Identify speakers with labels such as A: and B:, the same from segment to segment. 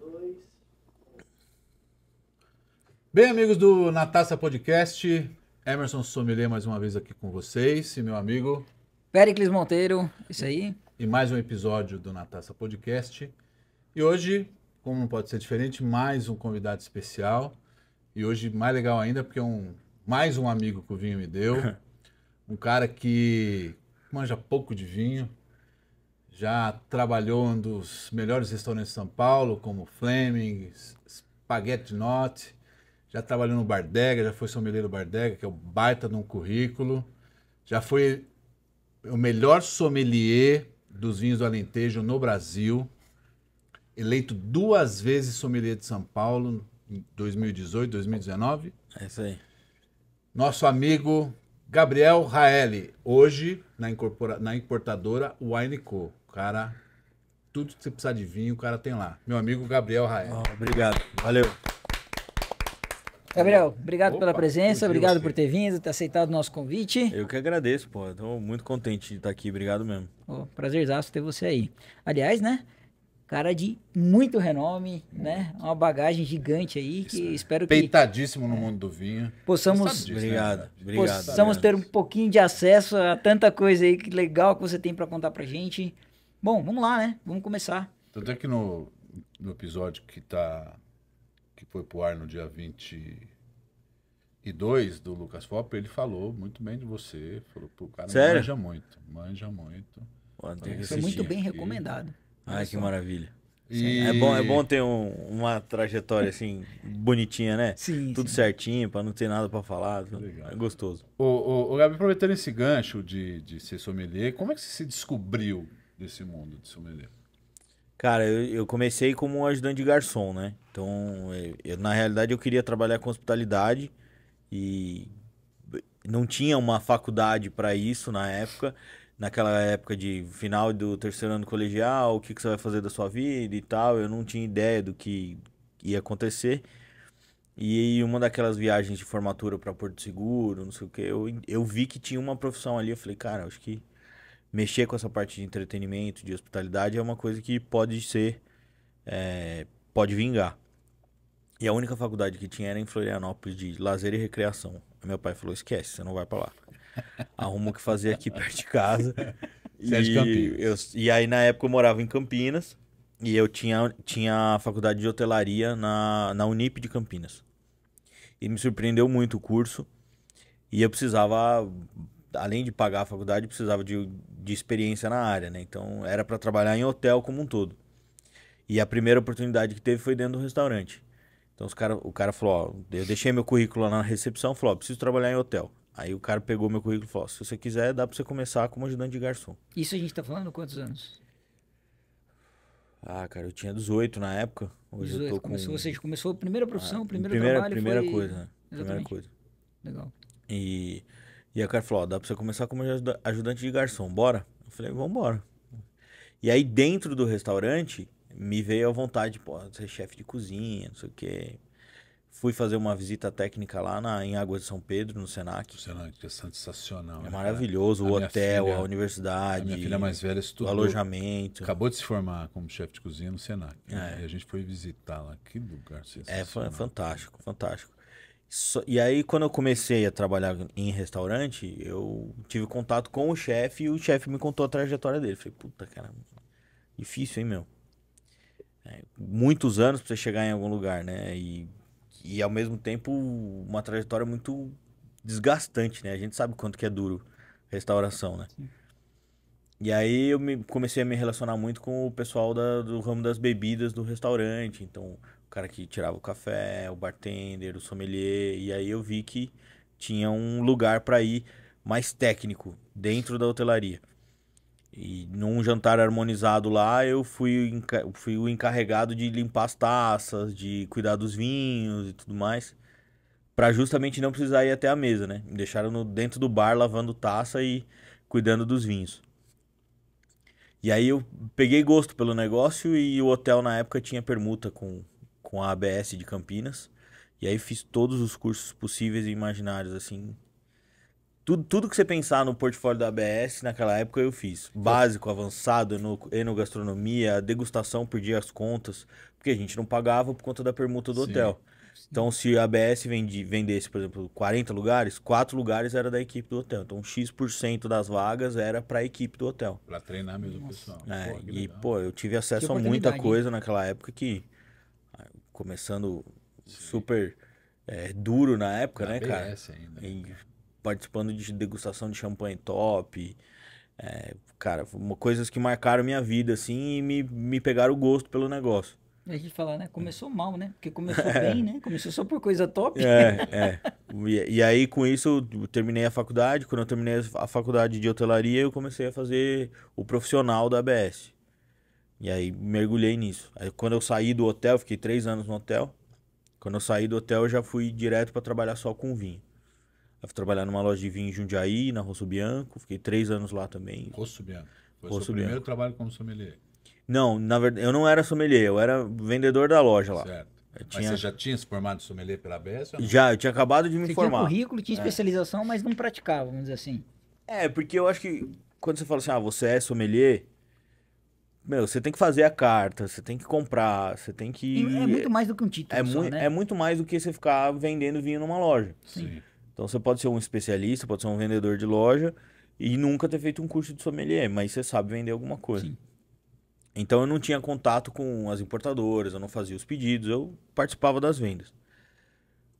A: dois.
B: Bem, amigos do Nataça Podcast, Emerson Sommelier mais uma vez aqui com vocês e meu amigo... Pericles Monteiro, isso aí. E mais um episódio do Nataça Podcast. E hoje, como não pode ser diferente, mais um convidado especial. E hoje, mais legal ainda, porque é um, mais um amigo que o vinho me deu. um cara que manja pouco de vinho, já trabalhou em um dos melhores restaurantes de São Paulo, como Fleming, Spaghetti Not, já trabalhou no Bardega, já foi sommelier do Bardega, que é o baita de um currículo, já foi o melhor sommelier dos vinhos do Alentejo no Brasil, eleito duas vezes sommelier de São Paulo, em 2018, 2019. É isso aí. Nosso amigo Gabriel Raeli, hoje na, na importadora Wine Co cara, tudo que você precisar de vinho, o cara tem lá. Meu amigo Gabriel Rael. Oh, obrigado. Valeu. Gabriel, obrigado
C: Opa, pela presença, obrigado você. por ter vindo, ter aceitado o nosso convite. Eu que agradeço, pô. Estou muito contente de
B: estar aqui, obrigado mesmo.
C: Oh, prazerzaço ter você aí. Aliás, né? Cara de muito renome, né? Uma bagagem gigante aí Isso, que é. espero que.
B: Peitadíssimo no mundo do vinho. Possamos. Disso, né, obrigado, né? obrigado. Possamos
C: obrigado. ter um pouquinho de acesso a tanta coisa aí que legal que você tem para contar pra gente. Bom, vamos lá, né? Vamos começar.
B: Tanto é que no, no episódio que tá. que foi pro ar no dia 22 do Lucas Fop, ele falou muito bem de você. Falou, pô, cara Sério? manja muito, manja muito. Pô, foi muito bem aqui. recomendado. Ai, que maravilha. E... É, bom, é bom
D: ter um, uma trajetória assim, bonitinha, né? Sim. Tudo sim. certinho, para não ter nada para falar. É gostoso. Ô, ô, ô, Gabi, aproveitando esse gancho de, de ser sommelier, como é que você se descobriu desse mundo de sommelier? Cara, eu, eu comecei como um ajudante de garçom, né? Então, é, eu, na realidade, eu queria trabalhar com hospitalidade e não tinha uma faculdade para isso na época. Naquela época de final do terceiro ano colegial, o que, que você vai fazer da sua vida e tal. Eu não tinha ideia do que ia acontecer. E uma daquelas viagens de formatura para Porto Seguro, não sei o que, eu, eu vi que tinha uma profissão ali. Eu falei, cara, acho que mexer com essa parte de entretenimento, de hospitalidade, é uma coisa que pode ser. É, pode vingar. E a única faculdade que tinha era em Florianópolis de lazer e recreação. Meu pai falou: esquece, você não vai para lá. Arruma o que fazer aqui perto de casa. É e, eu, e aí, na época, eu morava em Campinas e eu tinha, tinha a faculdade de hotelaria na, na Unip de Campinas. E me surpreendeu muito o curso. E eu precisava além de pagar a faculdade, precisava de, de experiência na área, né? Então era para trabalhar em hotel como um todo. E a primeira oportunidade que teve foi dentro do restaurante. Então os cara, o cara falou: ó, eu deixei meu currículo lá na recepção, falou: ó, preciso trabalhar em hotel. Aí o cara pegou meu currículo e falou: se você quiser, dá para você começar como ajudante de garçom.
C: Isso a gente tá falando quantos anos?
D: Ah, cara, eu tinha 18 na época. Hoje 18, eu tô com... começou, ou
C: seja, começou a primeira profissão, ah, primeiro primeira, trabalho. Primeira foi... coisa, né? Primeira coisa. Legal.
D: E e a cara falou, ó, dá pra você começar como ajudante de garçom, bora? Eu falei, vambora. E aí dentro do restaurante, me veio à vontade, pô, ser chefe de cozinha, não sei o quê. Fui fazer uma visita técnica lá na, em Águas de São Pedro, no Senac. O Senac é sensacional. É né, maravilhoso, cara? o a hotel, filha, a universidade. A minha filha mais velha estudou. O alojamento. Acabou
B: de se formar como chefe de cozinha no Senac. Né? É. E a gente foi visitar lá. Que lugar é, sensacional.
D: É fantástico, fantástico. So, e aí, quando eu comecei a trabalhar em restaurante, eu tive contato com o chefe e o chefe me contou a trajetória dele. Falei, puta, cara, difícil, hein, meu? É, muitos anos pra você chegar em algum lugar, né? E, e ao mesmo tempo, uma trajetória muito desgastante, né? A gente sabe quanto que é duro restauração, né? Sim. E aí eu me, comecei a me relacionar muito com o pessoal da, do ramo das bebidas do restaurante. Então, o cara que tirava o café, o bartender, o sommelier, e aí eu vi que tinha um lugar para ir mais técnico dentro da hotelaria. E num jantar harmonizado lá, eu fui, fui o encarregado de limpar as taças, de cuidar dos vinhos e tudo mais, para justamente não precisar ir até a mesa, né? Me deixaram no, dentro do bar lavando taça e cuidando dos vinhos. E aí eu peguei gosto pelo negócio e o hotel na época tinha permuta com com a ABS de Campinas. E aí fiz todos os cursos possíveis e imaginários, assim. Tudo, tudo que você pensar no portfólio da ABS, naquela época eu fiz. Então Básico, avançado, no, enogastronomia, degustação, perdi as contas. Porque a gente não pagava por conta da permuta do Sim. hotel. Então, se a ABS vendi, vendesse, por exemplo, 40 lugares, 4 lugares era da equipe do hotel. Então, X% das vagas era para a equipe do hotel. Para treinar mesmo o pessoal. É, pô, e, pô, eu tive acesso a muita coisa naquela época que começando Sim. super é, duro na época, na né, ABS cara? Ainda. E participando de degustação de champanhe top. É, cara, uma, coisas que marcaram minha vida, assim, e me, me pegaram o gosto pelo negócio.
C: E é, a gente fala né? Começou é. mal, né? Porque começou é. bem, né? Começou só por coisa top. É, é.
D: E, e, aí, com isso, eu terminei a faculdade. Quando eu terminei a faculdade de hotelaria, eu comecei a fazer o profissional da ABS. E aí mergulhei nisso. Aí quando eu saí do hotel, fiquei três anos no hotel. Quando eu saí do hotel, eu já fui direto para trabalhar só com vinho. Eu fui trabalhar numa loja de vinho em Jundiaí, na Rosso Bianco. Fiquei três anos lá também. Rosso Bianco. Foi o primeiro Bianco.
B: trabalho como sommelier?
D: Não, na verdade, eu não era sommelier. Eu era vendedor da loja lá. Certo. Mas você
B: já tinha se formado sommelier pela ABS? Já, eu tinha
D: acabado de me você formar. Tinha currículo, tinha é.
C: especialização, mas não praticava, vamos dizer assim.
D: É, porque eu acho que quando você fala assim, ah, você é sommelier, meu, você tem que fazer a carta, você tem que comprar, você tem que. E é muito mais do que um título. É, só, mu né? é muito mais do que você ficar vendendo vinho numa loja. Sim. Então você pode ser um especialista, pode ser um vendedor de loja e nunca ter feito um curso de sommelier, mas você sabe vender alguma coisa. Sim. Então eu não tinha contato com as importadoras, eu não fazia os pedidos, eu participava das vendas.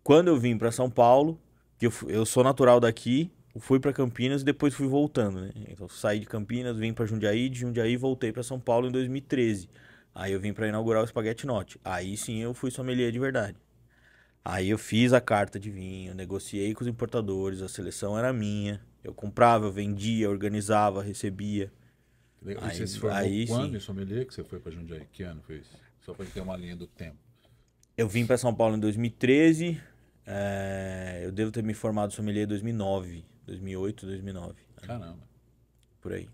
D: Quando eu vim para São Paulo, que eu, eu sou natural daqui, fui para Campinas e depois fui voltando, né? Então saí de Campinas, vim para Jundiaí, de Jundiaí voltei para São Paulo em 2013. Aí eu vim para inaugurar o Spaghetti Note. Aí sim eu fui sommelier de verdade. Aí eu fiz a carta de vinho, negociei com os importadores, a seleção era minha. Eu comprava, eu vendia, organizava, recebia. Aí, você se aí, quando sim. em
B: sommelier que você foi para Jundiaí? Que ano foi isso? Só para ter
D: uma linha do tempo. Eu vim para São Paulo em 2013. É... Eh, eu devo ter me formado sommelier em 2009. 2008, 2009. Caramba. Por aí.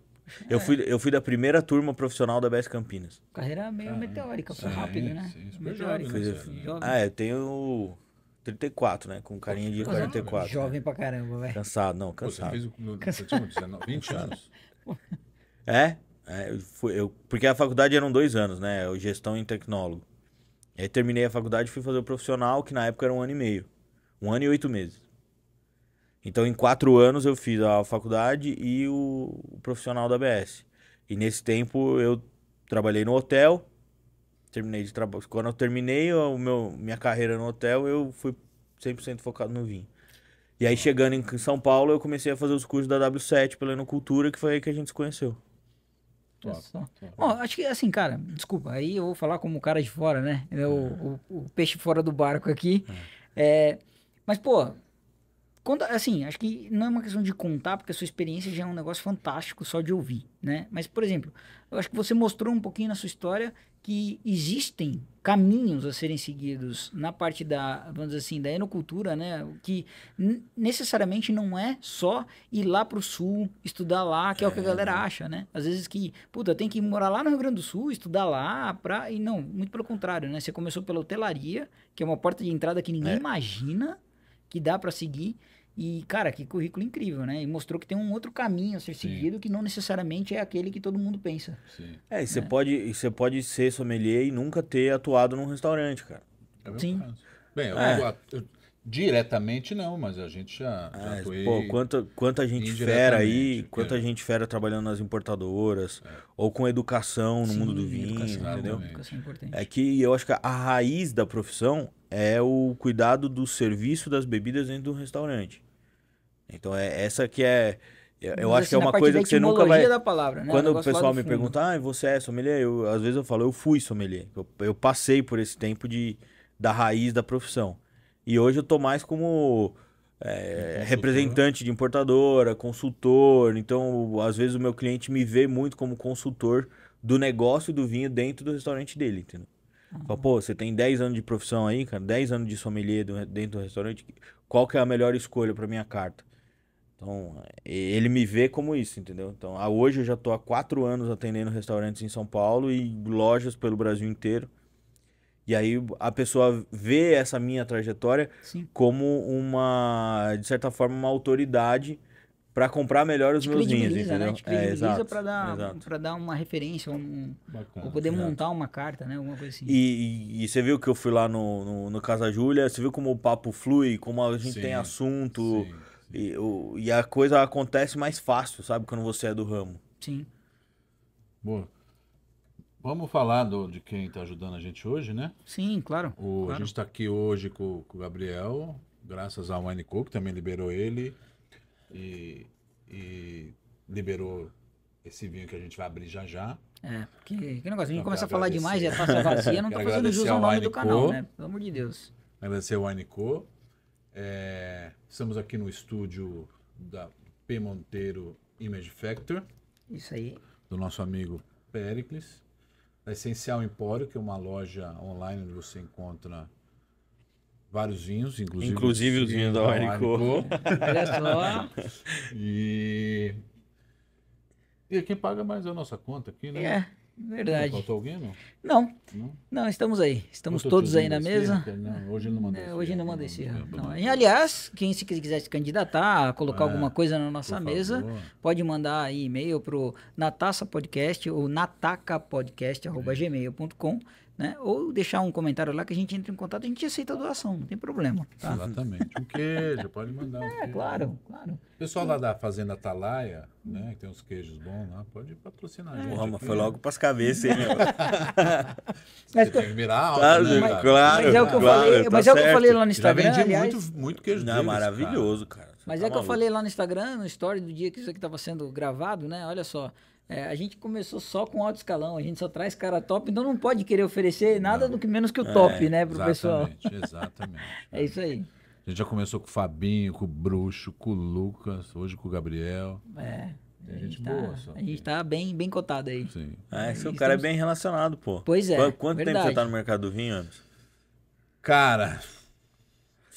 D: É. Eu, fui, eu fui da primeira turma profissional da BES Campinas.
C: Carreira meio Caramba. meteórica, foi sim, rápido,
D: né? Sim, super Jovem, né? Assim. jovem. Ah, eu tenho 34, né? Com carinha de 44. É jovem né? pra caramba, velho. Cansado, não, cansado. Pô,
A: você
C: fez no, 19, 20
D: anos? É, é eu, fui, eu, porque a faculdade eram dois anos, né? Eu gestão em tecnólogo. E aí terminei a faculdade e fui fazer o profissional, que na época era um ano e meio. Um ano e oito meses. Então, em quatro anos, eu fiz a faculdade e o, o profissional da ABS. E nesse tempo, eu trabalhei no hotel. Terminei de trabalho. Quando eu terminei o meu, minha carreira no hotel, eu fui 100% focado no vinho. E aí, chegando em São Paulo, eu comecei a fazer os cursos da W7 pela Enocultura, que foi aí que a gente se conheceu.
C: Bom, acho que assim, cara, desculpa, aí eu vou falar como o cara de fora, né? O, é. o, o peixe fora do barco aqui. É. É, mas, pô, Conta, assim, acho que não é uma questão de contar, porque a sua experiência já é um negócio fantástico só de
A: ouvir, né?
C: Mas, por exemplo, eu acho que você mostrou um pouquinho na sua história que existem caminhos a serem seguidos na parte da, vamos dizer assim, da enocultura, né? que necessariamente não é só ir lá para o sul, estudar lá, que é, é, o que a é. galera acha, né? Às vezes que, puta, tem que morar lá no Rio Grande do Sul, estudar lá, pra... e não, muito pelo contrário, né? Você começou pela hotelaria, que é uma porta de entrada que ninguém é. imagina que dá para seguir. E, cara, que currículo incrível, né? E mostrou que tem um outro caminho a ser seguido Sim. que não necessariamente é aquele que todo mundo pensa.
D: Sim. É, e você, né? pode, você pode ser sommelier e nunca ter atuado num restaurante, cara. É Sim. Caso. Bem, eu, é. eu, Diretamente não,
B: mas a gente já, ah, já é, Pô, quanta, quanta gente fera aí, é. quanta é.
D: gente fera trabalhando nas importadoras, é. ou com educação no Sim, mundo do vinho, é entendeu? Educação é, é que eu acho que a raiz da profissão é o cuidado do serviço das bebidas dentro do restaurante. Então é essa que é... Eu mas acho que é assim, uma coisa que você nunca vai... Da palavra, né? Quando o, o pessoal me pergunta, ah, você é sommelier? Eu, às vezes eu falo, eu fui sommelier. Eu, eu passei por esse tempo de, da raiz da profissão. E hoje eu tô mais como é, representante de importadora, consultor. Então, às vezes o meu cliente me vê muito como consultor do negócio do vinho dentro do restaurante dele, entendeu? Ah. Fala, pô, você tem 10 anos de profissão aí, cara, 10 anos de sommelier dentro do restaurante, qual que é a melhor escolha para minha carta? Então, ele me vê como isso, entendeu? Então, hoje eu já tô há 4 anos atendendo restaurantes em São Paulo e lojas pelo Brasil inteiro. E aí a pessoa vê essa minha trajetória Sim. como uma, de certa forma, uma autoridade para comprar melhor os meus vinhos, né? entendeu? Né? Te credibiliza é, para dar,
C: dar, uma referência, um, Bacana, ou poder exato. montar uma carta, né? Alguma coisa assim.
D: E, e, e, você viu que eu fui lá no, no, no Casa Júlia, você viu como o papo flui, como a gente sim, tem assunto, sim. E, o, e a coisa acontece mais fácil, sabe? Quando você é do ramo. Sim. Boa.
B: Vamos falar do, de quem está ajudando a gente hoje, né? Sim, claro. O, claro. A gente está aqui hoje com, com, o Gabriel, graças ao Wine Cook, também liberou ele e, e, liberou esse vinho que a gente vai abrir já já.
C: É, que negócio, a gente então, começa a falar demais e é pasta vazia, não está fazendo
B: jus ao nome do canal, né? Pelo amor de Deus. Agradecer ao Wine Co. É, estamos aqui no estúdio da P. Monteiro Image Factor. Isso aí. Do nosso amigo Pericles da Essencial Empório, que é uma loja online onde você encontra vários vinhos, inclusive, inclusive os vinhos da Warnico. Olha só. E... e é quem paga mais é a nossa conta aqui, né? É. Verdade. Faltou alguém, não? não? Não. Não, estamos aí. Estamos todos aí na mesa. Né? Hoje não mandei. É, esse. hoje não
C: aliás, quem se quiser se candidatar, colocar é, alguma coisa na nossa mesa, pode mandar e-mail pro Natassa Podcast ou natacapodcast.gmail.com. É né? Ou deixar um comentário lá que a gente entra em contato, a gente aceita a doação, não tem problema. Tá? Exatamente.
B: Um queijo, pode mandar. Um é, queijo. claro, claro. O pessoal lá da Fazenda Atalaia, né? Que tem uns queijos bons lá, pode patrocinar é. gente. Porra, mas foi logo para as cabeças, hein, meu? mas, tem que mirar alto, claro, tá né, mas, claro, mas é o que eu claro, falei, tá mas é o que eu falei lá no Instagram, Já vendi muito, muito queijo Não, deles,
D: maravilhoso, cara. cara. Mas tá é o que eu falei
C: lá no Instagram, no story do dia que isso aqui estava sendo gravado, né? Olha só, é, a gente começou só com alto escalão, a gente só traz cara top, então não pode querer oferecer nada não. do que menos que o top, é, né, pro pessoal. Exatamente. é isso aí.
B: A gente já começou com o Fabinho, com o Bruxo, com o Lucas, hoje com o Gabriel. É. a gente tá, boa
A: A gente
C: tá bem, bem cotado aí. Sim. É, esse estamos...
D: cara é bem relacionado, pô. Pois é. Quanto, tempo você tá no mercado do vinho, Anderson? Cara,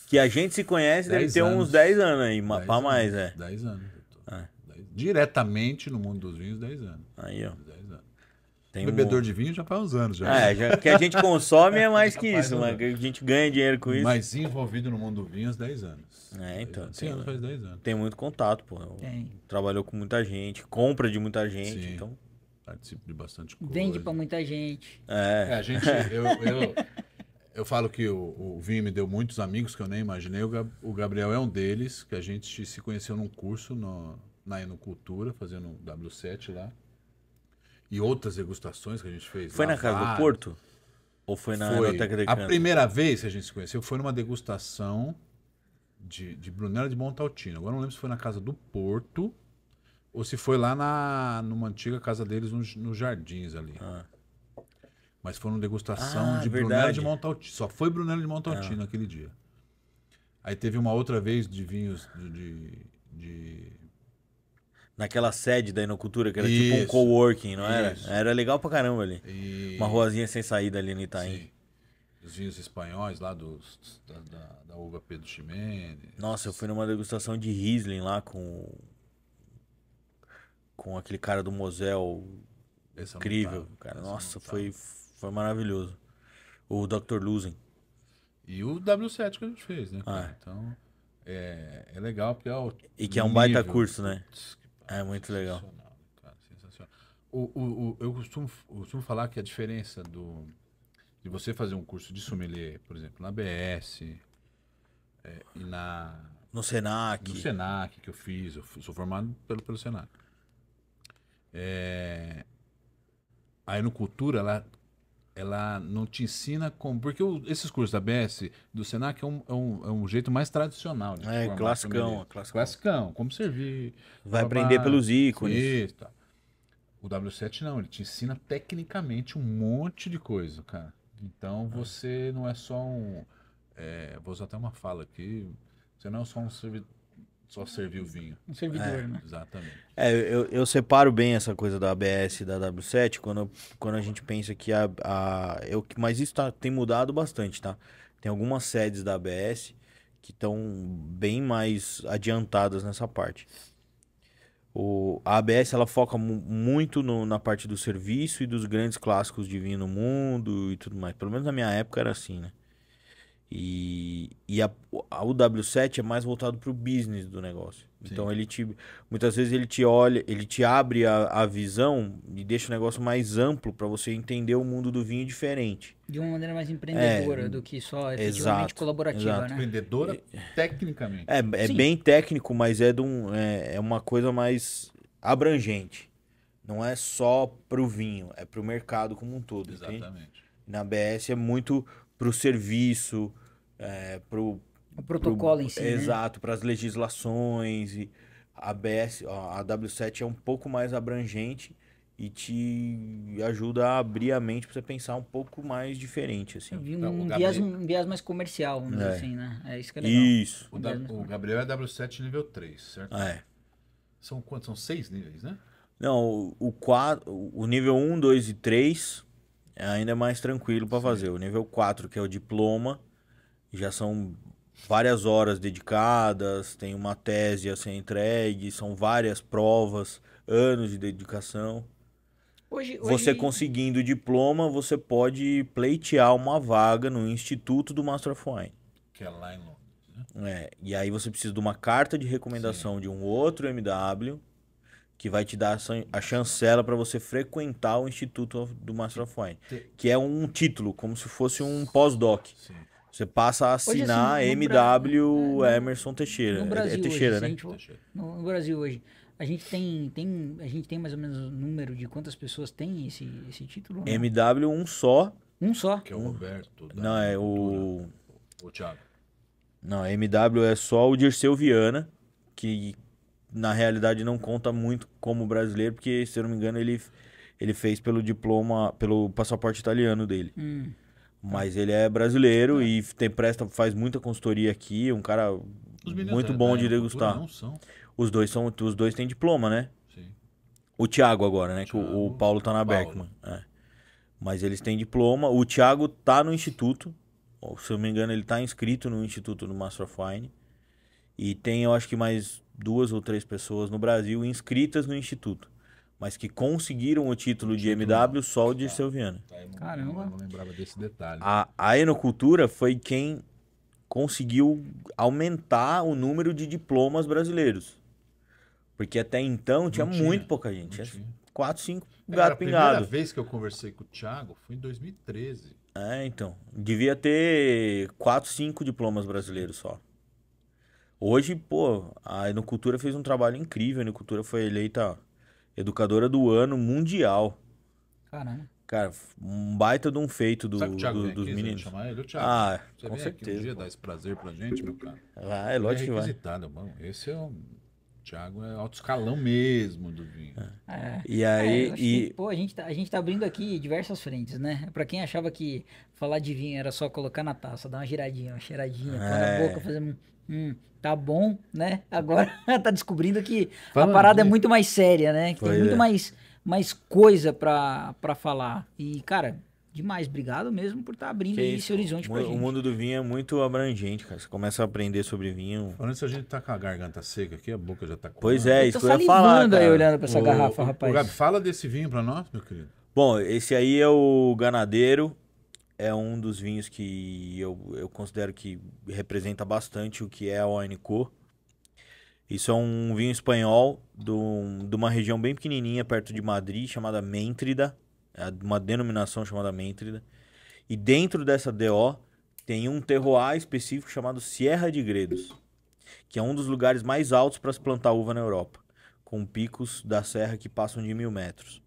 D: que a gente se conhece deve ter anos. uns 10 anos aí, dez pra mais, é.
B: 10 anos diretamente no mundo dos vinhos 10
D: anos. Aí, ó. 10 anos. Tem Bebedor um... de vinho já faz uns anos. Já. É, já, que a gente consome é mais que isso, mas a gente ganha dinheiro com isso. Mas envolvido no mundo do vinho há 10 anos. É, então. Sim, anos, faz 10 anos. Tem muito contato, pô. Tem. Trabalhou com muita gente, compra de muita gente, Sim. então... Participa de bastante coisa. Vende pra
C: muita gente. É. é a gente, eu, eu,
B: eu falo que o, o vinho me deu muitos amigos que eu nem imaginei. O, Gabriel é um deles, que a gente se conheceu num curso no, na Enocultura, fazendo W7 lá. E outras degustações que a gente fez. Foi lá, na casa lá. do Porto? Ou foi na foi. Enoteca de Canto? A primeira vez que a gente se conheceu foi numa degustação de, de Brunella de Montaltino. Agora não lembro se foi na casa do Porto ou se foi lá na, numa antiga casa deles nos no Jardins ali. Ah. Mas foi numa degustação ah, de verdade. Brunella de Montaltino. Só foi Brunella de Montaltino ah. aquele dia. Aí teve uma outra vez de vinhos de, de
D: naquela sede da Inocultura, que era Isso. tipo um coworking, não era? Isso. Era legal pra caramba ali. E... Uma ruazinha sem saída ali no Itaim. Sim.
B: Os vinhos espanhóis lá dos, da, da, da uva Pedro Ximenez.
D: Nossa, eu fui numa degustação de Riesling lá com. com aquele cara do Mosel. incrível, cara. Nossa, foi, foi maravilhoso. O Dr. Luzin. E o W7 que a gente fez, né? Ah. É. Então, é,
B: é legal porque é o E que é um baita curso,
D: né? É muito legal. Sensacional, cara, sensacional.
B: O, o, o, eu costumo, costumo falar que a diferença do, de você fazer um curso de sommelier, por exemplo, na BS é, e na... No Senac. No Senac que eu fiz, eu sou formado pelo, pelo Senac. É, a enocultura, ela ela não te ensina como. Porque o, esses cursos da BS, do Senac, é um, é um, é um jeito mais tradicional. De é, classicão, é classicão. Classicão, como servir. Vai aprender pelos ícones. Isso, tá. O W7 não, ele te ensina tecnicamente um monte de coisa, cara. Então ah. você não é só um. É, vou usar até uma fala aqui. Você não é só um servidor só servir o vinho. Um servidor, é, né? Exatamente.
D: É, eu, eu separo bem essa coisa da ABS e da W7 quando, quando a gente pensa que a. a eu, mas isso tá, tem mudado bastante, tá? Tem algumas sedes da ABS que estão bem mais adiantadas nessa parte. O, a ABS ela foca muito no, na parte do serviço e dos grandes clássicos de vinho no mundo e tudo mais. Pelo menos na minha época era assim, né? E, e a, a UW7 é mais voltado para o business do negócio. Sim. Então ele te. Muitas vezes ele te olha, ele te abre a, a visão e deixa o negócio mais amplo para você entender o mundo do vinho diferente. De uma maneira mais empreendedora é, do que só efetivamente exato, colaborativa, exato. né?
B: Empreendedora tecnicamente.
D: É, é bem técnico, mas é, de um, é, é uma coisa mais abrangente. Não é só para o vinho, é para o mercado como um todo. Exatamente. Entende? Na BS é muito para o serviço, é, para o protocolo pro, em si. Né? Exato, né? para as legislações. E a BS, a W7 é um pouco mais abrangente e te ajuda a abrir a mente para você pensar um pouco mais diferente assim. Um, Não, um, viés,
C: um viés mais comercial, vamos é. assim, né? É isso que é legal. Isso. O, da,
D: o Gabriel é
B: W7 nível 3, certo? É. São quantos? São seis níveis, né?
D: Não, o, o, quadro, o nível 1, 2 e 3 é ainda é mais tranquilo para fazer. O nível 4, que é o diploma, já são várias horas dedicadas, tem uma tese a ser entregue, são várias provas, anos de dedicação.
B: Hoje, hoje... Você
D: conseguindo o diploma, você pode pleitear uma vaga no Instituto do Master Wine.
B: Que é lá em Londres.
D: Né? É, e aí você precisa de uma carta de recomendação Sim. de um outro MW que vai te dar a chancela para você frequentar o Instituto do Master of Wine, que é um título, como se fosse um pós-doc. Você passa a assinar hoje, assim, MW Bra... Emerson Teixeira. No é, é Brasil é, Teixeira, hoje, né? Gente, Teixeira.
C: No Brasil hoje. A gente tem, tem, a gente tem mais ou menos o um número de quantas pessoas tem esse, esse título?
D: MW, um só. Um só? Que é o Roberto. Não, é o... O Thiago. Não, MW é só o Dirceu Viana, que na realidade não conta muito como brasileiro, porque, se eu não me engano, ele, ele fez pelo diploma, pelo passaporte italiano dele. Hum. Mas ele é brasileiro é. e tem, presta, faz muita consultoria aqui, é um cara muito bom é, de degustar. Os dois são, os dois têm diploma, né? Sim. O Thiago agora, né? Thiago, que o, o Paulo tá na Paulo. Beckman. É. Mas eles têm diploma. O Thiago tá no instituto. Se eu não me engano, ele tá inscrito no instituto do Master Fine. E tem, eu acho que mais duas ou três pessoas no Brasil inscritas no Instituto. Mas que conseguiram o título, o título de MW só o de tá. tá
B: Caramba. Eu não lembrava desse detalhe. A,
D: a Enocultura foi quem conseguiu aumentar o número de diplomas brasileiros. Porque até então tinha, tinha, muito pouca gente. Tinha. Quatro, cinco
B: gato é, pingado. A primeira vez que eu conversei com o Thiago foi em 2013.
D: É, então. Devia ter quatro, cinco diplomas brasileiros só. Hoje, pô, a Enocultura fez um trabalho incrível. A Enocultura foi eleita educadora do ano mundial. Caramba. Cara, um baita de um feito do, Sabe o Thiago dos aqui, meninos. Chamar ele, o Thiago, ah, você com certeza. Aqui um
B: dia dar esse prazer pra gente, meu cara. Ah, é, é lógico que vai. Mano. Esse é o. Thiago é alto escalão mesmo do vinho. Ah. É. E é, aí, é, e... Que,
C: pô, a gente, tá, a gente tá abrindo aqui diversas frentes, né? Para quem achava que falar de vinho era só colocar na taça, dar uma giradinha, uma cheiradinha, pôr a na é. boca, fazer um, hum, tá bom, né? Agora tá descobrindo que a parada de... é muito mais séria, né? Que tem muito é. mais, mais coisa para falar. E, cara, demais. Obrigado mesmo por estar tá abrindo
D: esse horizonte para gente. O mundo do vinho é muito abrangente, cara. Você começa a aprender sobre vinho. Falando se a gente tá
B: com a garganta seca aqui, a boca já tá com. Pois é, isso que eu ia falar. Cara. aí olhando para essa o, garrafa, o, rapaz. O Gabi, fala desse vinho para nós, meu querido.
D: Bom, esse aí é o Ganadeiro é um dos vinhos que eu, eu considero que representa bastante o que é a ONCO. Isso é um vinho espanhol do, de uma região bem pequenininha perto de Madrid, chamada Mêntrida, é uma denominação chamada Mêntrida. E dentro dessa DO tem um terroir específico chamado Sierra de Gredos, que é um dos lugares mais altos para se plantar uva na Europa, com picos da serra que passam de mil metros.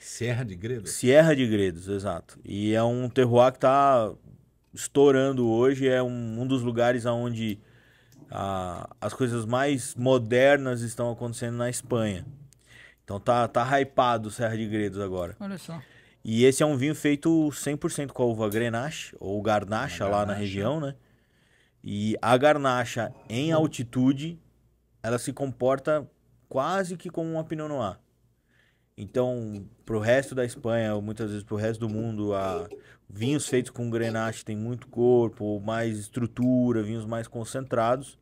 D: Serra de Gredos? Serra de Gredos, exato. E é um terroir que está estourando hoje, é um, um dos lugares onde a, as coisas mais modernas estão acontecendo na Espanha. Então tá, tá hypado o Serra de Gredos agora. Olha só. E esse é um vinho feito 100% com a uva Grenache, ou Garnacha, lá na região, né? E a Garnacha, em altitude, ela se comporta quase que como uma Pinot Noir. Então, para o resto da Espanha, ou muitas vezes para o resto do mundo, a... vinhos feitos com grenache tem muito corpo, mais estrutura, vinhos mais concentrados.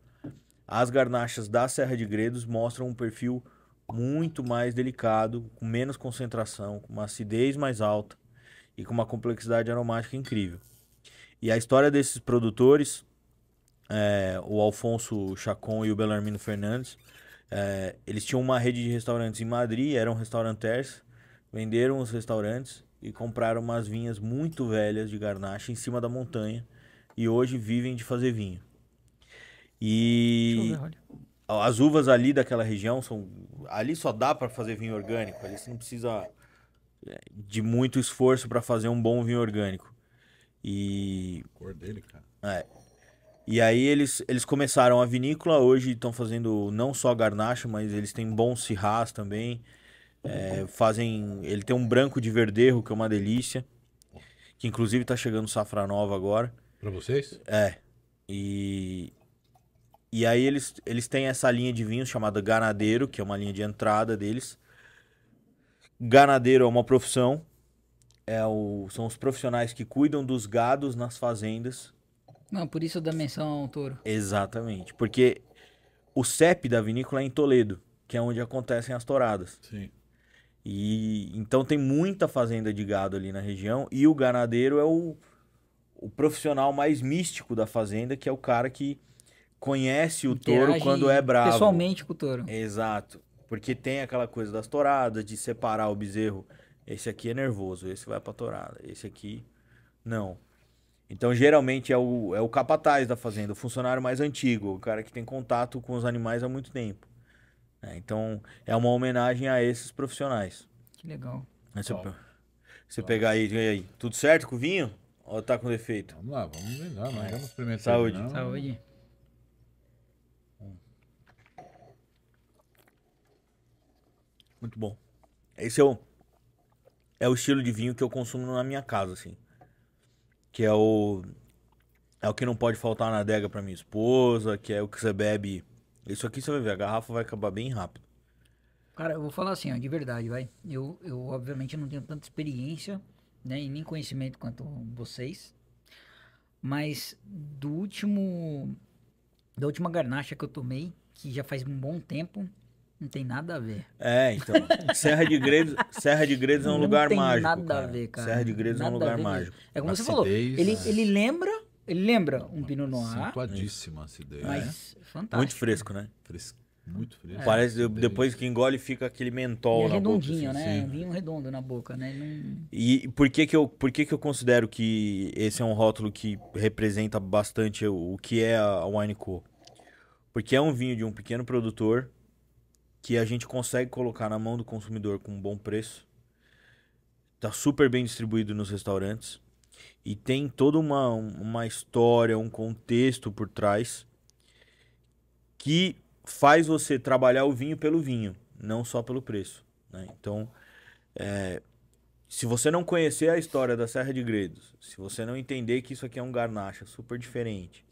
D: As garnachas da Serra de Gredos mostram um perfil muito mais delicado, com menos concentração, com uma acidez mais alta e com uma complexidade aromática incrível. E a história desses produtores, é, o Alfonso Chacon e o Belarmino Fernandes, é, eles tinham uma rede de restaurantes em Madrid, eram restauranteiros, venderam os restaurantes e compraram umas vinhas muito velhas de garnacha em cima da montanha e hoje vivem de fazer vinho. E ver, as uvas ali daquela região são ali só dá para fazer vinho orgânico, ali você não precisa é, de muito esforço para fazer um bom vinho orgânico. E cor dele, cara. É. E aí eles, eles começaram a vinícola, hoje estão fazendo não só garnacha, mas eles têm bons cirrás também. É, fazem. Ele tem um branco de verdeiro que é uma delícia. Que inclusive tá chegando safra nova agora. para vocês? É. E. E aí eles, eles têm essa linha de vinho chamada ganadeiro, que é uma linha de entrada deles. Ganadeiro é uma profissão. É o, são os profissionais que cuidam dos gados nas fazendas.
C: Não, por isso da menção ao touro.
D: Exatamente. Porque o CEP da vinícola é em Toledo, que é onde acontecem as touradas. Sim. E então tem muita fazenda de gado ali na região e o ganadeiro é o, o profissional mais místico da fazenda, que é o cara que conhece o Interage touro quando é bravo. Pessoalmente com o touro. Exato. Porque tem aquela coisa das touradas, de separar o bezerro. Esse aqui é nervoso, esse vai pra tourada, esse aqui não. Então, geralmente é o, é o capataz da fazenda, o funcionário mais antigo, o cara que tem contato com os animais há muito tempo. É, então, é uma homenagem a esses profissionais. Que
C: legal. Aí né, você,
D: você pegar aí, aí, tudo certo com o vinho? Ou tá com defeito? Vamos lá, vamos
B: ver. É. vamos experimentar. Saúde. Não. Saúde.
D: Muito bom. Esse é o, é o estilo de vinho que eu consumo na minha casa, assim. Que é o. É o que não pode faltar na adega pra minha esposa, que é o que você bebe isso aqui você vai ver, a garrafa vai acabar bem rápido.
C: Cara, eu vou falar assim, ó, de verdade, vai. Eu, eu obviamente não tenho tanta experiência, né, e nem conhecimento quanto vocês. Mas do último da última garnacha que eu tomei, que já faz um bom tempo, não tem nada a ver. É, então. Serra
D: de Gredos, Serra de Gredos é um não lugar mágico. Não tem nada cara. a ver, cara. Serra de Gredos nada é um lugar mágico. Mesmo. É como Acidez, você falou. Ele, né? ele
C: lembra ele lembra um Pinot Noir. Acentuadíssima acidez. Mas é. fantástico.
D: Muito fresco, né? Fresco. Muito fresco. É. Parece, depois que engole, fica aquele mentol é na redondinho, boca. Assim, né? Sim. Um vinho
C: redondo na boca, né? Não...
D: E por que que, eu, por que que eu considero que esse é um rótulo que representa bastante o, o que é a Wine Co? Porque é um vinho de um pequeno produtor que a gente consegue colocar na mão do consumidor com um bom preço. Tá super bem distribuído nos restaurantes e tem toda uma, uma história, um contexto por trás que faz você trabalhar o vinho pelo vinho, não só pelo preço. Né? Então, é, se você não conhecer a história da Serra de Gredos, se você não entender que isso aqui é um garnacha super diferente,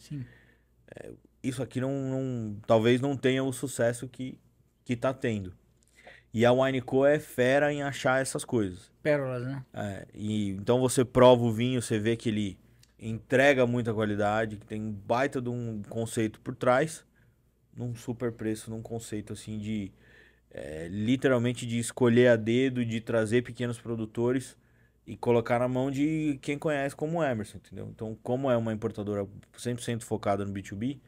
D: é, isso aqui não, não, talvez não tenha o sucesso que está tendo. E a Wineco é fera em achar essas coisas. Pérolas, né? É, e, então você prova o vinho, você vê que ele entrega muita qualidade, que tem um baita de um conceito por trás, num super preço, num conceito assim de. É, literalmente de escolher a dedo, de trazer pequenos produtores e colocar na mão de quem conhece como Emerson, entendeu? Então, como é uma importadora 100% focada no B2B,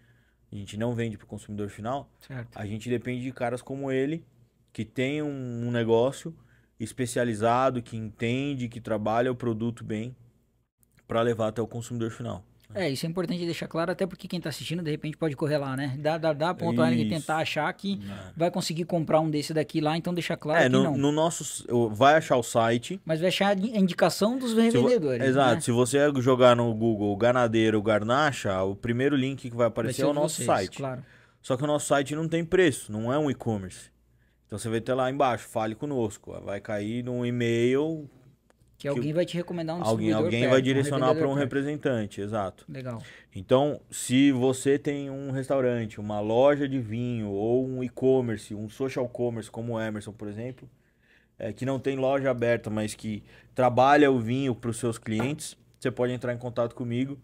D: a gente não vende para o consumidor final, certo. a gente depende de caras como ele que tem um, negócio especializado, que entende, que trabalha o produto bem para levar até o consumidor final.
C: Né? É, isso é importante deixar claro, até porque quem está assistindo, de repente, pode correr lá, né? Dá, dá, dá ponto lá e tentar achar que né. vai conseguir comprar um desse daqui lá, então deixar claro é, no, não. no
D: nosso... Vai achar o site...
C: Mas vai achar a indicação dos revendedores. Se, né? exato. Né? Se
D: você jogar no Google Ganadeiro Garnacha, o primeiro link que vai aparecer vai é o nosso vocês, site. claro. Só que o nosso site não tem preço, não é um e-commerce. Então você vai ter lá embaixo, fale conosco. Vai cair num e-mail. Que, que alguém vai te recomendar um Alguém, alguém perto, vai direcionar para um representante, exato. Legal. Então, se você tem um restaurante, uma loja de vinho, ou um e-commerce, um social commerce, como o Emerson, por exemplo, é, que não tem loja aberta, mas que trabalha o vinho para os seus clientes, você pode entrar em contato comigo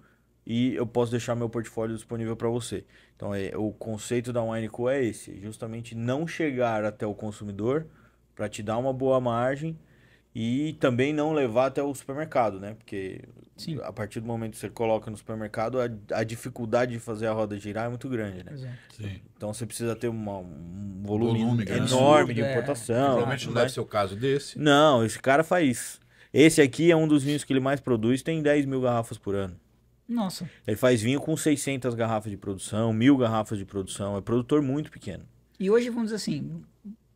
D: e eu posso deixar meu portfólio disponível para você. Então, é, o conceito da WineCo é esse, justamente não chegar até o consumidor para te dar uma boa margem e também não levar até o supermercado, né? Porque Sim. a partir do momento que você coloca no supermercado, a, a dificuldade de fazer a roda girar é muito grande, né? Então você precisa ter uma, um volume, volume enorme grande. de é. importação. É. Provavelmente não deve ser o caso desse. Não, esse cara faz. Esse aqui é um dos vinhos que ele mais produz, tem 10 mil garrafas por ano. Nossa. Ele faz vinho com 600 garrafas de produção, mil garrafas de produção. É produtor muito pequeno.
C: E hoje, vamos dizer assim,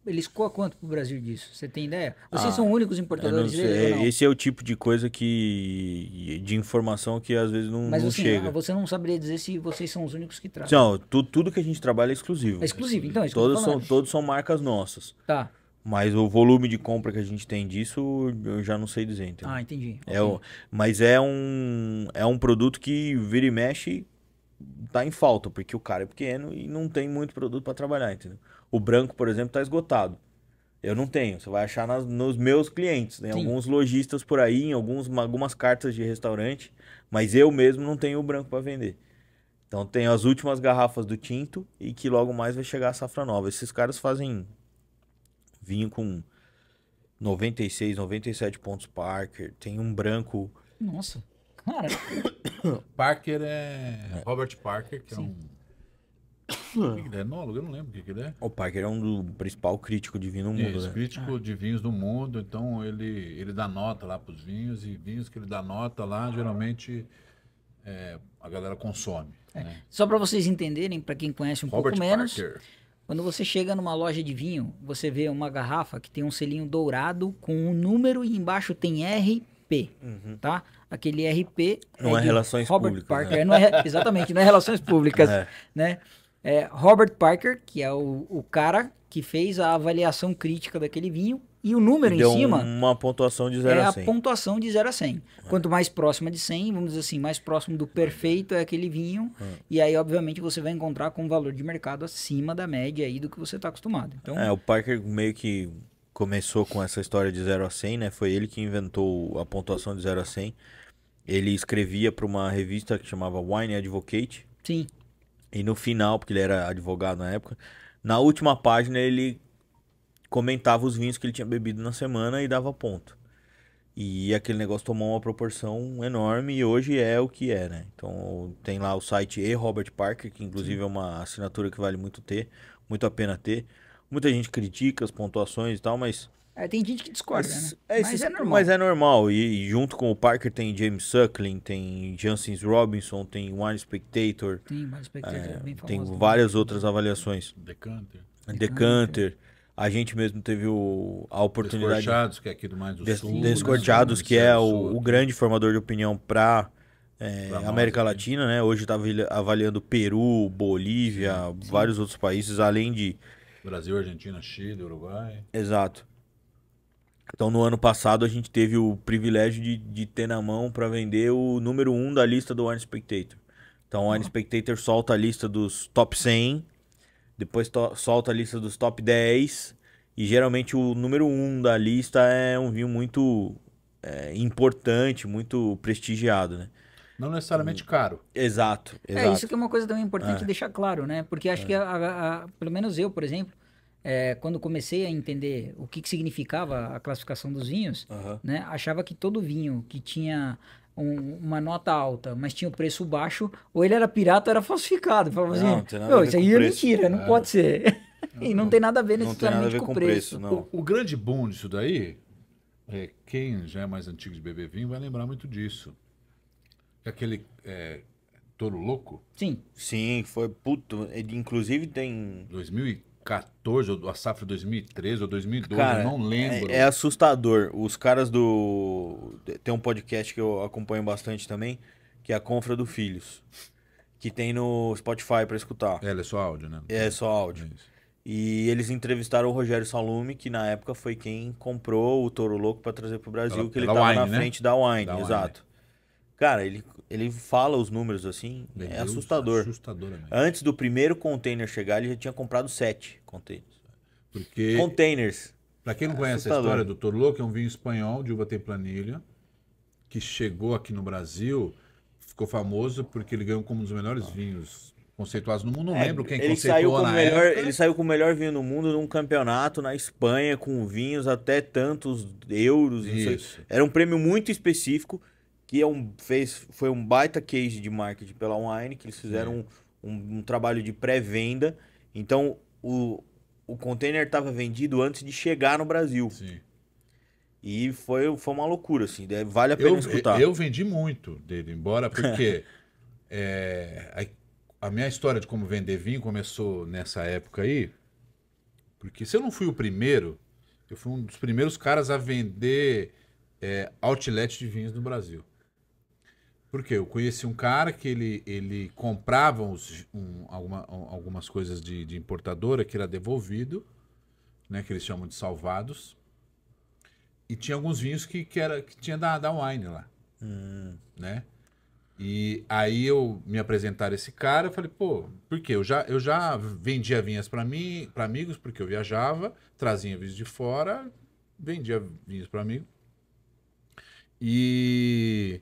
C: ele escoa quanto para o Brasil disso? Você tem ideia? Vocês ah, são únicos importadores dele?
D: Esse é o tipo de coisa que. de informação que às vezes não, Mas, não assim, chega.
C: Você não saberia dizer se vocês são os únicos que trazem. Não,
D: tu, tudo que a gente trabalha é exclusivo. É exclusivo, então. É exclusivo. todos, são, todos são marcas nossas. Tá. Mas o volume de compra que a gente tem disso, eu já não sei dizer. Entendeu? Ah, entendi. É okay. o, mas é um, é um produto que vira e mexe, tá em falta, porque o cara é pequeno e não tem muito produto para trabalhar, entendeu? O branco, por exemplo, tá esgotado. Eu não tenho, você vai achar nas, nos meus clientes. Tem né? alguns lojistas por aí, em alguns, algumas cartas de restaurante, mas eu mesmo não tenho o branco para vender. Então tenho as últimas garrafas do tinto e que logo mais vai chegar a safra nova. Esses caras fazem vinho com 96, 97 pontos Parker. Tem um branco.
C: Nossa, cara.
B: Parker é, é. Robert Parker, que é Sim. é um.
D: O que, ele é? Enólogo? Eu
B: não lembro o que, que ele é.
D: O Parker é um do principal crítico de vinho do mundo, Isso, né? crítico
B: ah. de vinhos do mundo. Então, ele, ele dá nota lá para os vinhos. E vinhos que ele dá nota lá, geralmente, é, a galera consome.
C: É. Né? Só para vocês entenderem, para quem conhece um Robert pouco menos... Parker. Quando você chega numa loja de vinho, você vê uma garrafa que tem um selinho dourado com um número e embaixo tem RP, uhum. tá? Aquele RP é não é, é relações Robert públicas, né? Parker, né? não é, exatamente, não é relações públicas, é. né? É Robert Parker, que é o, o cara que fez a avaliação crítica daquele vinho, e o número e em cima.
D: Uma pontuação de 0 é a 100. É a
C: pontuação de 0 a 100. É. Quanto mais próxima de 100, vamos dizer assim, mais próximo do perfeito é aquele vinho. É. E aí, obviamente, você vai encontrar com um valor de mercado acima da média aí do que você está acostumado. Então, é,
D: o Parker meio que começou com essa história de 0 a 100, né? Foi ele que inventou a pontuação de 0 a 100. Ele escrevia para uma revista que chamava Wine Advocate. Sim. E no final, porque ele era advogado na época, na última página ele comentava os vinhos que ele tinha bebido na semana e dava ponto. E aquele negócio tomou uma proporção enorme e hoje é o que é, né? Então tem lá o site E Robert Parker, que inclusive é uma assinatura que vale muito ter, muito a pena ter. Muita gente critica as pontuações e tal, mas
C: é, tem gente que discorda, mas,
D: né? É, mas, é normal. Mas é normal. E, e, junto com o Parker tem James Suckling, tem Jansen Robinson, tem Wine Spectator. Tem, Wine Spectator é, bem famoso, Tem várias outras avaliações. Decanter. Decanter. Decanter. A gente mesmo teve o, a oportunidade. Descorteados, que é aqui do Mais do Des, Sul. Descorteados, né? que é o, o, grande formador de opinião para é, América nós, Latina, né? Hoje está avaliando Peru, Bolívia, sim, sim. vários outros países, além de. Brasil, Argentina, Chile, Uruguai. Exato. Então, no ano passado, a gente teve o privilégio de, de ter na mão para vender o número 1 um da lista do One Spectator. Então, o One Spectator solta a lista dos top 100 depois solta a lista dos top 10 e geralmente o número 1 da lista é um vinho muito é, importante, muito prestigiado, né?
B: Não necessariamente caro.
D: Exato, exato, É, isso que
C: é uma coisa também importante é. deixar claro, né? Porque acho é. que, a, a, a, pelo menos eu, por exemplo, é, quando comecei a entender o que, que significava a classificação dos vinhos, uhum. né? Achava que todo vinho que tinha um, uma nota alta, mas tinha o um preço baixo, ou ele era pirata ou era falsificado. Falava assim, não, não meu, isso aí é mentira, não é. pode
A: ser. e não, não, tem nada a ver
D: necessariamente a ver com, com preço. preço
B: o, o, grande boom disso daí, é, quem já é mais antigo de beber vinho vai lembrar muito disso. É aquele é, touro louco. Sim. Sim, foi puto. Ele, inclusive tem... 2004 ou a safra 2013 ou 2012, Cara, não lembro. É, é,
D: assustador. Os caras do. Tem um podcast que eu acompanho bastante também, que é a Confra do Filhos. Que tem no Spotify para escutar. É, é só áudio, né? É, é só áudio. É e eles entrevistaram o Rogério Salume, que na época foi quem comprou o Toro Louco para trazer pro Brasil, da, que ele tava Wine, na né? frente da Wine, da exato. Cara, ele ele fala os números assim, Meu é Deus, assustador. assustador Antes do primeiro container chegar, ele já tinha comprado sete containers. Porque... Containers. Para quem não é conhece assustador. a história
B: do Toro que é um vinho espanhol de uva templanilha, que chegou aqui no Brasil, ficou famoso porque ele ganhou como um dos melhores ah. vinhos conceituados no mundo. Não é, lembro quem ele conceituou saiu com na melhor,
D: época. Ele saiu com o melhor vinho do mundo num campeonato na Espanha, com vinhos até tantos euros. Era um prêmio muito específico que é um, fez, foi um baita case de marketing pela Wine, que eles fizeram um, um, um trabalho de pré-venda. Então, o, o container estava vendido antes de chegar no Brasil. Sim. E foi, foi uma loucura, assim. Né? Vale a pena eu, escutar. Eu vendi
B: muito dele, embora porque é, a, a, minha história de como vender vinho começou nessa época aí. Porque se eu não fui o primeiro, eu fui um dos primeiros caras a vender é, outlet de vinhos no Brasil. Porque eu conheci um cara que ele, ele comprava uns, um, alguma, algumas coisas de, de, importadora que era devolvido, né? Que eles chamam de salvados. E tinha alguns vinhos que, que, era, que tinha da, da Wine lá, hum. né? E aí eu me apresentaram esse cara, eu falei, pô, por quê? Eu já, eu já vendia vinhas para mim, para amigos, porque eu viajava, trazia vinhos de fora, vendia vinhos para amigos E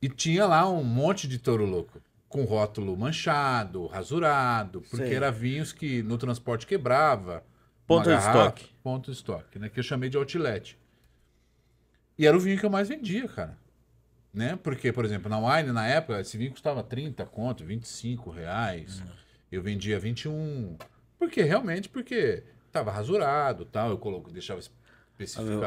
B: e tinha lá um monte de touro louco. Com rótulo manchado, rasurado, porque Sim. era vinhos que no transporte quebrava. Ponto de estoque. Ponto de estoque, né? Que eu chamei de outlet. E era o vinho que eu mais vendia, cara. Né? Porque, por exemplo, na Wine, na época, esse vinho custava 30 conto, 25 reais. Hum. Eu vendia 21. Porque, realmente, porque tava rasurado tal. Eu coloco, deixava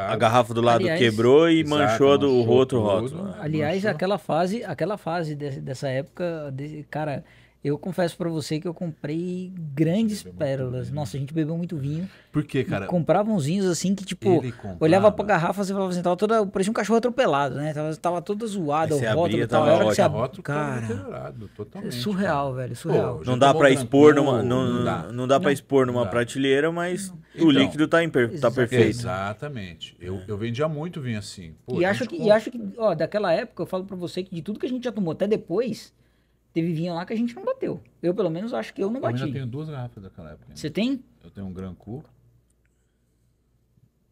B: a garrafa do lado Aliás, quebrou e exato, manchou, do
D: manchou outro rótulo. Né? Né?
C: Aliás, aquela fase, aquela fase dessa época, cara, eu confesso para você que eu comprei grandes bebeu pérolas. Nossa, a gente bebeu muito vinho. Por quê, cara? Comprava uns vinhos assim que, tipo, comprava... olhava pra garrafa, e falava assim, tava toda. Parecia um cachorro atropelado, né? Tava, tava toda zoada, o rótulo e tal. Era que você
B: cara, totalmente, é surreal, cara. velho. Surreal. Pô, não, dá pra expor numa, não, não, dá. não dá não, expor numa
D: prateleira, mas o então, líquido tá, imper... tá perfeito. Exatamente. Eu,
B: eu vendia muito vinho assim. Pô, e, acho que, e acho
C: que, ó, daquela época, eu falo pra você que de tudo que a gente já tomou até depois. Teve vinho lá que a gente não bateu. Eu, pelo menos, acho que eu não bati. Eu já tenho
B: duas garrafas daquela época. Você tem? Eu tenho um Gran Cru.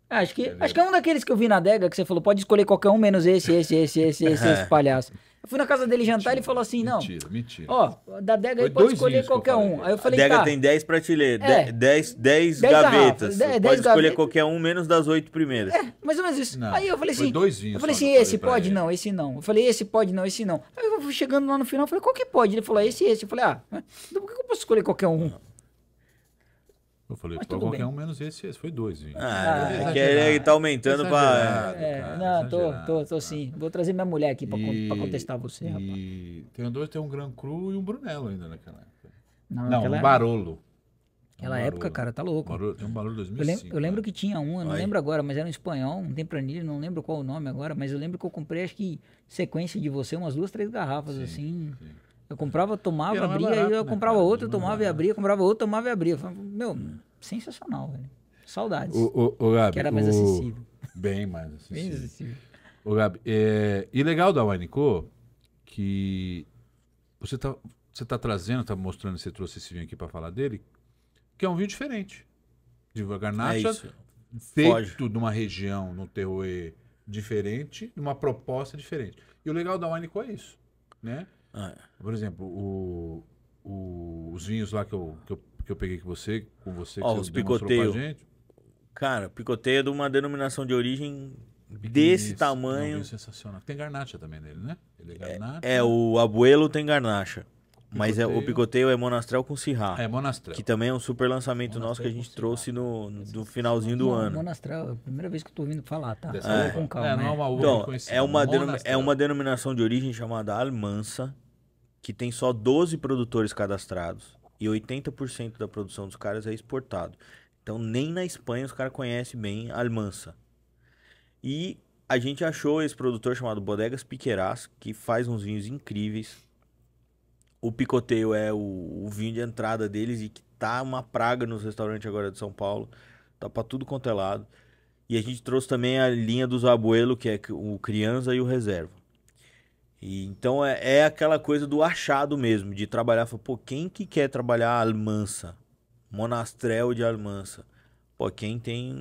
C: Ah, acho que, acho que é um daqueles que eu vi na adega que você falou, pode escolher qualquer um menos esse, esse, esse, esse, esse, esse palhaço. Eu fui na casa dele jantar, e ele falou assim: não. Mentira,
D: mentira. Ó,
C: da Dega aí pode escolher qualquer um. Aí eu falei: a Dega tá, tem
D: 10 prateleiras, é, 10, 10 gavetas. É, pode escolher gaveta. qualquer um, menos das 8 primeiras. É,
C: mais ou menos isso. Não, aí eu falei assim: dois vinhos eu falei assim: esse falei pode não, esse não. Eu falei: esse pode não, esse não. Aí eu fui chegando lá no final, eu falei: qual que pode? Ele falou: é esse, esse. Eu falei: ah, então por que eu posso escolher qualquer um?
B: Eu falei, Mas qualquer bem. um menos esse, esse foi dois. Hein? Ah, ah, é, é que ele tá aumentando é para. É, cara, não, tô,
C: tô, tô sim. Vou trazer minha mulher aqui para con contestar você, e...
B: rapaz. Tem dois, tem um Gran Cru e um Brunello ainda naquela época. Não, não naquela... um Barolo. Aquela um época, cara, tá louco. Barulho, tem um Barolo de 2005. Eu lembro, eu
C: né? lembro que tinha um, eu não lembro agora, mas era um espanhol, um tempranilho, não lembro qual o nome agora, mas eu lembro que eu comprei, acho que sequência de você, umas duas, três garrafas, sim, assim. Sim. Eu comprava, tomava, e abria, é eu né, comprava cara? tomava e uhum. abria, comprava outro, tomava e abria. meu, sensacional, velho. Saudades. O, o, o Gabi, que era mais o... acessível.
B: Bem mais acessível. Bem acessível. Gabi, é... e legal da Wineco que você está você tá trazendo, está mostrando, você trouxe esse vinho aqui para falar dele, que é um vinho diferente. De garnacha, é feito Foge. numa região, num terroir diferente, numa proposta diferente. E o legal da Wineco é isso, né? Ah, é. Por exemplo, o, o, os vinhos lá que eu, que eu, que eu peguei com você, com você que Ó, você picoteio. pra
D: gente. Cara, picoteio é de uma denominação de origem desse tamanho. Não, é sensacional.
B: Tem garnacha também nele, né? Ele é, é garnacha. É, é
D: o abuelo tem garnacha. Picoteio. Mas é, o picoteio é Monastrel com Cirrá. É, Monastrel. Que também é um super lançamento Monastrel nosso que a gente trouxe no, no finalzinho do Monastrel, ano.
C: Monastrel, é a primeira vez que eu tô ouvindo falar, tá? Dessa é. com calma. É, não é uma então, é uma,
D: é uma denominação de origem chamada Almança, que tem só 12 produtores cadastrados e 80% da produção dos caras é exportado. Então nem na Espanha os caras conhecem bem a Almança. E a gente achou esse produtor chamado Bodegas Piqueras, que faz uns vinhos incríveis. O picoteio é o, o vinho de entrada deles e que tá uma praga nos restaurantes agora de São Paulo. Tá para tudo quanto é lado. E a gente trouxe também a linha dos Abuelo, que é o Criança e o Reserva. E, então é, é, aquela coisa do achado mesmo, de trabalhar. Pô, quem que quer trabalhar Almança? Monastrel de Almança? Pô, quem tem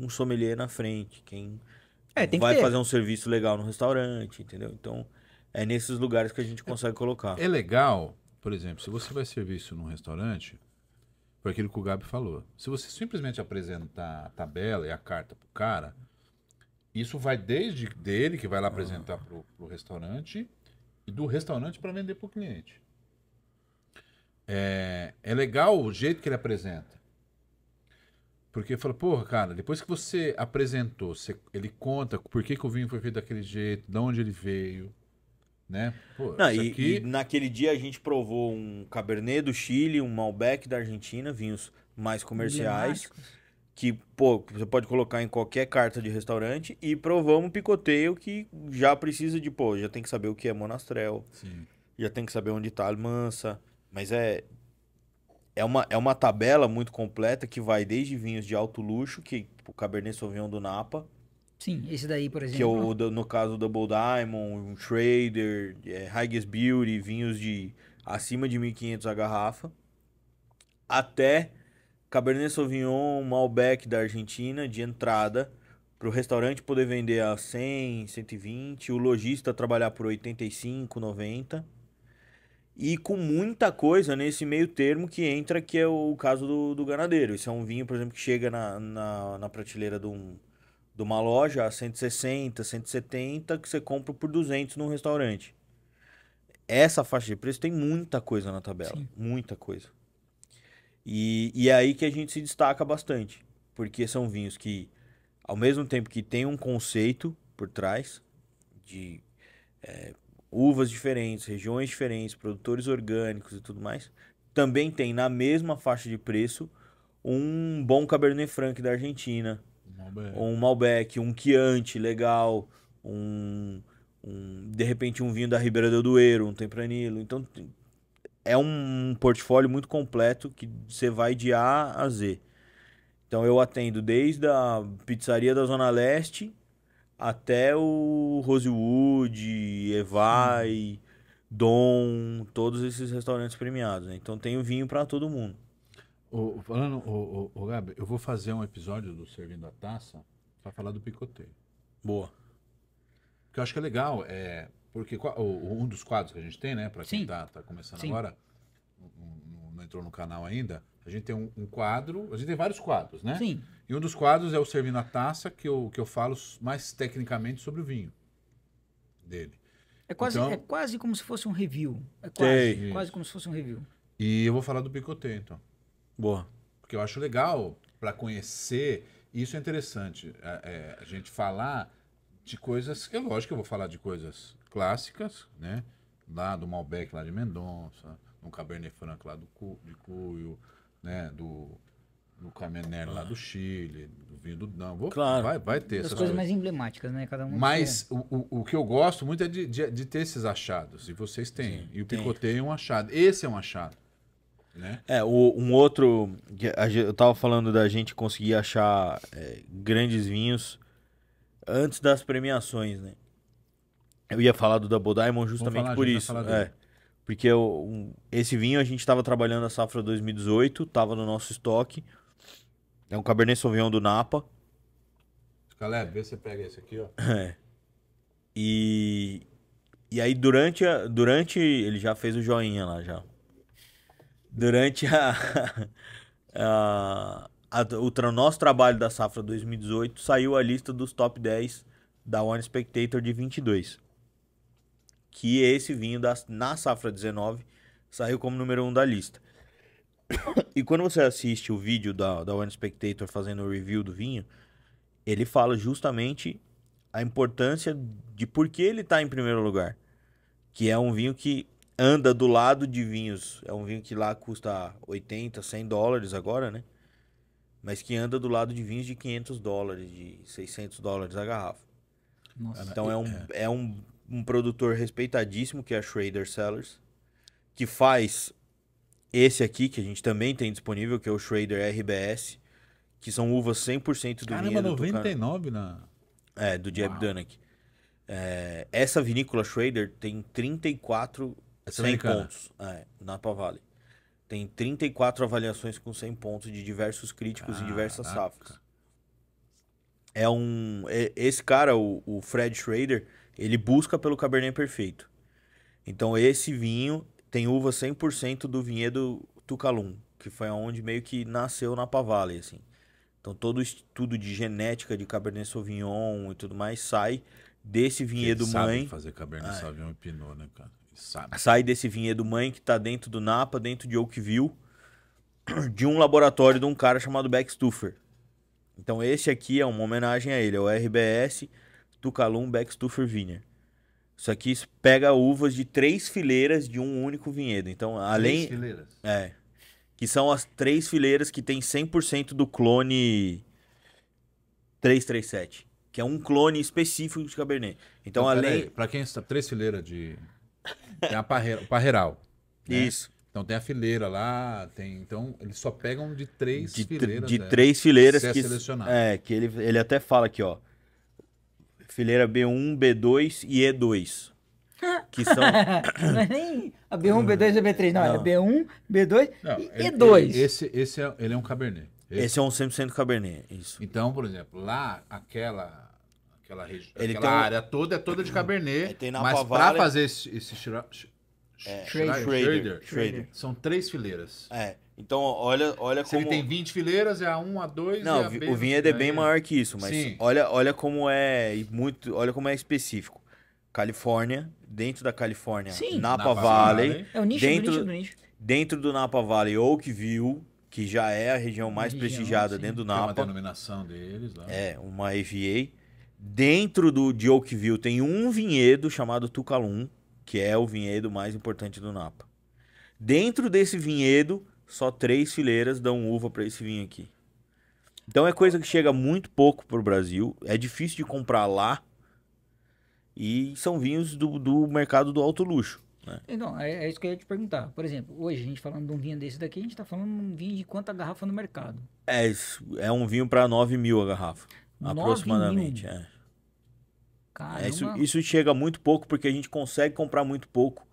D: um sommelier na frente? Quem é, tem vai que fazer um serviço legal no restaurante, entendeu? Então é nesses lugares que a gente consegue é, colocar. É
B: legal, por exemplo, se você vai servir isso num restaurante, foi aquilo que o Gabi falou. Se você simplesmente apresentar a tabela e a carta pro cara isso vai desde dele, que vai lá apresentar ah. para o restaurante, e do restaurante para vender para o cliente. É, é legal o jeito que ele apresenta. Porque fala, porra, cara, depois que você apresentou, você, ele conta por que, que o vinho foi feito daquele jeito, de onde ele veio, né? Pô, Não, e, aqui... e,
D: naquele dia a gente provou um Cabernet do Chile, um Malbec da Argentina, vinhos mais comerciais que, pô, você pode colocar em qualquer carta de restaurante e provamos um picoteio que já precisa de, pô, já tem que saber o que é monastrel. Sim. Já tem que saber onde está a mansa, Mas é é uma, é uma tabela muito completa que vai desde vinhos de alto luxo, que o Cabernet Sauvignon do Napa.
C: Sim, esse daí, por exemplo. Que é
D: o, no caso, o Double Diamond, o Trader, é, Highest Beauty, vinhos de acima de 1.500 a garrafa. Até Cabernet Sauvignon, Malbec da Argentina de entrada para o restaurante poder vender a 100, 120, o lojista trabalhar por 85, 90. E com muita coisa nesse meio termo que entra, que é o caso do, do ganadeiro. Isso é um vinho, por exemplo, que chega na, na, na prateleira de, um, de uma loja a 160, 170, que você compra por 200 num restaurante. Essa faixa de preço tem muita coisa na tabela. Sim. Muita coisa. E, e é aí que a gente se destaca bastante, porque são vinhos que, ao mesmo tempo que tem um conceito por trás de é, uvas diferentes, regiões diferentes, produtores orgânicos e tudo mais, também tem na mesma faixa de preço um bom Cabernet Franc da Argentina, Malbec. um Malbec, um Chianti legal, um, um, de repente um vinho da Ribeira do Duero, um Tempranilo. Então é um portfólio muito completo que você vai de A a Z. Então eu atendo desde a pizzaria da Zona Leste até o Rosewood, Evai, Sim. Dom, todos esses restaurantes premiados. Né? Então tem vinho para todo mundo.
B: falando, o ô, Gabi, eu vou fazer um episódio do Servindo a Taça para falar do picoteio. Boa. Porque eu acho que é legal. É, porque um dos quadros que a gente tem, né, para quem está tá começando Sim. agora, não entrou no canal ainda, a gente tem um, um, quadro, a gente tem vários quadros, né? Sim. E um dos quadros é o Servindo a Taça, que eu, que eu falo mais tecnicamente sobre o vinho dele.
C: É quase, então, é quase como se fosse um
B: review. É quase, é quase como se fosse um review. E eu vou falar do Picotê, então. Boa. Porque eu acho legal para conhecer, isso é interessante, é, é, a gente falar de coisas, é lógico que eu vou falar de coisas clássicas, né? Lá do Malbec, lá de Mendonça, no Cabernet Franc lá do Cu, de Cuyo, né? Do, do Cabernet lá do Chile, do vinho do Dão. Vou, claro. Vai, vai ter. As coisas, coisas mais
C: emblemáticas, né? Cada um Mas
B: o, o, que eu gosto muito é de, de, de ter esses achados, e vocês têm. Sim, e o tem. picoteio é um achado. Esse é um achado. Né?
D: É, o, um outro. Eu tava falando da gente conseguir achar é, grandes vinhos antes das premiações, né? Eu ia falar do Double Diamond justamente falar, por isso. É, porque eu, um, esse vinho a gente estava trabalhando a safra 2018, estava no nosso estoque. É um Cabernet Sauvignon do Napa.
B: Galera, vê se você pega esse
D: aqui, ó. É. E, e aí durante a, durante ele já fez o joinha lá já. Durante a, a, a o tra, nosso trabalho da safra 2018 saiu a lista dos top 10 da One Spectator de 22 que esse vinho da, na safra 19 saiu como número 1 um da lista. E quando você assiste o vídeo da, da One Spectator fazendo o review do vinho, ele fala justamente a importância de por que ele está em primeiro lugar. Que é um vinho que anda do lado de vinhos. É um vinho que lá custa 80, 100 dólares agora, né? Mas que anda do lado de vinhos de 500 dólares, de 600 dólares a garrafa. Nossa, então é um, é. é um um produtor respeitadíssimo, que é a Schrader Sellers, que faz esse aqui, que a gente também tem disponível, que é o Schrader RBS, que são uvas 100% do Caramba, vinhedo 99 Tucano. na... É, do Jeb Dunnick. É, essa vinícola Schrader tem 34... É 100 americana. pontos é, na Pavale. Tem 34 avaliações com 100 pontos de diversos críticos Caraca. e diversas safras. É um... É, esse cara, o, o Fred Schrader ele busca pelo Cabernet Perfeito. Então esse vinho tem uva 100% do vinhedo Tucalum, que foi onde meio que nasceu na Pavale, assim. Então todo o estudo de genética de Cabernet Sauvignon e tudo mais sai desse vinhedo Ele mãe. Sabe fazer Cabernet é. Sauvignon
B: e Pinot, né, cara?
D: sabe. Sai desse vinhedo mãe que está dentro do Napa, dentro de Oakville, de um laboratório de um cara chamado Beck Stuffer. Então esse aqui é uma homenagem a ele, é o RBS Tucalum Backstuffer Viner. Isso aqui pega uvas de três fileiras de um único vinhedo. Então, além. Três fileiras. É. Que são as três fileiras que tem 100% do clone 337. Que é um clone específico de Cabernet. Então, então além.
B: Para quem essa três fileiras de. Tem a parreira, o parreiral. Né? Isso. Então tem a fileira lá, tem. Então eles só pegam de três de, fileiras. De é. três fileiras Se é que.
D: É, que ele, ele até fala aqui, ó fileira B1, B2 e E2. Que são. não é
C: nem a B1, B2 e B3, não. não. É B1, B2 não, e ele, E2.
D: esse, esse é, ele é um Cabernet. Esse, esse é um 100% Cabernet, isso. Então, por exemplo,
B: lá aquela
D: aquela região, aquela área um... toda é toda de uhum. Cabernet, mas para é fazer esse, esse é, Schrader, são três fileiras. É, então, olha, olha Se como. ele tem 20 fileiras,
B: é a 1, a 2
D: Não, né? é a o vinhedo é bem maior que isso, mas olha, olha como é muito. Olha como é específico. Califórnia, dentro da Califórnia, Sim. Napa, Napa Valley. Valley. É o nicho dentro, do nicho do nicho. Dentro do Napa Valley, Oakville, que já é a região mais região, prestigiada sim. dentro do Napa. Tem uma denominação deles lá. É, uma AVA. Dentro do, de Oakville tem um vinhedo chamado Tucalum, que é o vinhedo mais importante do Napa. Dentro desse vinhedo só três fileiras dão uva para esse vinho aqui. Então é coisa que chega muito pouco para o Brasil, é difícil de comprar lá e são vinhos do, do mercado do alto luxo. Né?
C: Então, é, é, isso que eu ia te perguntar. Por exemplo, hoje a gente falando de um vinho desse daqui, a gente está falando de um vinho de quanta garrafa no mercado?
D: É, isso, é um vinho para 9 mil a garrafa, 9 aproximadamente. Mil? É. Caramba. É, isso, isso chega muito pouco porque a gente consegue comprar muito pouco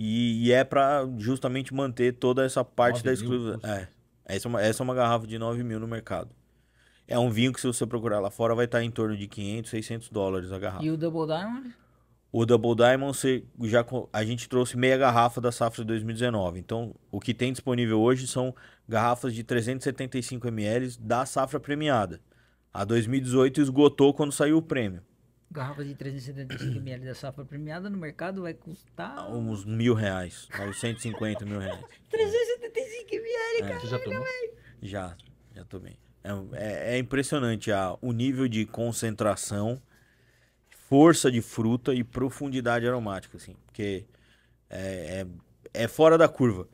D: e, e é para justamente manter toda essa parte da exclusividade. É, essa é, uma, essa é uma garrafa de 9 mil no mercado. É um vinho que, se você procurar lá fora, vai estar tá em torno de 500, 600 dólares a garrafa. E
C: o Double Diamond?
D: O Double Diamond, você já, a gente trouxe meia garrafa da safra de 2019. Então, o que tem disponível hoje são garrafas de 375 ml da safra premiada. A 2018 esgotou quando saiu o prêmio
C: garrafa de 375ml da safra premiada no mercado vai custar. Ah,
D: uns mil reais. 150 mil reais. 375ml, é. cara. Você já tomou? Já, já tomei. É, é, é impressionante a, o nível de concentração, força de fruta e profundidade aromática, assim. Porque é, é, é fora da curva.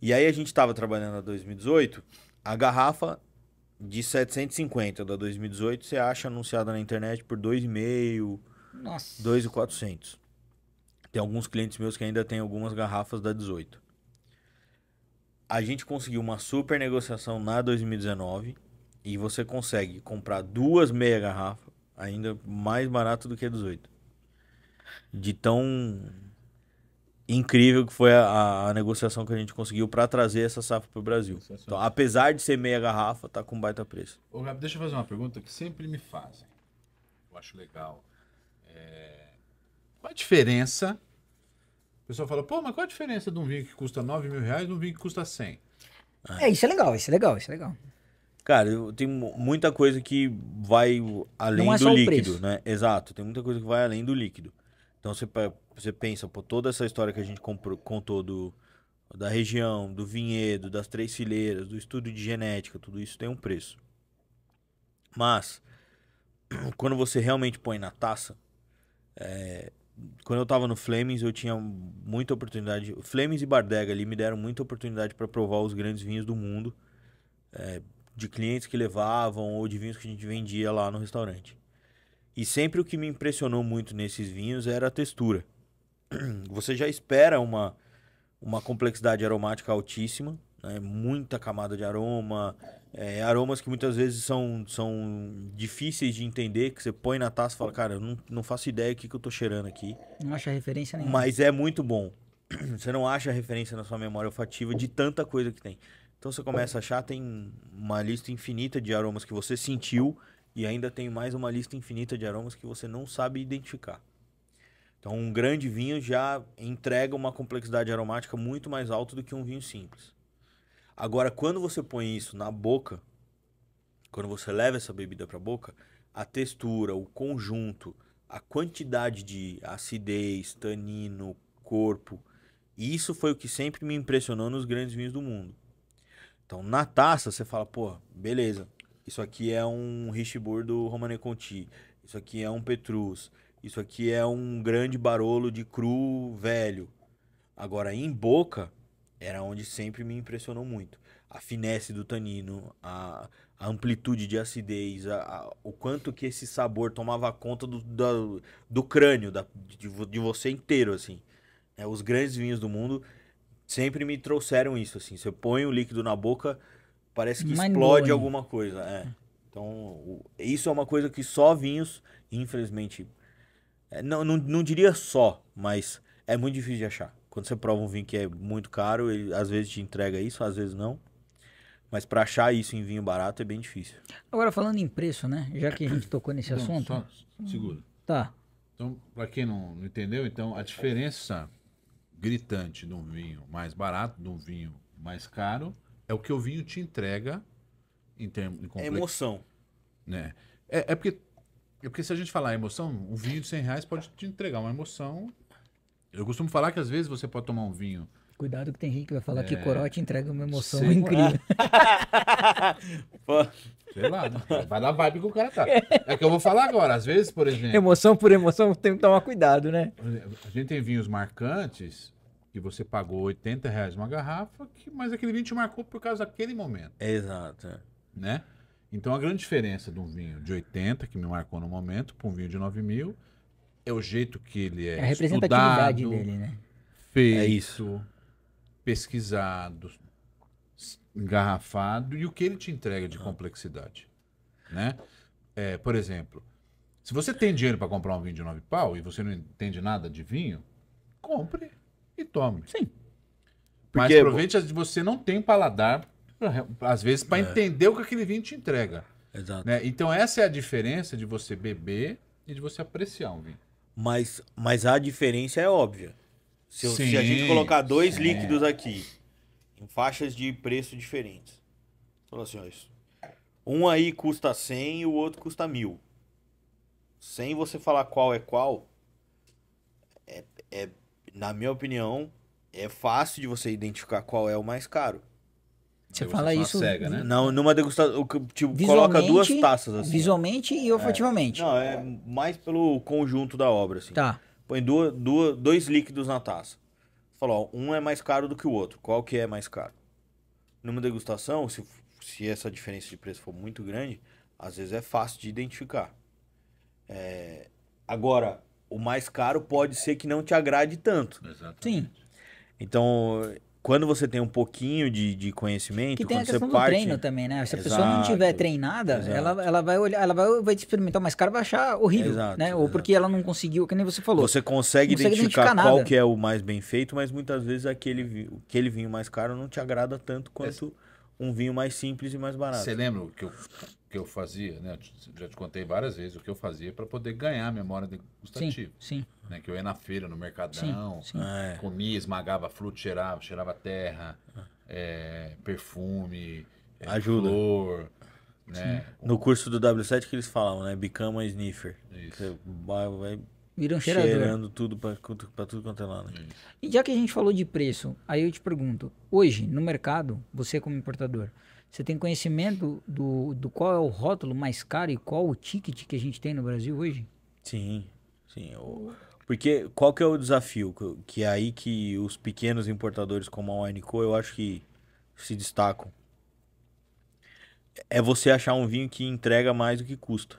D: E aí a gente estava trabalhando na 2018, a garrafa de 750 da 2018, você acha anunciada na internet por 2,5, 2,400. Tem alguns clientes meus que ainda tem algumas garrafas da 18. A gente conseguiu uma super negociação na 2019 e você consegue comprar duas meia garrafa ainda mais barato do que a 18. De tão incrível que foi a, a, negociação que a gente conseguiu para trazer essa safra para o Brasil. Então, apesar de ser meia garrafa, tá com baita preço.
B: Ô, Gabi, deixa eu fazer uma pergunta que sempre me fazem. Eu acho legal. É...
D: Qual a diferença? O pessoal
B: fala, pô, mas qual a diferença de um vinho que custa 9 mil reais e de um vinho que custa 100? É, isso é legal, isso é legal,
D: isso é legal. Cara, tem muita coisa que vai além é do líquido, né? Exato, tem muita coisa que vai além do líquido. Então você, você pensa, por toda essa história que a gente comprou, contou do, da região, do vinhedo, das três fileiras, do estudo de genética, tudo isso tem um preço. Mas, quando você realmente põe na taça, é, quando eu tava no Flemings, eu tinha muita oportunidade. Flemings e Bardega ali me deram muita oportunidade para provar os grandes vinhos do mundo, é, de clientes que levavam ou de vinhos que a gente vendia lá no restaurante. E sempre o que me impressionou muito nesses vinhos era a textura. Você já espera uma, uma complexidade aromática altíssima, né? muita camada de aroma, é, aromas que muitas vezes são, são difíceis de entender, que você põe na taça e fala, cara, eu não, não faço ideia do que, que eu tô cheirando aqui. Não acha referência nenhuma. Mas é muito bom. Você não acha referência na sua memória olfativa de tanta coisa que tem. Então você começa a achar, tem uma lista infinita de aromas que você sentiu e ainda tem mais uma lista infinita de aromas que você não sabe identificar. Então, um grande vinho já entrega uma complexidade aromática muito mais alta do que um vinho simples. Agora, quando você põe isso na boca, quando você leva essa bebida para a boca, a textura, o conjunto, a quantidade de acidez, tanino, corpo, isso foi o que sempre me impressionou nos grandes vinhos do mundo. Então, na taça, você fala, pô, beleza, isso aqui é um Richbourg do Romane Conti. Isso aqui é um Petrus. Isso aqui é um grande barolo de cru velho. Agora, em boca, era onde sempre me impressionou muito. A finesse do tanino, a, a amplitude de acidez, a, a, o quanto que esse sabor tomava conta do, do, do crânio, da, de, de, você inteiro, assim. É, os grandes vinhos do mundo sempre me trouxeram isso, assim. Você põe o líquido na boca, parece que Mind explode blowing. alguma coisa. É. Então, isso é uma coisa que só vinhos, infelizmente, é, não, não, não diria só, mas é muito difícil de achar. Quando você prova um vinho que é muito caro, ele às vezes te entrega isso, às vezes não. Mas para achar isso em vinho barato é bem difícil.
C: Agora, falando em preço, né? Já que a gente tocou nesse assunto. Só, segura.
A: Tá.
B: Então, para quem não, não entendeu, então a diferença gritante de um vinho mais barato, de um vinho mais caro, é o que o vinho te entrega em termos de complexo. É emoção. Né? É, é, porque, é porque se a gente falar emoção, um vinho de 100 reais pode te entregar uma emoção. Eu costumo falar que às vezes você pode tomar um vinho
C: Cuidado que tem gente que vai falar é... que corote entrega uma emoção Sei incrível.
B: Sei lá, vai dar vibe que o cara tá. É que eu vou falar agora, às vezes, por exemplo. Emoção por emoção, tem que tomar cuidado, né? A gente tem vinhos marcantes que você pagou 80 reais uma garrafa, que, mas aquele vinho te marcou por causa daquele momento. Exato. É. Né? Então a grande diferença de um vinho de 80, que me marcou no momento, para um vinho de 9 mil, é o jeito que ele é, é. A representatividade estudado, dele, né? Feito, é isso. pesquisado, engarrafado e o que ele te entrega de ah. complexidade. Né? É, por exemplo, se você tem dinheiro para comprar um vinho de 9 pau e você não entende nada de vinho, compre e tome. Sim. Porque, Mas aproveite de você não tem paladar, às vezes, para é. entender o que aquele vinho te entrega. Exato. Né? Então, essa é a diferença de você beber
D: e de você apreciar um vinho. Mas, mas a diferença é óbvia. Se, eu, sim, se a gente colocar dois sim. líquidos aqui, em faixas de preço diferentes, fala assim, isso. um aí custa 100 e o outro custa mil. Sem você falar qual é qual, é, é na minha opinião, é fácil de você identificar qual é o mais caro. Você fala isso. Cega, né? Não, numa degustação. Tipo, coloca duas taças assim. Visualmente e é. olfativamente. É. Não, é mais pelo conjunto da obra, assim. Tá. Põe duas, duas, dois líquidos na taça. Falou, um é mais caro do que o outro. Qual que é mais caro? Numa degustação, se, se essa diferença de preço for muito grande, às vezes é fácil de identificar. É... Agora, o mais caro pode ser que não te agrade tanto. Exatamente. Sim. Então, quando você tem um pouquinho de, de conhecimento, que tem quando a questão você do parte... treino também, né? Se a pessoa não tiver
C: treinada, ela, ela vai olhar, ela vai, vai experimentar o mais caro, vai achar horrível, exato, né? Ou porque ela não conseguiu, que nem você falou. Você consegue, consegue identificar, identificar qual que
D: é o mais bem feito, mas muitas vezes aquele, aquele vinho mais caro não te agrada tanto quanto Esse... um vinho mais simples e mais barato. Você lembra
B: que eu que eu fazia, né? Já te contei várias vezes o que eu fazia para poder ganhar a memória gustativa. Sim. sim. Né? Que eu ia na feira, no mercadão, sim, sim. É. comia,
D: esmagava fruta, cheirava, cheirava terra, é, perfume, é, Ajuda. flor. Né? No curso do W7 que eles falavam, né? Bicama e sniffer. Isso. Você vai, Viram um cheirador. Cheirando tudo para tudo quanto é lá, né?
C: E já que a gente falou de preço, aí eu te pergunto, hoje, no mercado, você como importador, você tem conhecimento do, do qual é o rótulo mais caro e qual o ticket que a gente tem no Brasil hoje?
D: Sim, sim. Porque qual que é o desafio? Que é aí que os pequenos importadores como a Co, eu acho que se destacam. É você achar um vinho que entrega mais do que custa.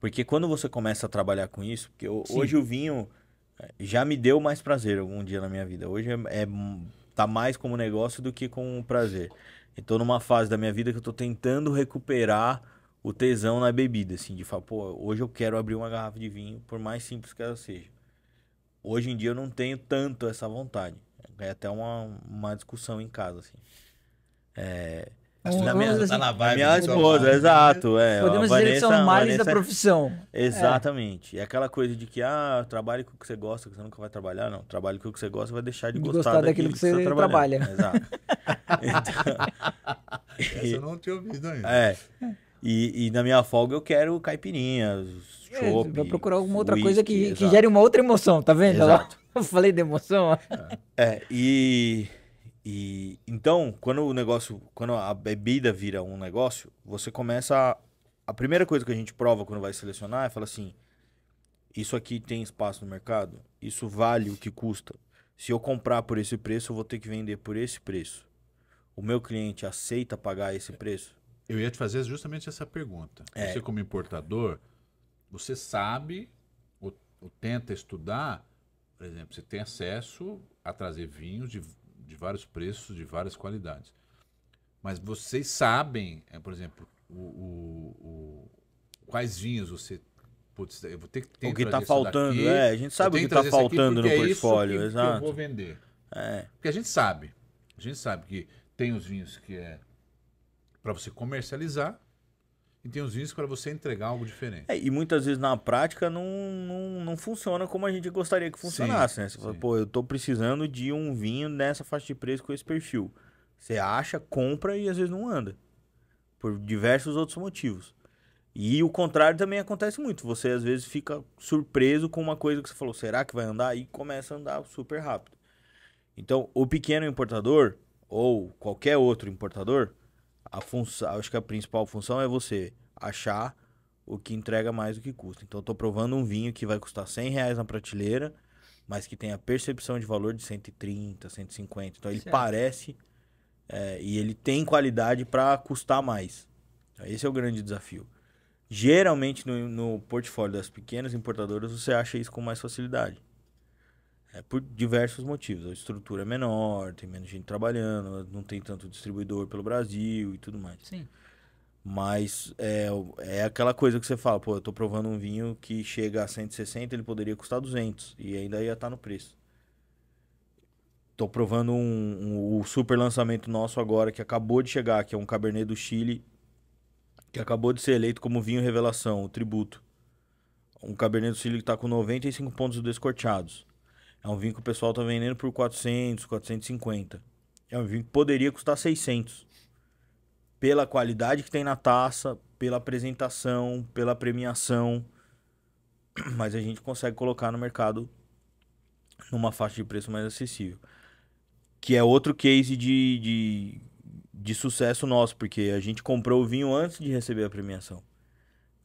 D: Porque quando você começa a trabalhar com isso, porque Sim. hoje o vinho é, já me deu mais prazer algum dia na minha vida. Hoje é, é tá mais como negócio do que como prazer. Eu tô numa fase da minha vida que eu tô tentando recuperar o tesão na bebida, assim, de falar, pô, hoje eu quero abrir uma garrafa de vinho, por mais simples que ela seja. Hoje em dia eu não tenho tanto essa vontade. É até uma, uma discussão em casa, assim. É, Tá assim. A tá na vibe. Minha esposa, exato. É, Podemos dizer que são é males da profissão. É. Exatamente. É. aquela coisa de que, ah, trabalhe com o que você gosta, que você nunca vai trabalhar. Não, trabalhe com o que você gosta, vai deixar de, de gostar, gostar daquilo que você, que você tá trabalha. Exato. Então, Essa eu não tinha ouvido ainda. É. E, e, na minha folga eu quero caipirinhas é, chopp. É, vai procurar alguma outra whisky, coisa que, que gere
C: uma outra emoção, tá vendo? Exato.
D: Eu falei de emoção. É, é e... E então, quando o negócio, quando a bebida vira um negócio, você começa a, a primeira coisa que a gente prova quando vai selecionar é falar assim: isso aqui tem espaço no mercado? Isso vale o que custa? Se eu comprar por esse preço, eu vou ter que vender por esse preço. O meu cliente aceita pagar esse preço?
B: Eu ia te fazer justamente
D: essa pergunta. É. Você, como importador, você
B: sabe ou, ou tenta estudar, por exemplo, você tem acesso a trazer vinhos de de vários preços, de várias qualidades. Mas vocês sabem, é, por exemplo, o, o, o, quais vinhos você. Putz, eu vou ter que ter O que está faltando, é, A gente sabe o que está faltando no é portfólio, que, exato. Que eu vou vender. É. Porque a gente sabe. A gente sabe que tem os vinhos que é para você comercializar e tem os vinhos para você entregar algo diferente.
D: É, e muitas vezes na prática não, não, não funciona como a gente gostaria que funcionasse, sim, né? Você sim. fala, pô, eu estou precisando de um vinho nessa faixa de preço com esse perfil. Você acha, compra e às vezes não anda. Por diversos outros motivos. E o contrário também acontece muito. Você às vezes fica surpreso com uma coisa que você falou, será que vai andar? E começa a andar super rápido. Então, o pequeno importador ou qualquer outro importador, a função, acho que a principal função é você achar o que entrega mais do que custa. Então, eu tô provando um vinho que vai custar 100 reais na prateleira, mas que tem a percepção de valor de 130, 150. Então, ele certo. parece é, e ele tem qualidade para custar mais. Então, esse é o grande desafio. Geralmente, no, no portfólio das pequenas importadoras, você acha isso com mais facilidade. É por diversos motivos. A estrutura é menor, tem menos gente trabalhando, não tem tanto distribuidor pelo Brasil e tudo mais. Sim. Mas é, é aquela coisa que você fala, pô, eu tô provando um vinho que chega a 160, ele poderia custar 200 e ainda ia estar tá no preço. Tô provando um, um, super lançamento nosso agora que acabou de chegar, que é um Cabernet do Chile, que acabou de ser eleito como vinho revelação, o tributo. Um Cabernet do Chile que tá com 95 pontos descorteados. É um vinho que o pessoal tá vendendo por 400, 450. É um vinho que poderia custar 600. Pela qualidade que tem na taça, pela apresentação, pela premiação. Mas a gente consegue colocar no mercado numa faixa de preço mais acessível. Que é outro case de, de, de sucesso nosso, porque a gente comprou o vinho antes de receber a premiação.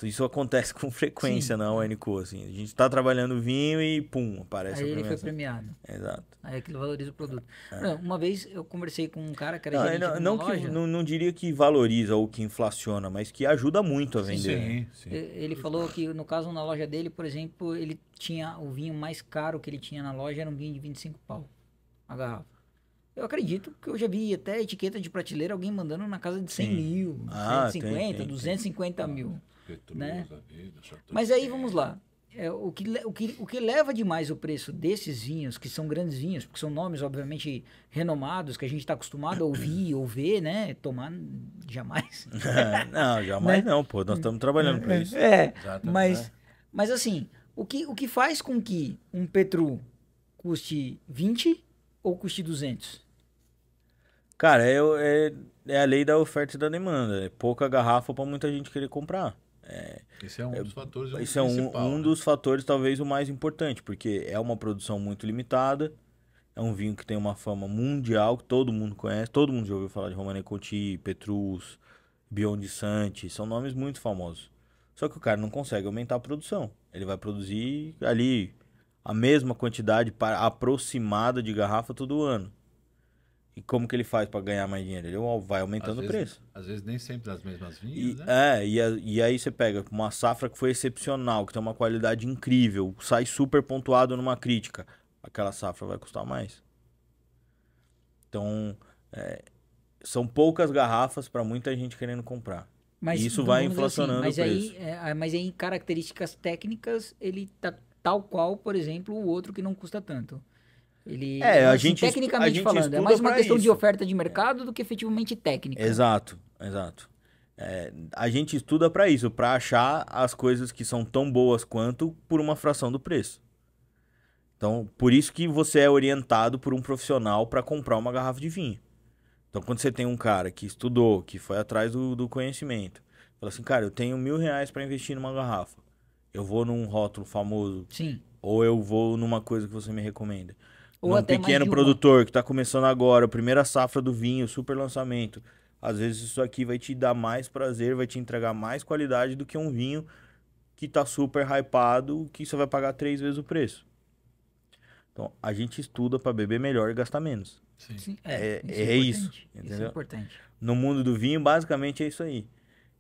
D: Isso acontece com frequência Sim. na assim. A gente está trabalhando vinho e pum, aparece Aí ele foi premiado. Exato.
A: Aí aquilo
C: valoriza o produto. É. Uma vez eu conversei com um cara que era não, gerente não, não, que, não,
D: não, diria que valoriza ou que inflaciona, mas que ajuda muito a vender. Né? Sim,
B: sim.
C: Ele falou que, no caso, na loja dele, por exemplo, ele tinha o vinho mais caro que ele tinha na loja era um vinho de 25 pau a garrafa. Eu acredito que eu já vi até etiqueta de prateleira alguém mandando na casa de 100 sim. mil, ah, 150, tem, tem, 250 tem. mil. Petrus, né? Vida, tá Mas aí vamos lá. É, o, que, o, que, o que leva demais o preço desses vinhos, que são grandes vinhos, porque são nomes, obviamente, renomados, que a gente está acostumado a ouvir ou ver, né? Tomar jamais. não, jamais né? não, pô. Nós estamos trabalhando para isso. É, mas, é. mas assim, o que, o que faz com que um Petru custe 20 ou custe 200?
D: Cara, é, é, é a lei da oferta e da demanda. É pouca garrafa para muita gente querer comprar. É, esse é um é, dos fatores. É esse é um, um né? dos fatores, talvez o mais importante, porque é uma produção muito limitada. É um vinho que tem uma fama mundial, que todo mundo conhece, todo mundo já ouviu falar de Romane Conti, Petrus, Biondi Santi, são nomes muito famosos. Só que o cara não consegue aumentar a produção. Ele vai produzir ali a mesma quantidade para aproximada de garrafa todo ano. E como que ele faz para ganhar mais dinheiro? Ele vai aumentando às o vezes, preço.
B: Às vezes nem sempre das mesmas vinhas, e,
D: né? É, e, a, e aí você pega uma safra que foi excepcional, que tem uma qualidade incrível, sai super pontuado numa crítica. Aquela safra vai custar mais. Então, é, são poucas garrafas para muita gente querendo comprar. Mas, e isso então, vai assim, inflacionando assim, mas o
C: preço. Aí, é, ah, mas aí, em características técnicas, ele tá tal qual, por exemplo, o outro que não custa tanto. Ele, é,
D: a gente, tecnicamente a gente falando, é mais uma questão isso. de
C: oferta de mercado do que efetivamente técnica. Né?
D: Exato, exato. É, a gente estuda para isso, para achar as coisas que são tão boas quanto por uma fração do preço. Então, por isso que você é orientado por um profissional para comprar uma garrafa de vinho. Então, quando você tem um cara que estudou, que foi atrás do, do conhecimento, fala assim, cara, eu tenho mil reais para investir numa garrafa. Eu vou num rótulo famoso. Sim. Ou eu vou numa coisa que você me recomenda.
C: Ou um pequeno
D: produtor que está começando agora, a primeira safra do vinho, super lançamento. Às vezes isso aqui vai te dar mais prazer, vai te entregar mais qualidade do que um vinho que está super hypado, que você vai pagar três vezes o preço. Então, a gente estuda para beber melhor e gastar menos. Sim. É, é, isso. É, é isso, isso é importante. No mundo do vinho, basicamente é isso aí.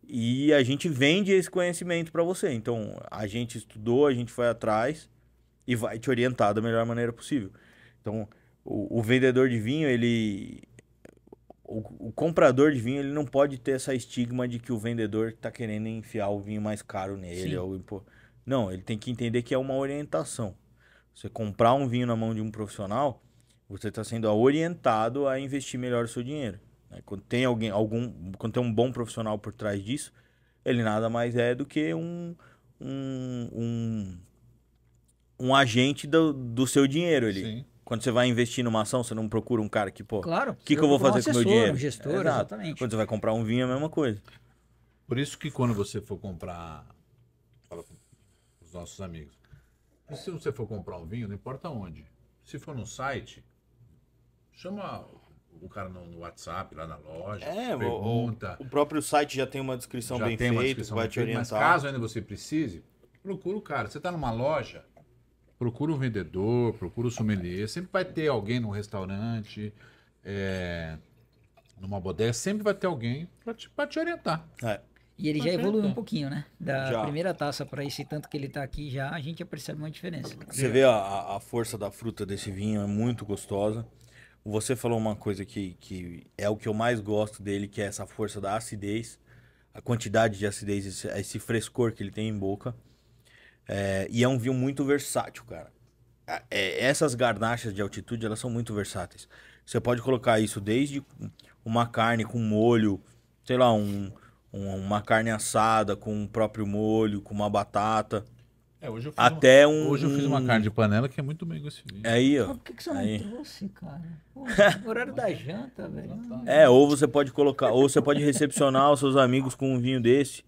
D: E a gente vende esse conhecimento para você. Então, a gente estudou, a gente foi atrás e vai te orientar da melhor maneira possível. Então, o, o vendedor de vinho, ele. O, o, comprador de vinho, ele não pode ter essa estigma de que o vendedor está querendo enfiar o vinho mais caro nele. Ou, não, ele tem que entender que é uma orientação. Você comprar um vinho na mão de um profissional, você está sendo orientado a investir melhor o seu dinheiro. Né? Quando tem alguém, algum, quando tem um bom profissional por trás disso, ele nada mais é do que um, um, um, um agente do, do seu dinheiro ali. Sim. Quando você vai investir numa ação, você não procura um cara que, pô, claro, o que, que eu vou fazer um com o meu dinheiro? Um gestor, exatamente. Quando você vai comprar um vinho, é a mesma coisa. Por isso que quando você for comprar, fala com
B: os nossos amigos, se você for comprar um vinho, não importa onde, se for no site, chama o cara no, WhatsApp, lá na loja, é, pergunta. O, o,
D: próprio site já tem uma
B: descrição já bem feita, vai te orientar. Mas caso ainda você precise, procura o cara. Você está numa loja, procura um vendedor, procura um sommelier. Sempre vai ter alguém num restaurante, é, numa bodega, sempre vai ter alguém para te, te orientar. É.
C: E ele já evoluiu um então. pouquinho, né? Da
D: já.
B: primeira taça para esse tanto que ele está
C: aqui já, a gente já percebe uma diferença. Você vê
D: a, a força da fruta desse vinho, é muito gostosa. Você falou uma coisa que, que é o que eu mais gosto dele, que é essa força da acidez, a quantidade de acidez, esse, esse frescor que ele tem em boca. É, e é um vinho muito versátil, cara. É, essas garnachas de altitude, elas são muito versáteis. Você pode colocar isso desde uma carne com molho, sei lá, um, um uma carne assada com o próprio molho, com uma batata. É, hoje eu fiz até uma, um. Hoje eu fiz uma carne de panela que é muito bem esse vinho. Aí, ó. por que, que você aí. não
A: trouxe, cara?
D: Pô, horário da janta, velho. Tá- é, ou você pode colocar, ou você pode recepcionar os seus amigos com um vinho desse.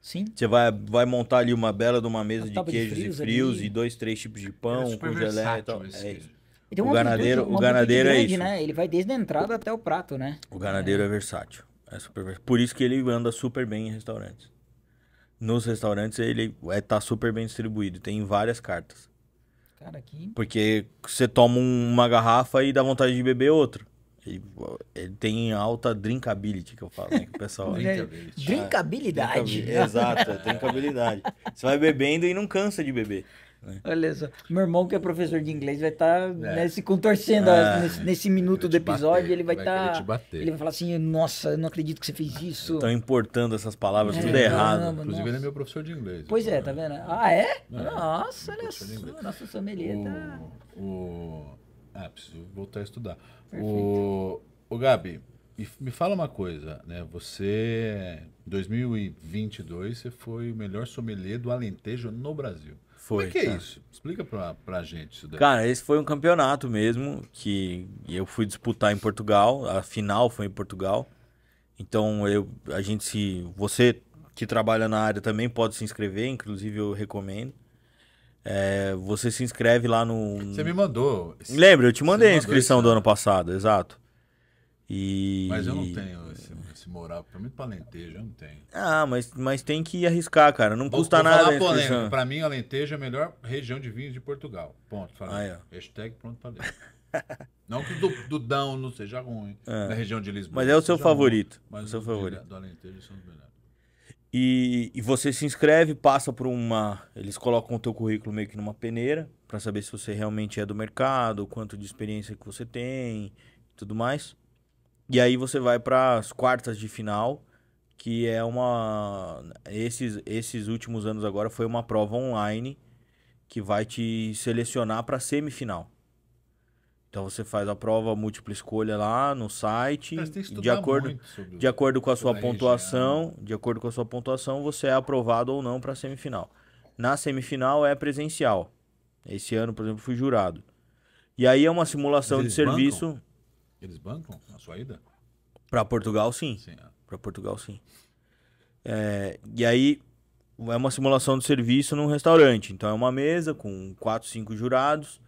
D: Sim. Você vai, vai montar ali uma bela de uma mesa uma de queijos de frios e frios ali. e dois, três tipos de pão, é com e tal. É isso. Então, o ganadeiro, o ganadeiro é grande, é isso.
C: Né? Ele vai desde a entrada até o prato, né?
D: O ganadeiro é, é versátil. É super versátil. Por isso que ele anda super bem em restaurantes. Nos restaurantes ele é, tá super bem distribuído, tem várias cartas. Cara, Porque você toma uma garrafa e dá vontade de beber outra. Ele, tem alta drinkability, que eu falo, né? Que o pessoal... drinkability. Drinkabilidade. Ah, exato, é drinkabilidade. Você vai bebendo e não cansa de beber. Né?
C: Olha só, meu irmão que é professor de inglês vai estar tá, é. né, se contorcendo ah, nesse, nesse, minuto do episódio, bater, ele vai estar, tá, ele vai falar assim, nossa, eu não acredito que você fez isso. Estão
D: importando essas palavras é, tudo é, errado. Não, Inclusive nossa. ele é meu professor de inglês. Pois
C: então, é, né? tá vendo? Ah, é? Nossa, olha só, nossa
B: sommelier o, tá... O... Ah, preciso voltar a estudar. Perfeito. O, o Gabi, me fala uma coisa, né? Você, em 2022, você foi o melhor sommelier do Alentejo no Brasil.
D: Foi. Como é que tá? é isso?
B: Explica pra, pra gente isso daí. Cara,
D: esse foi um campeonato mesmo que eu fui disputar em Portugal. A final foi em Portugal. Então, eu, a gente se... Você que trabalha na área também pode se inscrever, inclusive eu recomendo. É, você se inscreve lá no. Você me mandou. Lembra, eu te mandei a inscrição do ano passado, exato. E... Mas eu não
B: tenho esse, esse moral, mim, pra Alentejo, eu não tenho.
D: Ah, mas, mas tem que arriscar, cara. Não custa vou nada. Falar polêmico. Pra
B: mim, lenteja é a melhor região de vinhos de Portugal. Ponto. Falei. Ah, é. Hashtag pronto falei. não que do, do Dão não seja ruim, é. na região de Lisboa. Mas é o seu favorito. Ruim, mas o seu favorito. Do Alentejo são os melhores.
D: E, e, você se inscreve, passa por uma. Eles colocam o teu currículo meio que numa peneira para saber se você realmente é do mercado, quanto de experiência que você tem, tudo mais. E aí você vai para as quartas de final, que é uma esses esses últimos anos agora foi uma prova online que vai te selecionar para semifinal. Então você faz a prova múltipla escolha lá no site, de acordo, de acordo com a sua pontuação, região. Né? de acordo com a sua pontuação, você é aprovado ou não para a semifinal. Na semifinal é presencial. Esse ano, por exemplo, fui jurado. E aí é uma simulação de serviço. Bancam?
B: Eles bancam na sua ida?
D: Para Portugal, sim. sim é. Para Portugal, sim. É, e aí é uma simulação de serviço num restaurante. Então é uma mesa com quatro, cinco jurados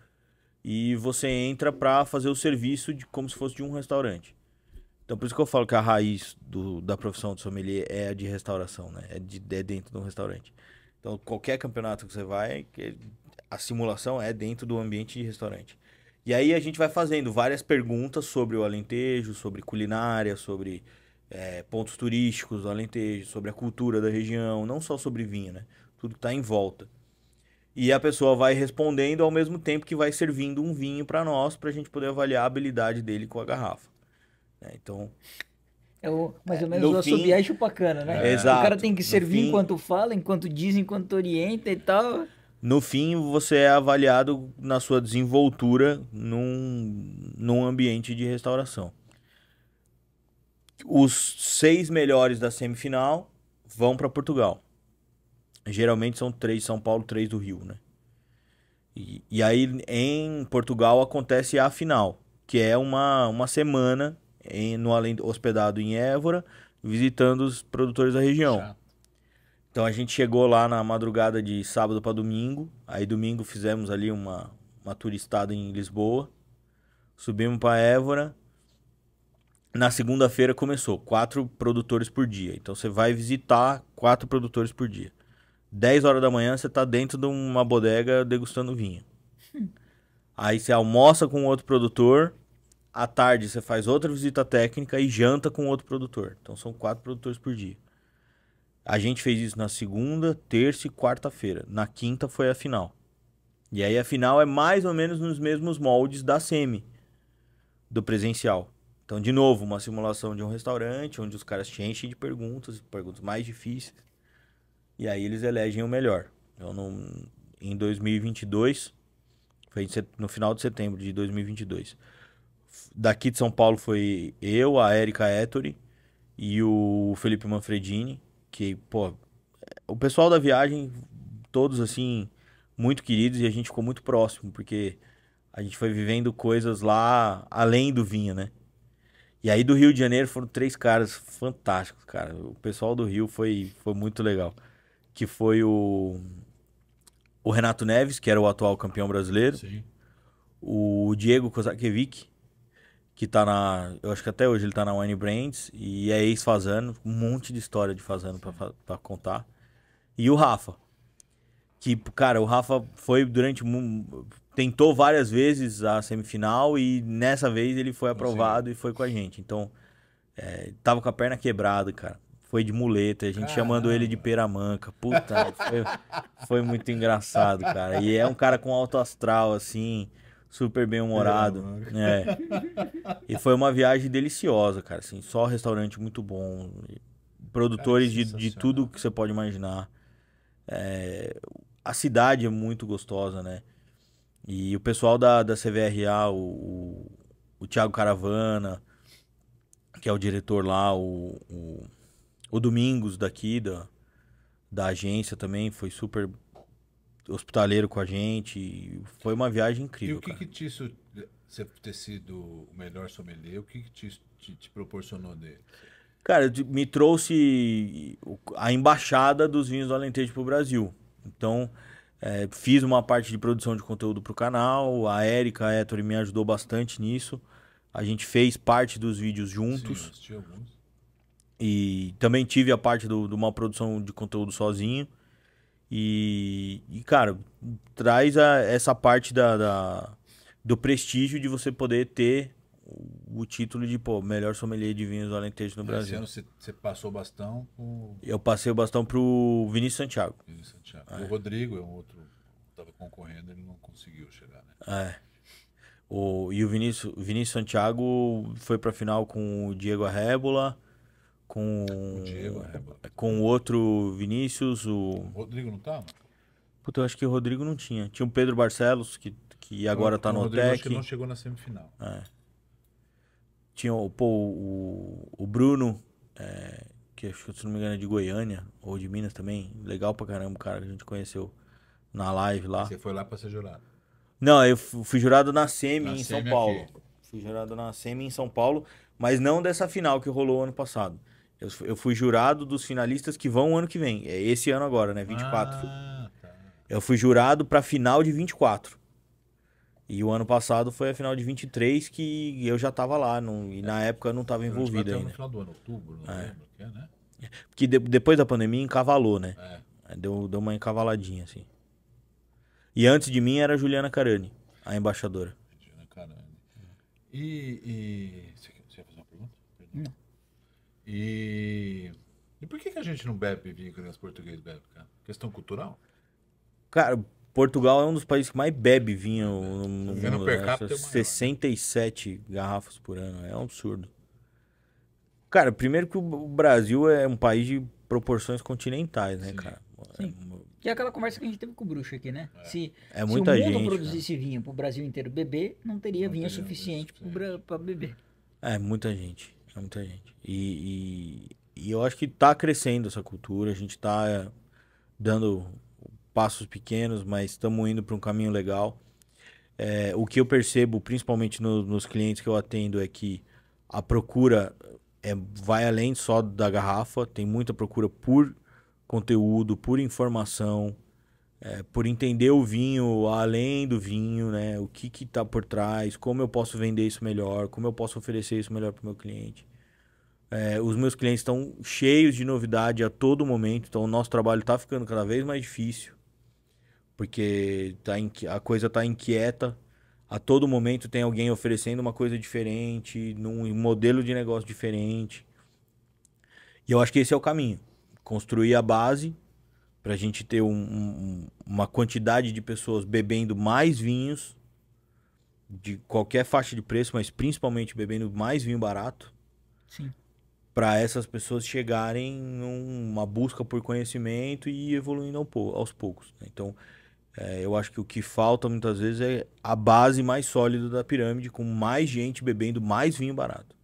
D: e você entra para fazer o serviço de como se fosse de um restaurante. Então por isso que eu falo que a raiz do, da profissão de sommelier é a de restauração, né? É, de, é dentro de um restaurante. Então qualquer campeonato que você vai, a simulação é dentro do ambiente de restaurante. E aí a gente vai fazendo várias perguntas sobre o Alentejo, sobre culinária, sobre é, pontos turísticos do Alentejo, sobre a cultura da região, não só sobre vinho, né? Tudo que está em volta. E a pessoa vai respondendo ao mesmo tempo que vai servindo um vinho para nós, para a gente poder avaliar a habilidade dele com a garrafa. É, então.
C: É o, mais é, ou menos o assobiar bacana né? É, exato. O cara tem que servir fim, enquanto fala, enquanto diz, enquanto orienta e tal.
D: No fim, você é avaliado na sua desenvoltura num, num ambiente de restauração. Os seis melhores da semifinal vão para Portugal geralmente são três São Paulo, três do Rio, né? E, e aí em Portugal acontece a final, que é uma, uma semana em, no além hospedado em Évora, visitando os produtores da região. Então a gente chegou lá na madrugada de sábado para domingo, aí domingo fizemos ali uma, uma turistada em Lisboa, subimos para Évora. Na segunda-feira começou, quatro produtores por dia. Então você vai visitar quatro produtores por dia. 10 horas da manhã você está dentro de uma bodega degustando vinho. Hum. Aí você almoça com outro produtor, à tarde você faz outra visita técnica e janta com outro produtor. Então são quatro produtores por dia. A gente fez isso na segunda, terça e quarta-feira. Na quinta foi a final. E aí a final é mais ou menos nos mesmos moldes da semi, do presencial. Então, de novo, uma simulação de um restaurante onde os caras te enchem de perguntas, perguntas mais difíceis. E aí eles elegem o melhor. Eu não, em 2022, foi no final de setembro de 2022. Daqui de São Paulo foi eu, a Érica Ettore e o Felipe Manfredini, que, pô, o pessoal da viagem, todos assim, muito queridos e a gente ficou muito próximo, porque a gente foi vivendo coisas lá além do vinho, né? E aí do Rio de Janeiro foram três caras fantásticos, cara. O pessoal do Rio foi, foi muito legal que foi o, o Renato Neves, que era o atual campeão brasileiro. Sim. O Diego Kozakiewicz, que tá na. Eu acho que até hoje ele tá na Wine Brands e é ex-Fazano, um monte de história de Fazano para contar. E o Rafa. Que, cara, o Rafa foi durante. Tentou várias vezes a semifinal e nessa vez ele foi aprovado Sim. e foi com a gente. Então, é, tava com a perna quebrada, cara foi de muleta, a gente Caramba. chamando ele de peramanca. Puta, foi, foi, muito engraçado, cara. E é um cara com alto astral, assim, super bem humorado. É, é. E foi uma viagem deliciosa, cara. Assim, só restaurante muito bom. Produtores cara, de, de tudo que você pode imaginar. É, a cidade é muito gostosa, né? E o pessoal da, da CVRA, o, o, o Thiago Caravana, que é o diretor lá, o, o o Domingos daqui da, da agência também foi super hospitaleiro com a gente. Foi uma viagem incrível. E o
B: que, que te isso, você ter sido o melhor sommelier, o que, que te, te, te proporcionou dele?
D: Cara, me trouxe a embaixada dos vinhos do Alentejo para o Brasil. Então, é, fiz uma parte de produção de conteúdo para o canal. A Érica a Ettore me ajudou bastante nisso. A gente fez parte dos vídeos juntos. Sim, e também tive a parte do, de uma produção de conteúdo sozinho. E, e cara, traz a, essa parte da, da, do prestígio de você poder ter o título de pô, melhor sommelier de vinhos do Alentejo no Brasil.
B: Esse ano você passou o bastão pro...
D: Eu passei o bastão pro Vinícius Santiago. Vinícius
B: Santiago. É. O Rodrigo é um outro estava concorrendo, ele não conseguiu chegar, né? É.
D: O, e o Vinícius, Vinícius Santiago foi pra final com o Diego Arrébola com o Diego, é. com o outro Vinícius, o... o
B: Rodrigo não tá?
D: Puta, eu acho que o Rodrigo não tinha. Tinha o Pedro Barcelos que, que agora o, tá no o Rodrigo Tec. acho que não chegou na semifinal. É. Tinha o, pô, o, o Bruno, é, que acho que se não me engano é de Goiânia ou de Minas também. Legal pra caramba, cara, que a gente conheceu na live lá. Você foi lá pra ser jurado? Não, eu fui jurado na SEMI na em São Paulo. Aqui. Fui jurado na SEMI em São Paulo, mas não dessa final que rolou ano passado. Eu, eu fui jurado dos finalistas que vão ano que vem. É esse ano agora, né? 24. Ah, tá. Eu fui jurado pra final de 24. E o ano passado foi a final de 23 que eu já tava lá. Não, e é, na época eu não tava envolvido ainda. no final do ano, outubro, é. não lembro que é. né? Porque de, depois da pandemia encavalou, né? É. é. Deu, deu uma encavaladinha, assim. E antes de mim era a Juliana Carani, a embaixadora.
B: Juliana Carani. E, e
D: e,
B: e por que, que a gente não bebe vinho que os portugueses bebem, cara? Questão cultural?
D: Cara, Portugal é um dos países que mais bebe vinho no, no mundo. Né? Per é né? É 67 garrafas por ano. É um absurdo. Cara, primeiro que o Brasil é um país de proporções continentais, né, Sim. cara?
A: Sim.
C: É que é aquela conversa que a gente teve com o bruxo aqui, né? É. Se, é muita se o mundo gente, produzisse vinho para o Brasil inteiro beber, não teria não vinho teria suficiente para é. beber.
D: É, muita gente. É muita gente. E, e, e, eu acho que tá crescendo essa cultura, a gente tá eh, dando passos pequenos, mas estamos indo para um caminho legal. É, o que eu percebo, principalmente no, nos clientes que eu atendo, é que a procura é, vai além só da garrafa, tem muita procura por conteúdo, por informação, é, por entender o vinho além do vinho, né? O que que tá por trás, como eu posso vender isso melhor, como eu posso oferecer isso melhor para o meu cliente. É, os meus clientes estão cheios de novidade a todo momento, então o nosso trabalho está ficando cada vez mais difícil, porque tá a coisa está inquieta. A todo momento tem alguém oferecendo uma coisa diferente, num modelo de negócio diferente. E eu acho que esse é o caminho. Construir a base, para a gente ter um, um, uma quantidade de pessoas bebendo mais vinhos de qualquer faixa de preço, mas principalmente bebendo mais vinho barato. Sim. Para essas pessoas chegarem numa busca por conhecimento e evoluindo aos poucos. Né? Então, é, eu acho que o que falta muitas vezes é a base mais sólida da pirâmide, com mais gente bebendo mais vinho barato.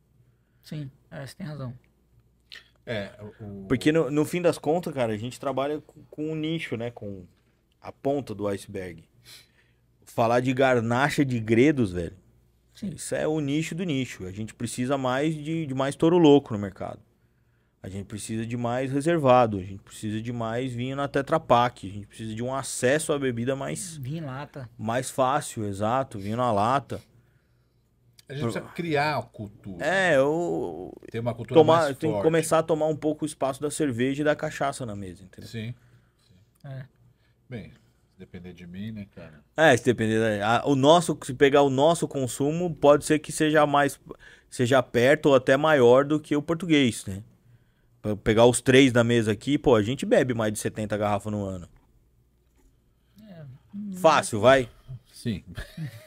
C: Sim, é, você tem razão.
B: É, o...
D: Porque no, no, fim das contas, cara, a gente trabalha com, com um nicho, né? Com a ponta do iceberg. Falar de garnacha de gredos, velho. Sim. Isso é o nicho do nicho. A gente precisa mais de, de mais touro louco no mercado. A gente precisa de mais reservado, a gente precisa de mais vinho na Tetra Pak, a gente precisa de um acesso à bebida mais. Vinho lata. Mais fácil, exato, vinho na lata. A gente precisa criar a cultura. É, eu. Tem uma cultura tomar, mais Tem que começar a tomar um pouco o espaço da cerveja e da cachaça na mesa, entendeu? Sim.
B: sim. É. Bem, se depender de mim, né,
D: cara? É, se depender. Da, a, o nosso, se pegar o nosso consumo, pode ser que seja mais. Seja perto ou até maior do que o português, né? Pra pegar os três da mesa aqui, pô, a gente bebe mais de 70 garrafas no ano. É. Fácil, vai. Sim.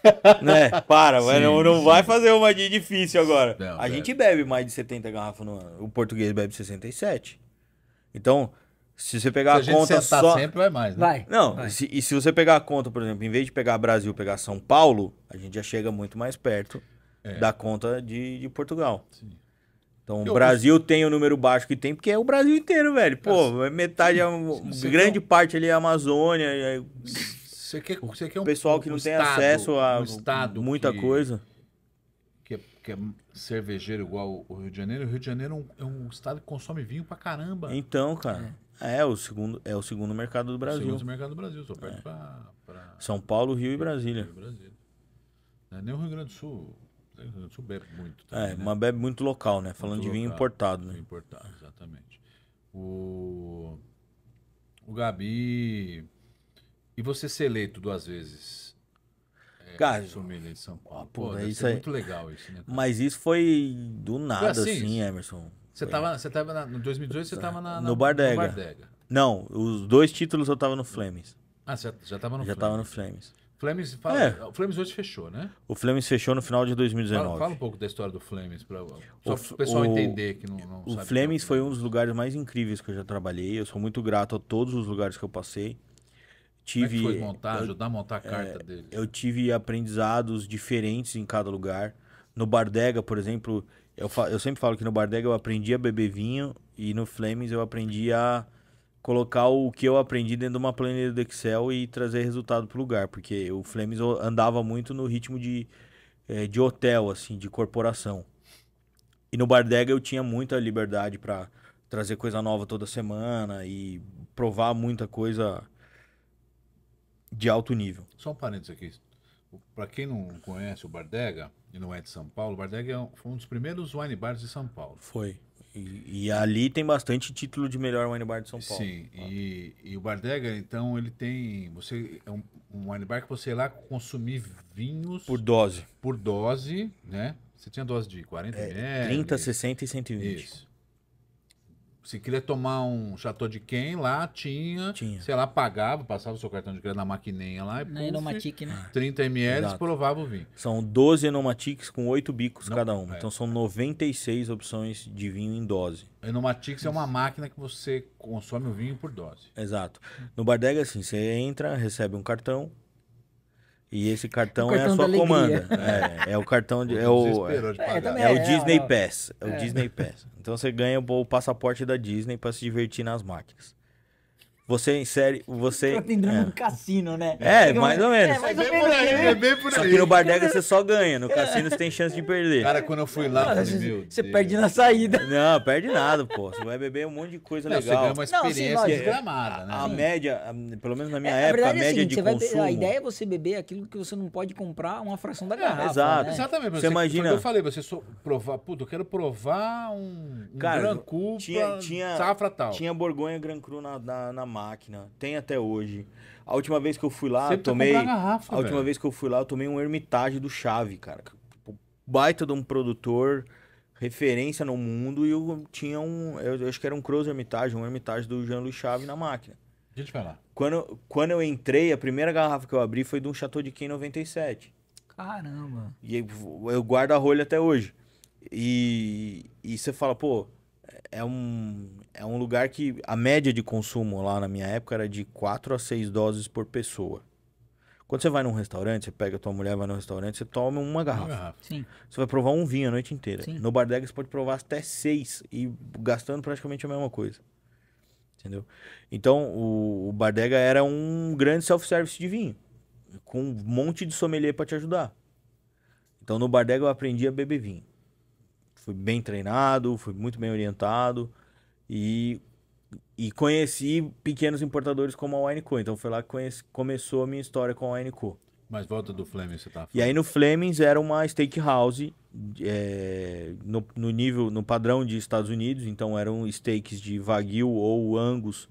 D: Né? Para, sim, não, não sim. vai fazer uma de difícil agora. Não, a é. gente bebe mais de 70 garrafas no ano. O português bebe 67. Então, se você pegar se a, a conta só... sempre vai mais, né? Vai. Não, vai. Se, e se você pegar a conta, por exemplo, em vez de pegar Brasil, pegar São Paulo, a gente já chega muito mais perto é. da conta de, de Portugal. Sim. Então, o Brasil eu... tem o número baixo que tem, porque é o Brasil inteiro, velho. Pô, metade, é, grande parte ali é Amazônia, é você quer, você quer um pessoal que um não estado, tem acesso a um estado muita que, coisa. Que é, que é, cervejeiro igual o Rio de Janeiro. O Rio de Janeiro
B: é um, é um estado que consome vinho pra caramba.
D: Então, cara. É. é. é o segundo, é o segundo mercado do Brasil. O segundo
B: mercado do Brasil, só perto é. pra, pra, São Paulo, Rio e Brasília. Rio e Brasília.
D: É nem o Rio Grande do Sul.
B: O Rio Grande do Sul bebe muito. Também, é, né? mas bebe muito local, né? Falando muito de vinho local, importado, né? Vinho importado, exatamente. O, o Gabi e você ser eleito duas vezes. É, cara, eleição. Ah, pô, pô isso é muito legal isso, né?
D: Mas isso foi do nada, foi assim, assim Emerson. Você foi... tava,
B: você tava na, no 2018 você tava na, na no, Bardega. no Bardega.
D: Não, os dois títulos eu tava no Flames.
B: Ah, você já tava no já Flames. Já tava no Flames. Flames fala, é. O Flames hoje fechou, né?
D: O Flames fechou no final de 2019. Fala, fala um
B: pouco da história do Flames, só para o pessoal entender que não, não O Flames
D: foi né? um dos lugares mais incríveis que eu já trabalhei. Eu sou muito grato a todos os lugares que eu passei tive. Como é foi montar, eu, ajudar a montar a é, carta é, dele? Eu tive aprendizados diferentes em cada lugar. No Bardega, por exemplo, eu, eu sempre falo que no Bardega eu aprendi a beber vinho e no Flemings eu aprendi a colocar o que eu aprendi dentro de uma planilha do Excel e trazer resultado para o lugar, porque o Flemings andava muito no ritmo de, é, de hotel, assim, de corporação. E no Bardega eu tinha muita liberdade para trazer coisa nova toda semana e provar muita coisa de alto nível.
B: Só um parênteses aqui. Para quem não conhece o Bardega, e não é de São Paulo, o Bardega é foi um dos primeiros wine bars de São Paulo.
D: Foi. E, e ali tem bastante título de melhor wine bar de São Paulo. Sim, ah. e, e, o Bardega, então, ele tem. Você, é um,
B: um wine bar que você ia lá consumir vinhos. Por dose. Por dose, né? Você tinha dose de 40 é, ml. 30,
D: 60 e 120. Isso
B: se queria tomar um Chateau de quem lá, tinha, tinha, sei lá, pagava, passava o seu cartão de crédito na maquininha
D: lá e Na Enomatic, né? 30 ml Exato. provava o vinho. São 12 Enomatics com 8 bicos Não, cada um. É. Então são 96 opções de vinho em dose. Enomatix é uma
B: máquina que você consome o vinho por dose.
D: Exato. No Bardega, assim, você entra, recebe um cartão, e esse cartão, cartão é a sua comanda. É, é, o cartão de. É o, é, é o é, Disney é. Pass. É o é. Disney Pass. Então você ganha o passaporte da Disney para se divertir nas máquinas você insere. Você. tem drama é. um
C: cassino, né? É, é mais ou menos. É,
D: mais
A: ou é menos. Assim. É bem por
D: aí. Só que no Bardega você só ganha. No cassino você tem chance de perder. Cara, quando eu fui lá, Cara, falei, meu Você Deus. perde na saída. Não, perde nada, pô. Você vai beber um monte de coisa não, legal. Você ganha uma experiência não, assim, desgramada, né? A média, pelo menos na minha é, época, a, a média assim, de consumo... Ter, a ideia
C: é você beber aquilo que você não pode comprar uma fração da é, garrafa. exato. Né? Exatamente. Você, você imagina... Eu
D: falei, você só provar... Puta, eu quero provar um, Cara, Gran Cru tinha, tinha, safra tal. Tinha Borgonha Gran Cru na, na, máquina, tem até hoje. A última vez que eu fui lá, Sempre eu tomei. A, garrafa, a última vez que eu fui lá, eu tomei um Hermitage do Chave, cara. Tipo, baita de um produtor, referência no mundo, e eu tinha um. Eu, acho que era um Cross Hermitage, um Hermitage do Jean-Louis Chave na máquina. A gente vai lá. Quando, quando eu entrei, a primeira garrafa que eu abri foi de um Chateau de Quem 97.
A: Caramba!
D: E eu, eu guardo a rolha até hoje. E, e você fala, pô, é um, é um lugar que a média de consumo lá na minha época era de 4 a 6 doses por pessoa. Quando você vai num restaurante, você pega a tua mulher, vai num restaurante, você toma uma garrafa. Sim. Você vai provar um vinho a noite inteira. Sim. No Bardega você pode provar até seis e gastando praticamente a mesma coisa. Entendeu? Então, o, o Bardega era um grande self-service de vinho, com um monte de sommelier para te ajudar. Então, no Bardega eu aprendi a beber vinho fui bem treinado, fui muito bem orientado e, e conheci pequenos importadores como a Wineco. Então foi lá que conheci, começou a minha história com a Wineco. Mas volta do Fleming você tá falando. E aí no Flemings era uma steakhouse é, no, no, nível, no padrão de Estados Unidos, então eram steaks de Wagyu ou Angus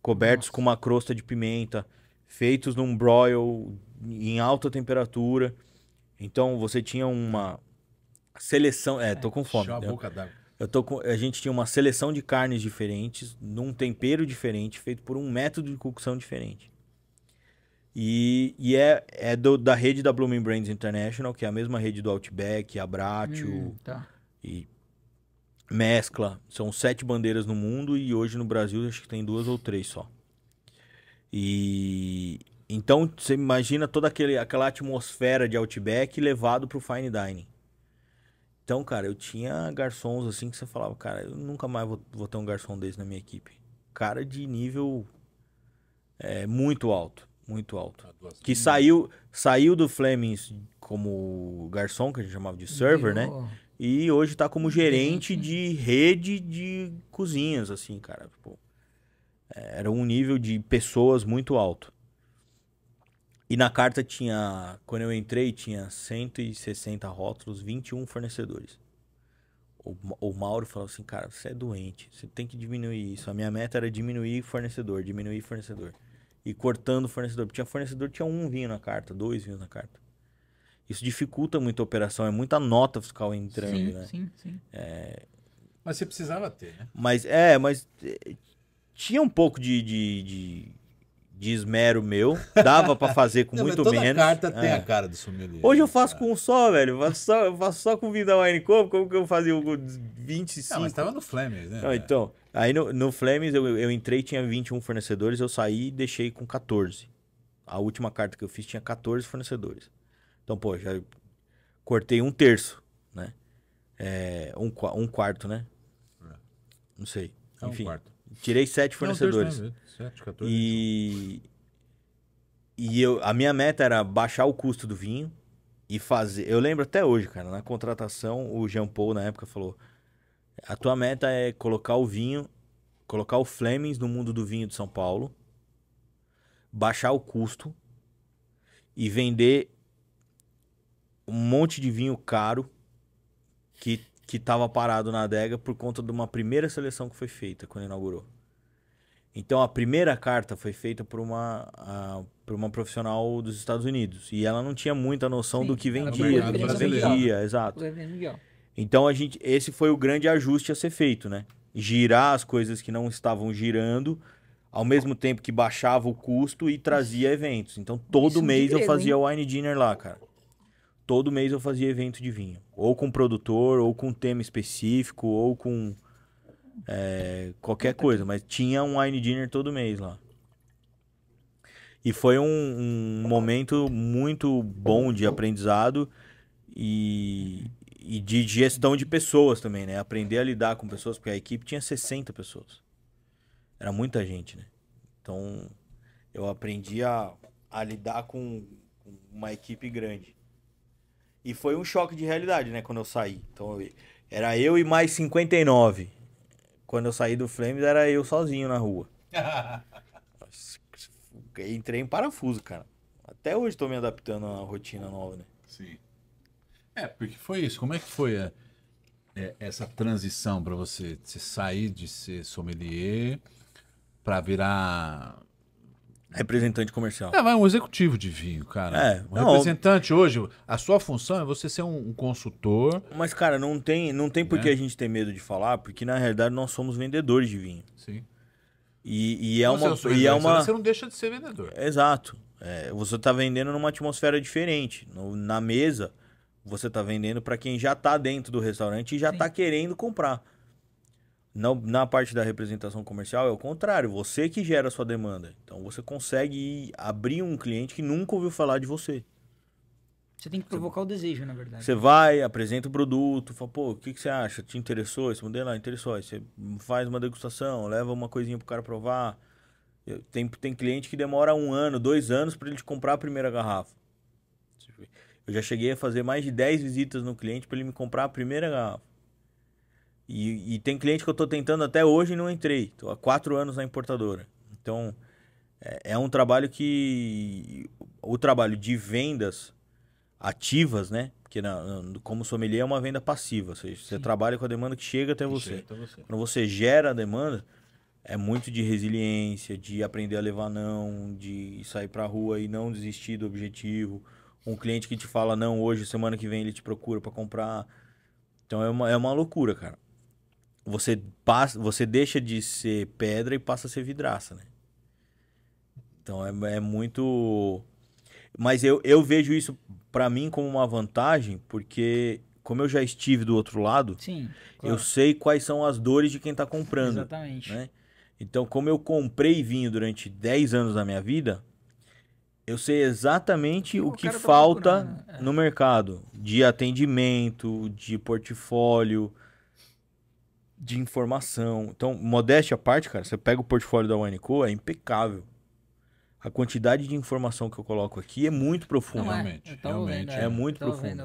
D: cobertos Nossa. com uma crosta de pimenta, feitos num broil em alta temperatura. Então você tinha uma, seleção. É, tô é, com fome. Deixa a boca d'água. Eu tô com, a gente tinha uma seleção de carnes diferentes, num tempero diferente, feito por um método de cocção diferente. E, e é, é do, da rede da Blooming Brands International, que é a mesma rede do Outback, Abratio hum, tá. e Mescla. São sete bandeiras no mundo e hoje no Brasil acho que tem duas ou três só. E então você imagina toda aquele, aquela atmosfera de Outback levado para o fine dining. Então, cara, eu tinha garçons assim que você falava, cara, eu nunca mais vou, vou ter um garçom desse na minha equipe. Cara de nível é, muito alto, muito alto. Tá, que saiu, saiu do Flemings como garçom, que a gente chamava de server, né? E hoje tá como gerente de rede de cozinhas, assim, cara. Tipo, é, era um nível de pessoas muito alto. E na carta tinha, quando eu entrei, tinha 160 rótulos, 21 fornecedores. O, o Mauro falou assim, cara, você é doente, você tem que diminuir isso. A minha meta era diminuir fornecedor, diminuir fornecedor. E cortando fornecedor. Tinha fornecedor, tinha um vinho na carta, dois vinhos na carta. Isso dificulta muito a operação, é muita nota fiscal entrando, sim, né? Sim, sim, é... Mas você precisava ter, né? Mas, é, mas eh, tinha um pouco de, de, de de esmero meu. Dava para fazer com não, muito toda menos. carta tem é. a cara do sommelier. Hoje eu né, faço cara. com um só, velho. Eu faço só, eu faço só com Vida Wine Co. Como que eu fazia com 25? Não, mas tava no Flemings, né? Não, então, aí no, no Flemings eu, eu entrei, tinha 21 fornecedores. Eu saí e deixei com 14. A última carta que eu fiz tinha 14 fornecedores. Então, pô, já cortei um terço, né? É, um, um quarto, né? É. Não sei. É um Enfim. quarto. Tirei sete fornecedores. Não, 7, 14, e e eu, a minha meta era baixar o custo do vinho e fazer. Eu lembro até hoje, cara, na contratação, o Jean Paul na época falou: a tua meta é colocar o vinho, colocar o Flemings no mundo do vinho de São Paulo, baixar o custo e vender um monte de vinho caro que que estava parado na adega por conta de uma primeira seleção que foi feita quando inaugurou. Então a primeira carta foi feita por uma, por uma profissional dos Estados Unidos e ela não tinha muita noção Sim, do que vendia, do que vendia, exato. Então a gente, esse foi o grande ajuste a ser feito, né? Girar as coisas que não estavam girando, ao mesmo tempo que baixava o custo e trazia eventos. Então todo Isso mês eu fazia hein? wine dinner lá, cara todo mês eu fazia evento de vinho. Ou com produtor, ou com tema específico, ou com é, qualquer coisa. Mas tinha um wine dinner todo mês lá. E foi um, um momento muito bom de aprendizado e, e, de gestão de pessoas também, né? Aprender a lidar com pessoas, porque a equipe tinha 60 pessoas. Era muita gente, né? Então eu aprendi a, a lidar com uma equipe grande. E foi um choque de realidade, né? Quando eu saí. Então, era eu e mais 59. Quando eu saí do Flames, era eu sozinho na rua. Entrei em parafuso, cara. Até hoje tô me adaptando à rotina nova, né? Sim. É, porque foi isso. Como é que foi
B: a, é, é, essa transição para você? Você sair de ser sommelier
D: para virar Representante comercial. É, vai é um executivo de vinho, cara. É, um não, representante
B: hoje, a sua função é você ser um, um consultor.
D: Mas, cara, não tem, não tem né? por que né? a gente ter medo de falar, porque na realidade nós somos vendedores de vinho. Sim. E, e é, uma, é e é uma. Você não
B: deixa de ser vendedor.
D: Exato. É, você está vendendo numa atmosfera diferente. No, na mesa, você está vendendo para quem já está dentro do restaurante e já está querendo comprar. Na, na parte da representação comercial é o contrário, você que gera a sua demanda. Então você consegue abrir um cliente que nunca ouviu falar de você.
C: Você tem que provocar você, o desejo, na verdade.
D: Você vai, apresenta o produto, fala, pô, o que, que você acha? Te interessou esse modelo? Ah, interessou. Aí você faz uma degustação, leva uma coisinha pro cara provar. Tem, tem cliente que demora um ano, dois anos para ele te comprar a primeira garrafa. Eu já cheguei a fazer mais de 10 visitas no cliente para ele me comprar a primeira garrafa. E, e, tem cliente que eu estou tentando até hoje e não entrei. Estou há quatro anos na importadora. Então, é, é, um trabalho que... O trabalho de vendas ativas, né? Porque na, na, como sommelier é uma venda passiva. Ou seja, você trabalha com a demanda que chega até, você. Chega até você. Quando você gera a demanda, é muito de resiliência, de aprender a levar não, de sair para rua e não desistir do objetivo. Um cliente que te fala não hoje, semana que vem ele te procura para comprar... Então é uma, é uma loucura, cara você passa, você deixa de ser pedra e passa a ser vidraça, né? Então é, é muito. Mas eu, eu vejo isso para mim como uma vantagem, porque como eu já estive do outro lado, Sim, claro. eu sei quais são as dores de quem está comprando. Exatamente. Né? Então, como eu comprei vinho durante 10 anos da minha vida, eu sei exatamente o, o que falta né? no mercado de atendimento, de portfólio, de informação. Então, modéstia à parte, cara, você pega o portfólio da Wineco, é impecável. A quantidade de informação que eu coloco aqui é muito profunda. Não, é. Realmente, realmente. Vendo, é, é muito profunda.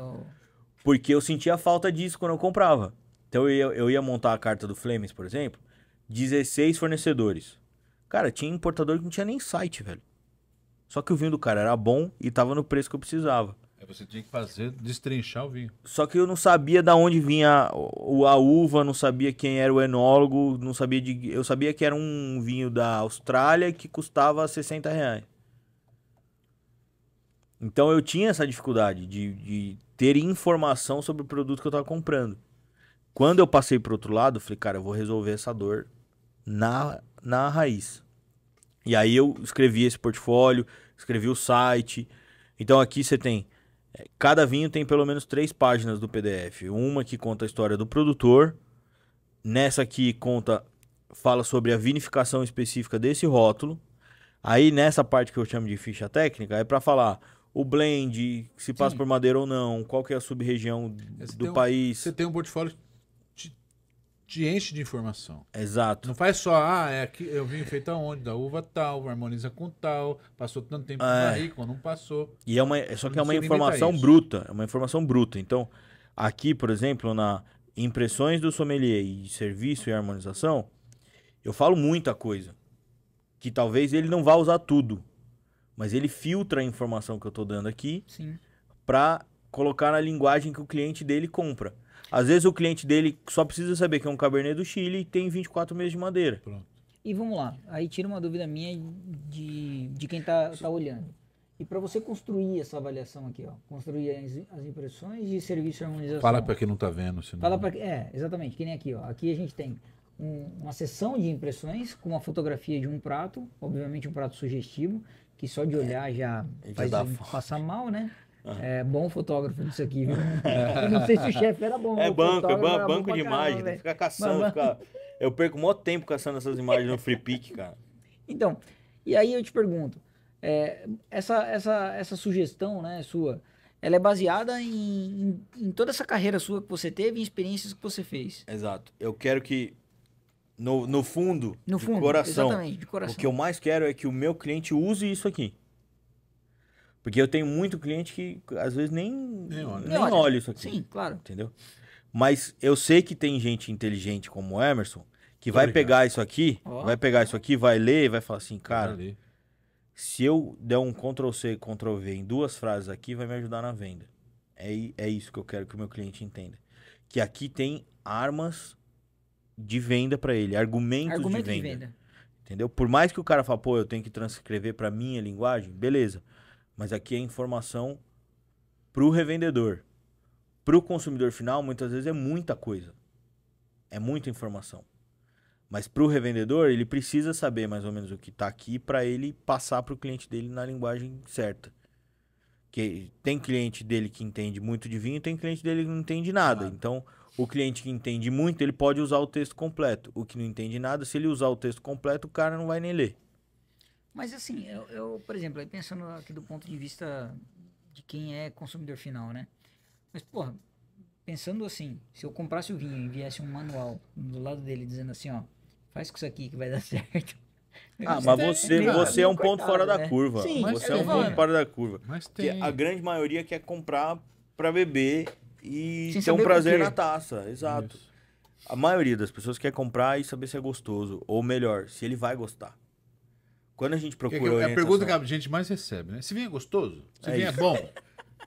D: Porque eu sentia falta disso quando eu comprava. Então, eu ia, eu ia montar a carta do Flemings, por exemplo, 16 fornecedores. Cara, tinha importador que não tinha nem site, velho. Só que o vinho do cara era bom e tava no preço que eu precisava.
B: É, você tinha que fazer, destrinchar o vinho.
D: Só que eu não sabia da onde vinha a, a uva, não sabia quem era o enólogo, não sabia de. Eu sabia que era um vinho da Austrália que custava 60 reais. Então eu tinha essa dificuldade de, de ter informação sobre o produto que eu estava comprando. Quando eu passei pro outro lado, falei, cara, eu vou resolver essa dor na, na raiz. E aí eu escrevi esse portfólio, escrevi o site. Então aqui você tem Cada vinho tem pelo menos três páginas do PDF. Uma que conta a história do produtor. Nessa aqui conta, fala sobre a vinificação específica desse rótulo. Aí nessa parte que eu chamo de ficha técnica é para falar o blend, se passa Sim. por madeira ou não, qual que é a sub-região do um, país. Você tem um portfólio
B: te enche de informação.
D: Exato. Não faz só, ah, é
B: aqui, eu vim feito aonde, da uva tal, harmoniza com tal, passou tanto tempo é. na rica, não passou. E é uma, é só que é uma informação
D: bruta, é uma informação bruta. Então, aqui, por exemplo, na impressões do sommelier e serviço e harmonização, eu falo muita coisa que talvez ele não vá usar tudo, mas ele filtra a informação que eu estou dando aqui para colocar na linguagem que o cliente dele compra. Às vezes o cliente dele só precisa saber que é um Cabernet do Chile e tem 24 meses de madeira. Pronto.
C: E vamos lá, aí tira uma dúvida minha de, de quem está tá olhando. E para você construir essa avaliação aqui, ó, construir as, as impressões e serviço de harmonização. Fala para quem não está vendo, senão... Fala para é, exatamente, que nem aqui, ó. Aqui a gente tem um, uma sessão de impressões com uma fotografia de um prato, obviamente um prato sugestivo, que só de olhar já faz passar mal, né? Ah. É bom fotógrafo disso aqui, viu? Eu não sei se o chefe era bom. É banco, é banco de imagem, caramba, né? fica caçando,
D: fica... Eu perco maior tempo caçando essas imagens no free pick, cara.
C: Então, e aí eu te pergunto, é, essa, essa, essa sugestão né, sua, ela é baseada em, em, em toda essa carreira sua que você teve
D: e experiências que você fez. Exato. Eu quero que, no, no fundo, no fundo, coração, de coração, o que eu mais quero é que o meu cliente use isso aqui. Porque eu tenho muito cliente que às vezes nem, nem, olha. nem olha. isso aqui. Sim, claro. Entendeu? Mas eu sei que tem gente inteligente como o Emerson que vai pegar isso aqui, oh. vai pegar isso aqui, vai ler e vai falar assim, cara, se eu der um Ctrl C e Ctrl V em duas frases aqui, vai me ajudar na venda. É, é isso que eu quero que o meu cliente entenda. Que aqui tem armas de venda para ele, argumentos Argumento de venda. de venda. Entendeu? Por mais que o cara fale, pô, eu tenho que transcrever para minha linguagem, beleza. Mas aqui é informação para o revendedor. Para o consumidor final, muitas vezes é muita coisa. É muita informação. Mas para o revendedor, ele precisa saber mais ou menos o que está aqui para ele passar para o cliente dele na linguagem certa. Que tem cliente dele que entende muito de vinho, tem cliente dele que não entende nada. Ah. Então, o cliente que entende muito, ele pode usar o texto completo. O que não entende nada, se ele usar o texto completo, o cara não vai nem ler.
C: Mas assim, eu, eu, por exemplo, aí pensando aqui do ponto de vista de quem é consumidor final, né? Mas, porra, pensando assim, se eu comprasse o vinho e viesse um manual do lado dele dizendo assim, ó, faz com isso aqui que vai dar certo.
D: Ah, mas é você, tem, você é um ponto coitado, fora né? da curva. Sim, você é um ponto fora da curva. Mas tem. a grande maioria quer comprar para beber e Sem ter um prazer na taça, exato. Isso. A maioria das pessoas quer comprar e saber se é gostoso, ou melhor, se ele vai gostar. Quando a gente procurou. É, é, a pergunta que a
B: gente mais recebe, né? Se vinho é gostoso?
D: Se é vinho é bom?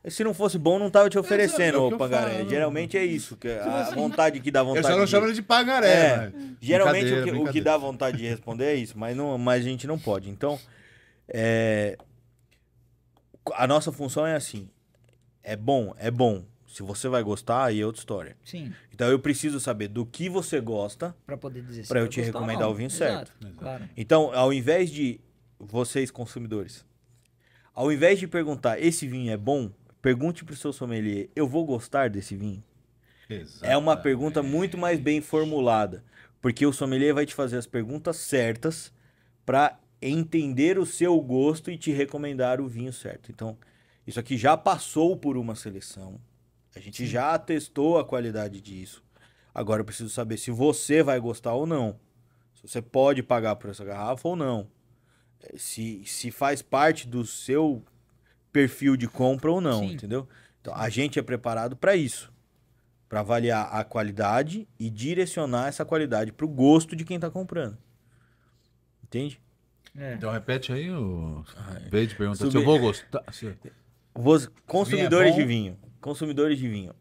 D: Se não fosse bom, não tava te é, oferecendo, é ô é Pangaré. Falo. Geralmente é isso. Que a vontade que dá vontade. Eu só não de... chamo de Pangaré, é, Geralmente o que, o que, dá vontade de responder é isso, mas, não, mas a gente não pode. Então, é... a nossa função é assim: é bom, é bom. Se você vai gostar, aí é outra história. Sim. Então eu preciso saber do que você gosta. para poder dizer Pra eu te recomendar não. o vinho Exato, certo. Claro. Então, ao invés de. Vocês, consumidores. Ao invés de perguntar, esse vinho é bom? Pergunte pro seu sommelier, eu vou gostar desse vinho? É uma pergunta muito mais bem formulada, porque o sommelier vai te fazer as perguntas certas para entender o seu gosto e te recomendar o vinho certo. Então, isso aqui já passou por uma seleção, a gente já testou a qualidade disso. Agora eu preciso saber se você vai gostar ou não. Se você pode pagar por essa garrafa ou não. Eh, se, se faz parte do seu perfil de compra ou não, Sim. entendeu? Então a gente é preparado para isso. Para avaliar a qualidade e direcionar essa qualidade para o gosto de quem está comprando. Entende?
B: É. Então repete aí o. Veio pergunta se eu vou gostar. Se...
D: Os consumidores é de vinho consumidores de vinho,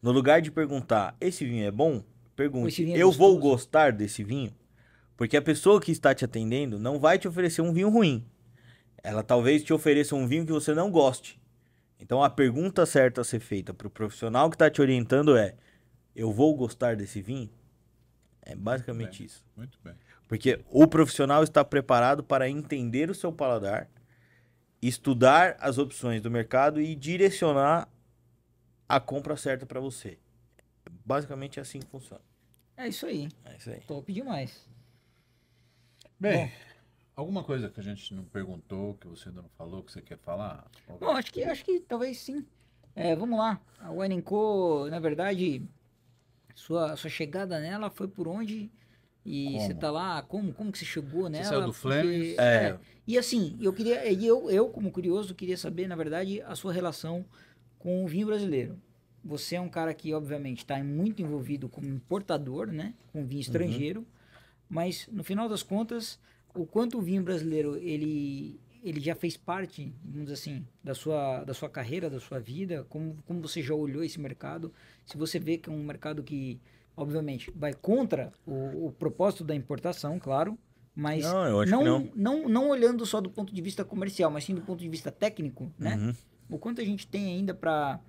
D: no lugar de perguntar esse vinho é bom, pergunte é eu vou gostar desse vinho, porque a pessoa que está te atendendo não vai te oferecer um vinho ruim. Ela talvez te ofereça um vinho que você não goste. Então a pergunta certa a ser feita para o profissional que está te orientando é: eu vou gostar desse vinho? É basicamente muito isso. Muito bem. Porque o profissional está preparado para entender o seu paladar, estudar as opções do mercado e direcionar a compra certa para você. Basicamente é assim que funciona.
C: É isso aí. É isso aí. Top demais.
B: Bem, Bom, alguma coisa que a gente não perguntou, que você ainda não falou, que você quer falar? Bom,
C: acho que, acho que talvez sim. É, vamos lá. A Wenenco, na verdade, sua, sua chegada nela foi por onde? E como? você tá lá, como, como que você chegou nela? Você saiu do Fleming? É. é. E assim, eu queria, eu, eu como curioso, queria saber, na verdade, a sua relação com o vinho brasileiro. Você é um cara que, obviamente, está muito envolvido como importador, né? Com vinho uhum. estrangeiro. Uhum. Mas, no final das contas, o quanto o vinho brasileiro, ele, ele já fez parte, vamos dizer assim, da sua, da sua carreira, da sua vida? Como, como você já olhou esse mercado? Se você vê que é um mercado que, obviamente, vai contra o, o propósito da importação, claro, mas não não, não, não, não. olhando só do ponto de vista comercial, mas sim do ponto de vista técnico, né? Uhum o quanto a gente tem ainda para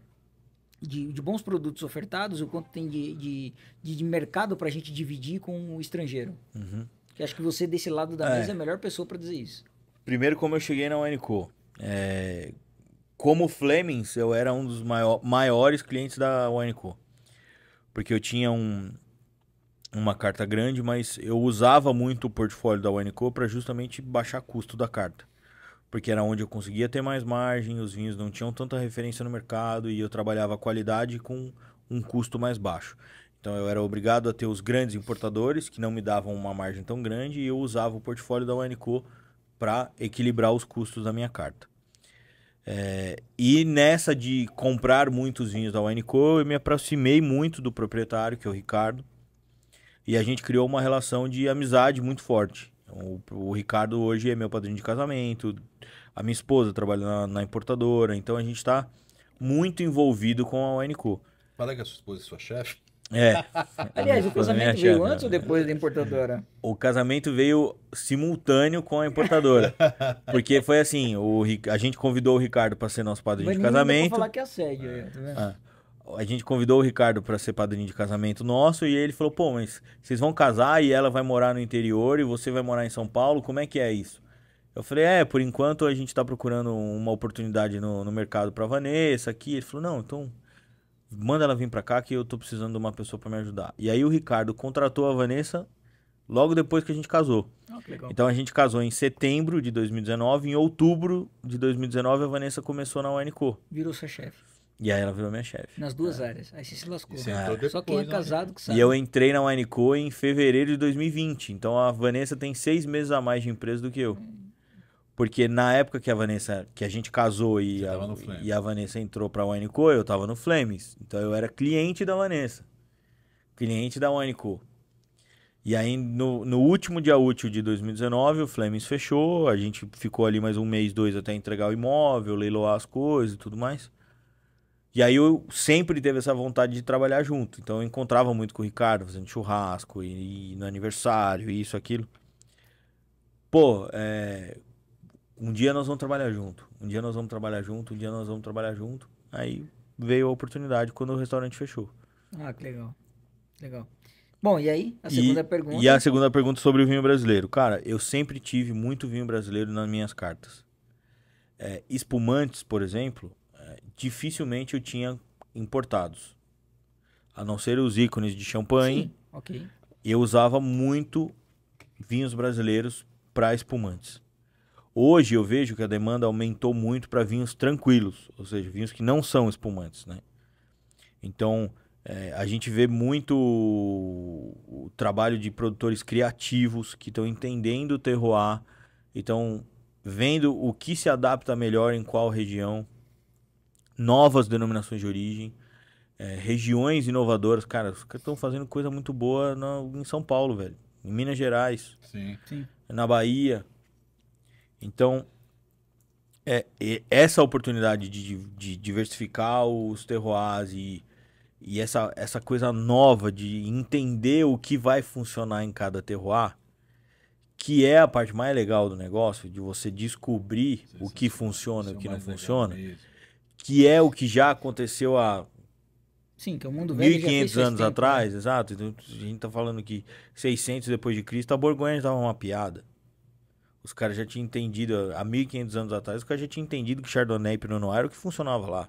C: de, de, bons produtos ofertados, o quanto tem de, de, de mercado para a gente dividir com o estrangeiro. Uhum. Que acho que você, desse lado da é. mesa, é, é a melhor pessoa para dizer isso.
D: Primeiro, como eu cheguei na UNCO. É... Como Flemings, eu era um dos maior, maiores clientes da UNCO. Porque eu tinha um, uma carta grande, mas eu usava muito o portfólio da UNCO para justamente baixar custo da carta porque era onde eu conseguia ter mais margem, os vinhos não tinham tanta referência no mercado e eu trabalhava qualidade com um custo mais baixo. Então eu era obrigado a ter os grandes importadores que não me davam uma margem tão grande e eu usava o portfólio da Wineco para equilibrar os custos da minha carta. É, e nessa de comprar muitos vinhos da Wineco, eu me aproximei muito do proprietário, que é o Ricardo, e a gente criou uma relação de amizade muito forte. Então, o, o, Ricardo hoje é meu padrinho de casamento, a minha esposa trabalha na, na importadora, então a gente está muito envolvido com a ONCO.
B: Fala que a sua esposa é sua chefe.
D: É. Aliás, o casamento veio chefe, antes
C: ou né? depois da importadora?
D: O casamento veio simultâneo com a importadora. porque foi assim, o, a gente convidou o Ricardo para ser nosso padrinho Mas de casamento. Mas falar
C: que é a sede, tá vendo? Né? Ah
D: a gente convidou o Ricardo para ser padrinho de casamento nosso e ele falou: pô, mas vocês vão casar e ela vai morar no interior e você vai morar em São Paulo, como é que é isso? Eu falei: é, por enquanto a gente está procurando uma oportunidade no, no mercado para Vanessa aqui. Ele falou: não, então manda ela vir para cá que eu tô precisando de uma pessoa para me ajudar. E aí o Ricardo contratou a Vanessa logo depois que a gente casou. Oh, então a gente casou em setembro de 2019, em outubro de 2019 a Vanessa começou na UNCO. Virou sua chefe. E aí ela virou minha chefe. Nas duas é. áreas. Aí você se lascou. Você né? Ah. depois, Só quem é né? casado que sabe. E eu entrei na Wineco em fevereiro de 2020. Então a Vanessa tem seis meses a mais de empresa do que eu. Porque na época que a Vanessa, que a gente casou e, a, e a, Vanessa entrou pra Wineco, eu tava no Flames. Então eu era cliente da Vanessa. Cliente da Wineco. E aí, no, no, último dia útil de 2019, o Flemings fechou. A gente ficou ali mais um mês, dois até entregar o imóvel, leiloar as coisas e tudo mais. E aí eu sempre teve essa vontade de trabalhar junto. Então eu encontrava muito com o Ricardo, fazendo churrasco, e, e no aniversário, isso, aquilo. Pô, é... um dia nós vamos trabalhar junto. Um dia nós vamos trabalhar junto, um dia nós vamos trabalhar junto. Aí veio a oportunidade quando o restaurante fechou.
A: Ah, que legal.
C: Legal. Bom, e aí? A segunda e, pergunta. E a
D: segunda pergunta sobre o vinho brasileiro. Cara, eu sempre tive muito vinho brasileiro nas minhas cartas. É, espumantes, por exemplo, dificilmente eu tinha importados. A não ser os ícones de champanhe. Sim, ok. Eu usava muito vinhos brasileiros para espumantes. Hoje eu vejo que a demanda aumentou muito para vinhos tranquilos, ou seja, vinhos que não são espumantes, né? Então, é, a gente vê muito o, trabalho de produtores criativos que estão entendendo o terroir, então vendo o que se adapta melhor em qual região, novas denominações de origem, é, regiões inovadoras. Cara, os caras estão fazendo coisa muito boa em São Paulo, velho. Em Minas Gerais. Sim. Sim. Na Bahia. Então, é, é essa oportunidade de, de, diversificar os terroirs e, e essa, essa coisa nova de entender o que vai funcionar em cada terroir, que é a parte mais legal do negócio, de você descobrir sim, o que funciona e o é que não funciona. É que é o que já aconteceu há
C: Sim, que o mundo velho 1500 anos tempo, né? atrás,
D: né? exato. Então, a gente está falando que 600 depois de Cristo, a Borgonha estava uma piada. Os caras já tinham entendido, há 1500 anos atrás, os caras já tinham entendido que Chardonnay e Pinot Noir era o que funcionava lá.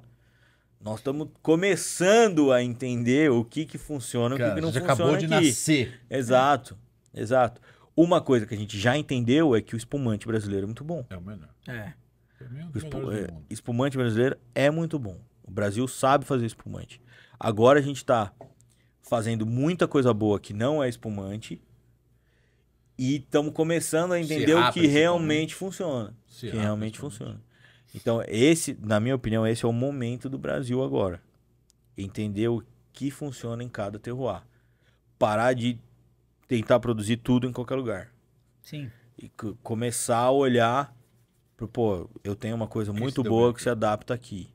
D: Nós estamos começando a entender o que que funciona e o que, que não já funciona acabou de aqui. nascer. Exato, é. exato. Uma coisa que a gente já entendeu é que o espumante brasileiro é muito bom. É o melhor. É. É o é, espumante brasileiro é muito bom. O Brasil sabe fazer espumante. Agora a gente está fazendo muita coisa boa que não é espumante e estamos começando a entender o que realmente funciona. que realmente funciona. Então, esse, na minha opinião, esse é o momento do Brasil agora. Entender o que funciona em cada terroir. Parar de tentar produzir tudo em qualquer lugar. Sim. E começar a olhar Pro, pô, eu tenho uma coisa muito boa bem. que se adapta aqui.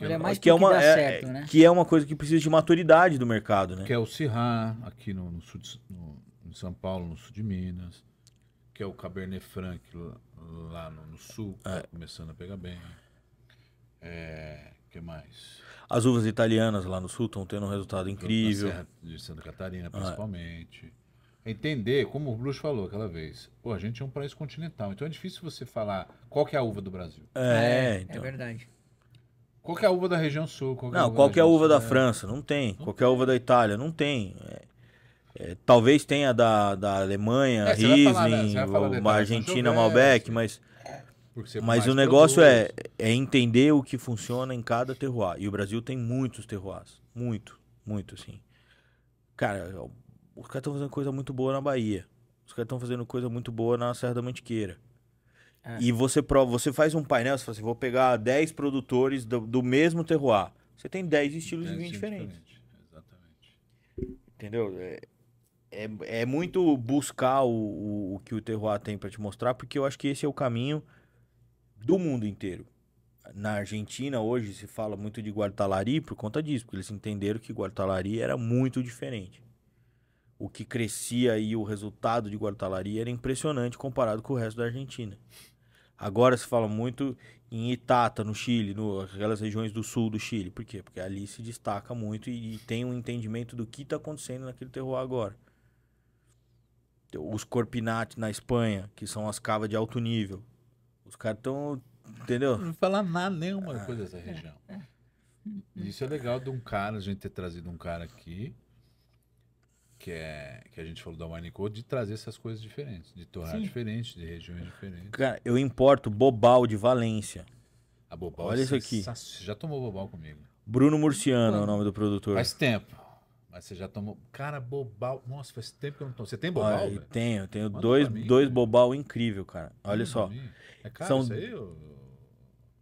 A: Ele
C: né? é, é
D: mais que, é que é uma, que, é, certo, né? que é uma coisa que precisa de maturidade do mercado, né? Que é o Sirra, aqui no, no sul de, no, em São Paulo, no sul de Minas.
B: Que é o Cabernet Franc lá no, no sul, tá é. tá começando a pegar bem.
D: É, que mais? As uvas italianas lá no sul estão tendo um resultado incrível. Na Serra
B: de Santa Catarina, principalmente entender, como o Bruce falou aquela vez, pô, a gente é um país continental, então é difícil você falar qual que é a uva do Brasil. É, é, é então. é verdade. Qual que é a uva da região sul? Qual não, qual que é a uva, da, é França?
D: Não tem. Não qual que é a uva da Itália? Não tem. É, é, talvez tenha da, da Alemanha, é, né? Riesling, uma então, Argentina, Malbec, mas... Mas o negócio é, é entender o que funciona em cada terroir. E o Brasil tem muitos terroirs. Muito, muito, assim. Cara, os caras estão fazendo coisa muito boa na Bahia. Os caras estão fazendo coisa muito boa na Serra da Mantiqueira. É. E você prova, você faz um painel, você fala assim, vou pegar 10 produtores do, do mesmo terroir. Você tem 10 estilos de vinho diferentes. Diferente. Exatamente. Entendeu? É, é, é, muito buscar o, o, o que o terroir tem para te mostrar, porque eu acho que esse é o caminho do mundo inteiro. Na Argentina, hoje, se fala muito de Guartalari por conta disso, porque eles entenderam que Guartalari era muito diferente o que crescia e o resultado de Guartalaria era impressionante comparado com o resto da Argentina. Agora se fala muito em Itata, no Chile, naquelas regiões do sul do Chile. Por quê? Porque ali se destaca muito e, e tem um entendimento do que está acontecendo naquele terroir agora. Então, os Corpinati na Espanha, que são as cavas de alto nível. Os caras estão. Entendeu? Não falar
B: nada nenhuma ah. coisa dessa região.
D: Isso é legal de um cara, a gente ter trazido um cara
B: aqui que é que a gente falou da Winecode de trazer essas coisas diferentes, de tornar Sim. diferente, de regiões diferentes.
D: Cara, eu importo Bobal de Valência. A Bobal Olha é isso aqui.
B: Já tomou Bobal comigo.
D: Bruno Murciano é o nome do produtor. Faz tempo. Mas você já tomou.
B: Cara, Bobal. Nossa, faz tempo que eu não tomo. Você tem Bobal? Ah, tenho, tenho Manda dois,
D: mim, dois Bobal incrível, cara. Olha só. É caro São... isso aí? Ou...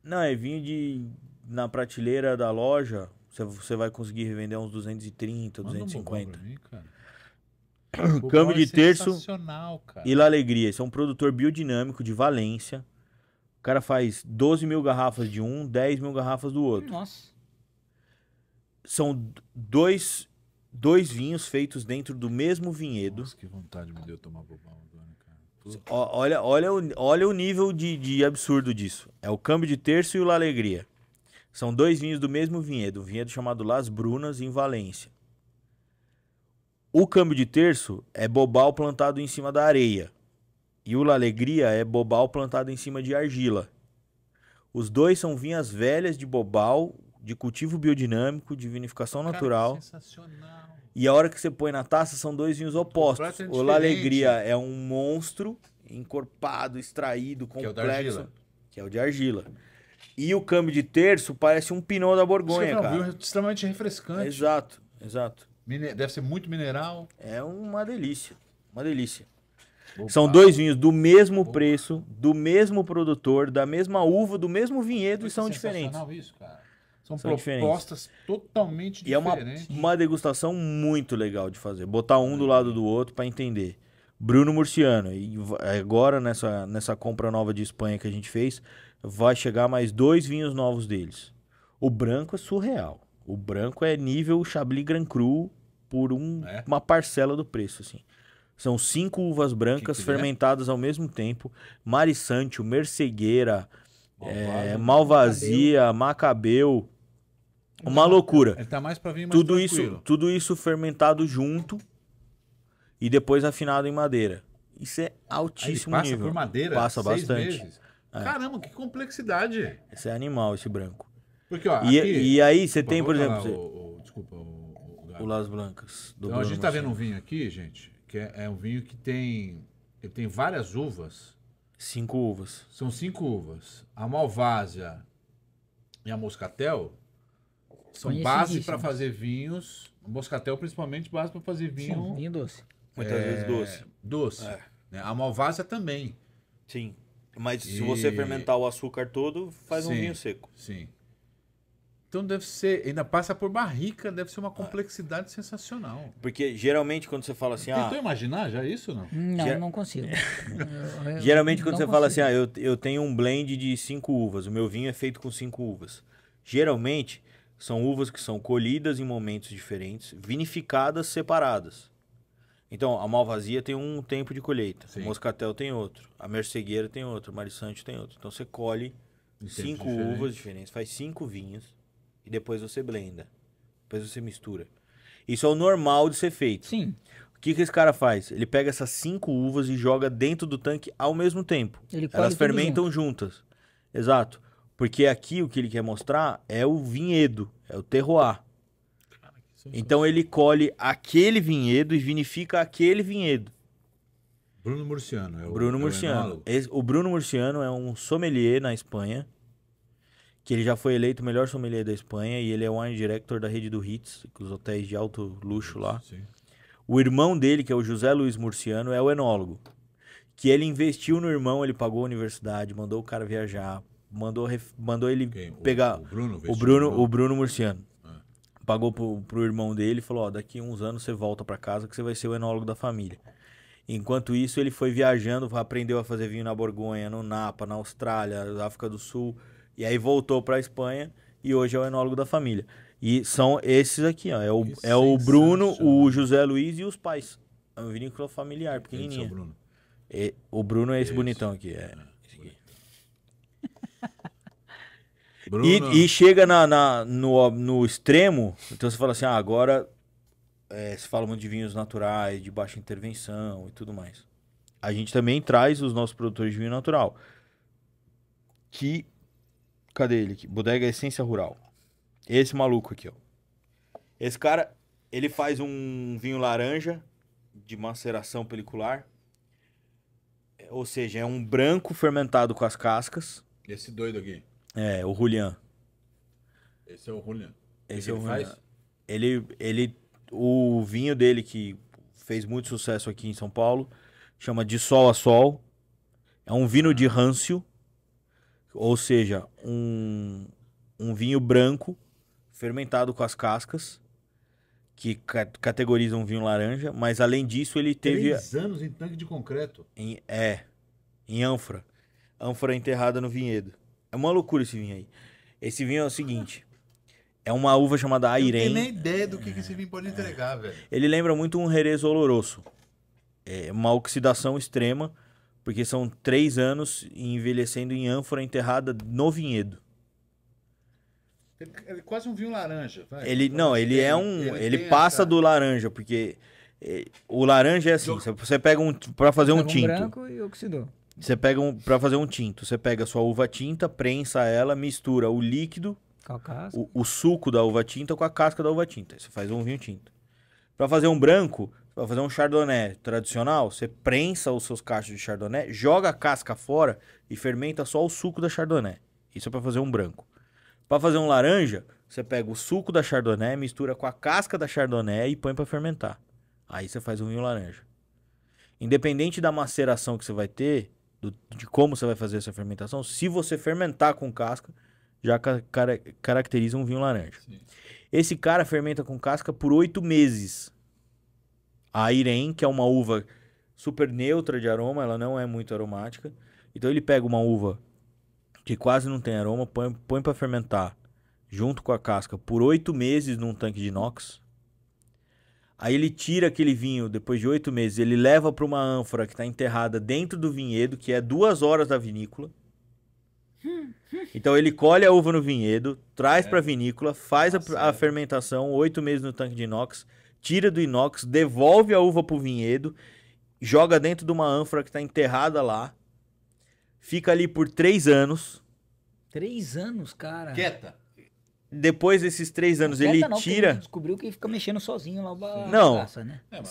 D: Não, é vinho de. Na prateleira da loja, você, você vai conseguir revender uns 230, Manda 250. Um Bobal pra mim,
A: cara câmbio é de é terço cara. e La
D: Alegria. Esse é um produtor biodinâmico de Valência. O cara faz 12 mil garrafas de um, 10 mil garrafas do outro. Nossa. São dois, dois vinhos feitos dentro do mesmo vinhedo. Nossa, que vontade me deu tomar bobão agora, cara. O, olha, olha, o, olha o nível de, de absurdo disso. É o câmbio de terço e o La Alegria. São dois vinhos do mesmo vinhedo. Um vinhedo chamado Las Brunas, em Valência. O câmbio de terço é bobal plantado em cima da areia. E o La Alegria é bobal plantado em cima de argila. Os dois são vinhas velhas de bobal, de cultivo biodinâmico, de vinificação Cara, natural. E a hora que você põe na taça são dois vinhos opostos. O La Alegria é um monstro encorpado, extraído, é complexo, que é o de argila. E o câmbio de terço parece um pinot da Borgonha, cara. que eu cara. extremamente refrescante. Exato, exato. Deve ser muito mineral. É uma delícia. Uma delícia. Opa. São dois vinhos do mesmo Opa. preço, do mesmo produtor, da mesma uva, do mesmo vinhedo e são diferentes.
B: Isso, cara. São, são propostas diferentes. totalmente diferentes. E é uma,
D: uma degustação muito legal de fazer. Botar um do lado do outro para entender. Bruno Murciano, e agora nessa, nessa compra nova de Espanha que a gente fez, vai chegar mais dois vinhos novos deles. O branco é surreal. O branco é nível Chablis Grand Cru por um, é. uma parcela do preço, assim. São cinco uvas brancas que que é? fermentadas é? ao mesmo tempo: o Mercegueira, é, Malvazia, Macabeu. Uma Não, tá- loucura. Ele
B: tá mais para vir mais tudo tranquilo. isso,
D: tudo isso fermentado junto e depois afinado em madeira. Isso é
B: altíssimo passa nível. Passa por madeira? Passa bastante. É. Caramba, que complexidade.
D: Esse é animal, esse branco. Porque, ó, e, aqui, e aí você tem, por exemplo. Lá,
B: o, o, desculpa, o o
D: Las Blancas. então Bruno a gente está vendo um vinho
B: aqui, gente, que é, é, um vinho que tem, ele tem várias uvas. Cinco uvas. São cinco uvas. A Malvásia e a Moscatel são base para fazer vinhos. Moscatel, principalmente, base para fazer vinho. Sim, vinho doce. Muitas é, vezes doce. Doce. É.
D: Né? A Malvásia também. Sim. Mas e... se você fermentar o açúcar todo, faz sim, um vinho seco. Sim.
B: Então deve ser, ainda passa por barrica, deve ser uma complexidade ah. sensacional.
D: Porque geralmente quando você fala assim, Tentou ah, imaginar já isso não? Hum, não, ger... não consigo. geralmente quando você consigo. fala assim, ah, eu, eu tenho um blend de cinco uvas, o meu vinho é feito com cinco uvas. Geralmente são uvas que são colhidas em momentos diferentes, vinificadas separadas. Então, a Malvasia tem um tempo de colheita, Sim. a Moscatel tem outro, a Mercegueira tem outro, a Marisante tem outro. Então, você colhe em cinco diferentes. uvas diferentes, faz cinco vinhos e depois você blenda. Depois você mistura. Isso é o normal de ser feito. Sim. O que, que esse cara faz? Ele pega essas cinco uvas e joga dentro do tanque ao mesmo tempo. Ele Elas fermentam junto. juntas. Exato. Porque aqui o que ele quer mostrar é o vinhedo, é o terroir. Cara, então ele colhe aquele vinhedo e vinifica aquele vinhedo. Bruno Murciano. É o, Bruno é Murciano. O, Esse, o Bruno Murciano é um sommelier na Espanha que ele já foi eleito o melhor sommelier da Espanha e ele é o wine director da rede do Ritz, os hotéis de alto luxo lá. Sim. O irmão dele, que é o José Luiz Murciano, é o enólogo. Que ele investiu no irmão, ele pagou a universidade, mandou o cara viajar, mandou, mandou ele Quem? pegar. O, o, Bruno, o, Bruno, o Bruno Murciano. Ah. Pagou pro, pro irmão dele e falou: Ó, daqui uns anos você volta para casa que você vai ser o enólogo da família. Enquanto isso, ele foi viajando, aprendeu a fazer vinho na Borgonha, no Napa, na Austrália, na África do Sul. E aí voltou para a Espanha e hoje é o enólogo da família. E são esses aqui, ó. É o, é o Bruno, o José Luiz e os pais. É um vinícola familiar, é pequenininho. é o Bruno. E, o Bruno é esse, bonitão aqui. É, é ah, aqui. E, e, chega na, na, no, no extremo, então você fala assim, ah, agora é, se fala muito de vinhos naturais, de baixa intervenção e tudo mais. A gente também traz os nossos produtores de vinho natural. Que dele ele aqui? Bodega Essência Rural. Esse maluco aqui, ó. Esse cara, ele faz um vinho laranja de maceração pelicular. É, ou seja, é um branco fermentado com as cascas. Esse doido aqui. É, o Julian.
B: Esse é o Julian.
D: Esse é o Julian. Ele, ele, o vinho dele que fez muito sucesso aqui em São Paulo chama De Sol a Sol. É um vinho de rancio. Ou seja, um, um vinho branco fermentado com as cascas, que ca categoriza um vinho laranja, mas além disso ele teve. Três
B: anos em tanque de concreto.
D: Em, é, em ânfora. ânfora enterrada no vinhedo. É uma loucura esse vinho aí. Esse vinho é o seguinte. É uma uva chamada airen Eu não tenho
B: nem ideia do que, é, que esse vinho pode entregar, é. velho.
D: Ele lembra muito um Jerez Oloroso. É uma oxidação extrema porque são três anos envelhecendo em ânfora enterrada no vinhedo.
B: Ele, ele quase um vinho laranja. Vai. Ele não, ele, é um, ele, ele passa
D: essa... do laranja, porque é, o laranja é assim. Você pega um para fazer um tinto. branco
B: e
C: oxidou.
D: Você pega um para fazer um tinto. Você pega sua uva tinta, prensa ela, mistura o líquido, o, o, suco da uva tinta com a casca da uva tinta. Você faz um vinho tinto. Para fazer um branco, para fazer um chardonnay tradicional, você prensa os seus cachos de chardonnay, joga a casca fora e fermenta só o suco da chardonnay. Isso é para fazer um branco. Para fazer um laranja, você pega o suco da chardonnay, mistura com a casca da chardonnay e põe para fermentar. Aí você faz um vinho laranja. Independente da maceração que você vai ter, do, de como você vai fazer essa fermentação, se você fermentar com casca, já ca caracteriza um vinho laranja. Sim. Esse cara fermenta com casca por oito meses. A Irem, que é uma uva super neutra de aroma, ela não é muito aromática. Então ele pega uma uva que quase não tem aroma, põe, põe para fermentar junto com a casca por oito meses num tanque de inox. Aí ele tira aquele vinho depois de oito meses, ele leva para uma ânfora que está enterrada dentro do vinhedo, que é duas horas da vinícola. Então ele colhe a uva no vinhedo, traz é. para a vinícola, faz a, a é. fermentação oito meses no tanque de inox tira do inox, devolve a uva pro vinhedo, joga dentro de uma ânfora que está enterrada lá, fica ali por três anos.
C: Três anos, cara. Quieta.
D: Depois desses três anos, Quieta ele não, tira. Ele
C: descobriu que fica mexendo sozinho lá. Ba... Não. Caça, né? é, um...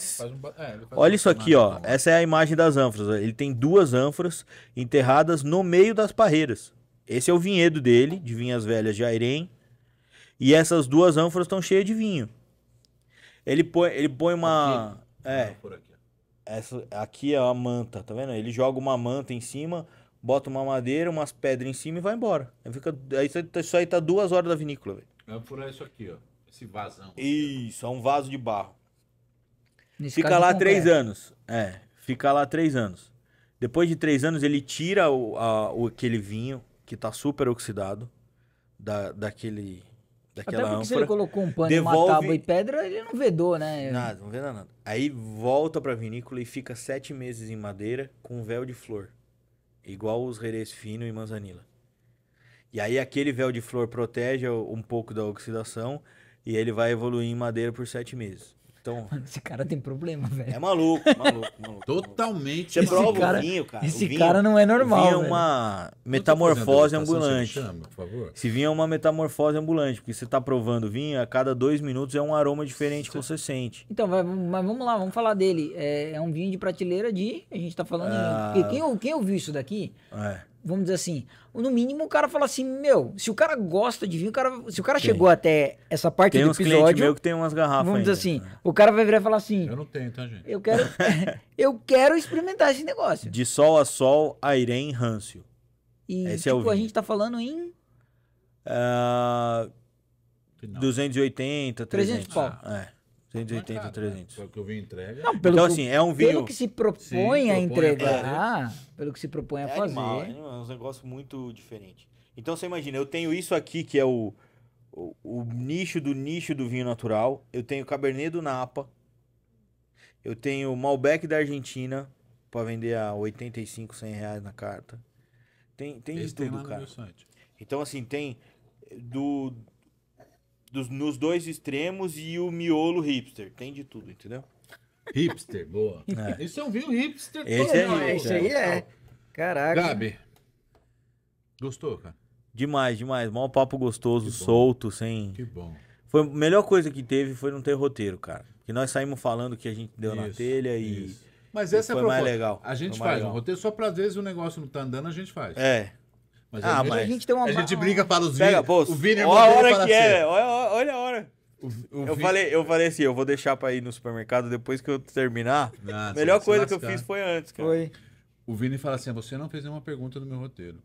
C: é, Olha um isso aqui, ó.
D: Essa é a imagem das ânforas. Ele tem duas ânforas enterradas no meio das parreiras. Esse é o vinhedo dele, de vinhas velhas de Airem E essas duas ânforas estão cheias de vinho. Ele põe, ele põe uma. Aqui? É. Não, aqui. Essa, aqui é a manta, tá vendo? Ele joga uma manta em cima, bota uma madeira, umas pedras em cima e vai embora. Aí fica, aí, isso aí tá, tá duas horas da vinícola, velho. é furar isso aqui, ó. Esse vasão. Isso, é um vaso de barro. Nesse fica lá três é. anos. É, fica lá três anos. Depois de três anos, ele tira o, a, o aquele vinho que tá super oxidado da, daquele daquela Até porque ânfora. se ele colocou um pano, devolve... uma tábua e
C: pedra, ele não vedou, né? Nada,
D: não veda nada. Aí volta pra vinícola e fica sete meses em madeira com um véu de flor. Igual os reis fino e manzanila. E aí aquele véu de flor protege um pouco da oxidação e ele vai evoluir em madeira por sete meses. Então.
C: Mano, esse cara tem problema, velho. É maluco, maluco, maluco. Totalmente. Você esse prova cara, o vinho, cara. Esse vinho, cara não é normal. O vinho é uma tá metamorfose ambulante. Chama, por favor.
D: Esse vinho é uma metamorfose ambulante, porque você tá provando vinho, a cada dois minutos é um aroma diferente que você sente.
C: Então, vai, mas vamos lá, vamos falar dele. É, é, um vinho de prateleira de. A gente tá falando. Ah, de, quem, quem ouviu isso daqui. É vamos dizer assim, no mínimo o cara fala assim, meu, se o cara gosta de vinho, o cara, se o cara tem. chegou até essa parte tem do episódio... Tem meu que tem
D: umas garrafas Vamos dizer
C: ainda. assim, o cara vai virar e falar assim... Eu não tenho, tá, gente? Eu quero, eu quero experimentar esse negócio.
D: De sol a sol, Airem Râncio. E, esse tipo, é o tipo, a
C: gente tá falando em...
D: Uh, 280, 300. 300 pau. É. 180 300. Né? Foi que eu vi entrega. Não, pelo então, assim, é um vinho. Pelo que se propõe, propõe a entregar, é. pelo que se propõe a é fazer. Animal, é animal, é um negócio muito diferente. Então você imagina, eu tenho isso aqui que é o, o, o nicho do nicho do vinho natural. Eu tenho Cabernet do Napa. Eu tenho Malbec da Argentina para vender a 85, 100 reais na carta. Tem, tem de tudo, cara. Então, assim, tem do dos, nos dois extremos e o miolo hipster. Tem de tudo, entendeu? Hipster, boa. É. Isso é um vil hipster Esse todo. É hipster. Esse é. aí é. Caraca. Gabi, gostou, cara? Demais, demais. Mó papo gostoso, solto, sem. Que bom. Foi a melhor coisa que teve foi não ter roteiro, cara. Que nós saímos falando que a gente deu isso, na telha e. Isso. Mas essa foi é a coisa mais legal. A gente faz legal. um
B: roteiro só pra às vezes o negócio não tá andando, a gente faz. É. Mas ah, mas a gente tem uma. A gente briga para os Vini. o Vini assim, é Olha a hora que é,
D: olha a olha a hora. O, o eu, vi... falei, eu falei assim, eu vou deixar pra ir no supermercado depois que eu terminar. Ah, melhor coisa que eu fiz foi antes, cara. Foi. O
B: Vini fala assim, ah, você não fez nenhuma pergunta no meu roteiro.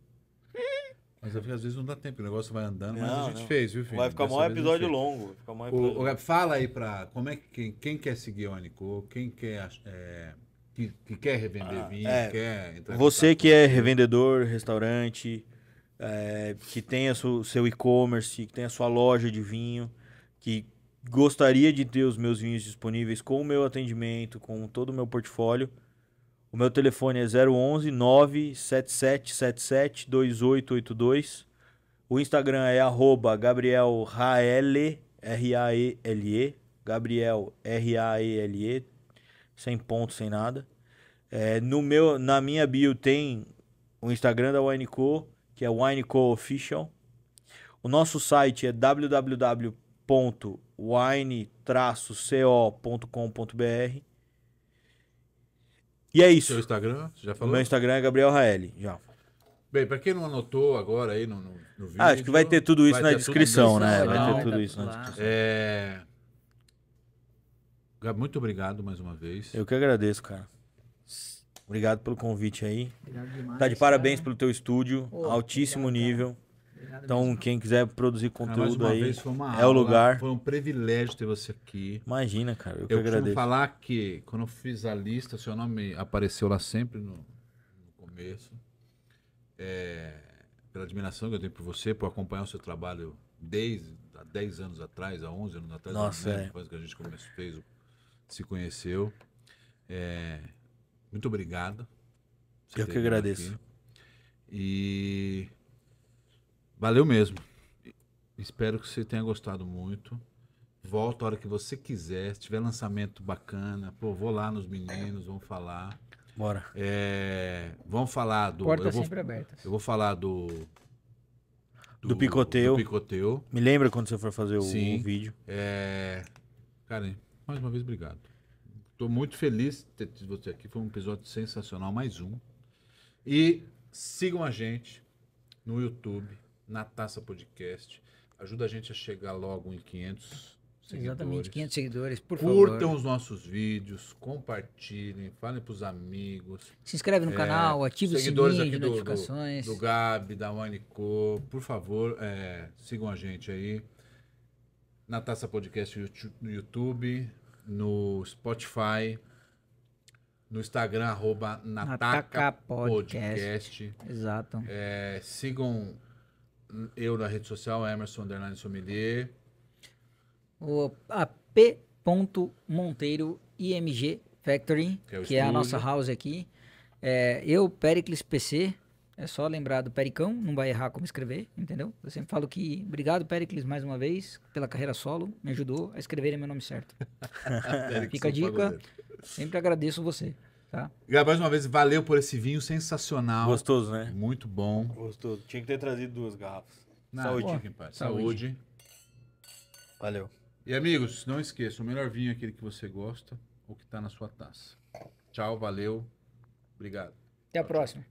B: Mas às vezes não dá tempo, o negócio vai andando, não, mas a gente não. fez, viu, Vini? Vai ficar um episódio longo. Fica maior episódio o, longo. Fala aí pra como é que, quem, quem quer seguir o Anicô, quem quer... É, que, que, quer revender ah, vinho, é, quer... Você
D: que é revendedor, restaurante, é, que tenha o seu e-commerce, que tenha sua loja de vinho, que gostaria de ter os meus vinhos disponíveis com o meu atendimento, com todo o meu portfólio, o meu telefone é 011 97777 2882. O Instagram é arroba Gabriel Raele, R-A-E-L-E, Gabriel R-A-E-L-E, sem ponto, sem nada. É, no meu, na minha bio tem o Instagram da Wineco, que é Official. O nosso site é www.wine-co.com.br. E é isso. Seu Instagram, você já falou? Meu Instagram é Gabriel Raeli, já.
B: Bem, para quem não anotou agora aí no, no, no vídeo. Ah, acho que né? vai ter tudo isso na descrição, né? Vai ter tudo isso na descrição.
D: Muito obrigado mais uma vez. Eu que agradeço, cara. Obrigado pelo convite aí. Obrigado demais. Tá de parabéns cara. Né? pelo teu estúdio, Pô, altíssimo obrigado, nível. então, mesmo. quem quiser produzir conteúdo aí, vez, é aula, o lugar.
B: Foi um privilégio ter você aqui. Imagina, cara, eu, eu que agradeço. Eu falar que quando eu fiz a lista, seu nome apareceu lá sempre no, no começo. É, pela admiração que eu tenho por você, por acompanhar o seu trabalho desde há 10 anos atrás, há 11 anos atrás, Nossa, né? é. depois que a gente começou, fez, se conheceu. É, muito obrigado. Eu que agradeço. Aqui. E valeu mesmo. Espero que você tenha gostado muito. Volta a hora que você quiser. Se tiver lançamento bacana, pô, vou lá nos meninos, vamos falar. Bora. É, vamos falar do. Porta eu sempre aberta. Eu vou falar do. Do, do Do Me lembra quando você for fazer o, Sim. o vídeo. É, cara, mais uma vez, obrigado. Estou muito feliz de ter tido você aqui. Foi um episódio sensacional, mais um. E sigam a gente no YouTube, na Taça Podcast. Ajuda a gente a chegar logo em 500 seguidores. Exatamente,
C: 500 seguidores, por Curtam favor. Curtam
B: os nossos vídeos, compartilhem, falem para os amigos. Se inscreve no é, canal, ative o sininho de notificações. Do, do, Gabi, da Wanico, por favor, é, sigam a gente aí. Na Taça Podcast no YouTube, no Spotify, no Instagram, arroba Nataka Podcast. Exato. É, sigam eu na rede social, Emerson Underline Sommelier.
C: O AP.monteiro IMG Factory, que, é, que é, a nossa house aqui. É, eu, Pericles PC, é só lembrar do Pericão, não vai errar como escrever, entendeu? Eu sempre falo que obrigado, Pericles, mais uma vez, pela carreira solo, me ajudou a escrever meu nome certo. Fica a dica, sempre agradeço você.
B: Tá? mais uma vez, valeu por esse vinho sensacional. Gostoso, né? Muito bom.
D: Gostoso. Tinha que ter trazido duas garrafas. Não, saúde,
B: pô, saúde. saúde. Valeu. E amigos, não esqueça, o melhor vinho é aquele que você gosta ou que está na sua taça. Tchau, valeu. Obrigado. Até a próxima.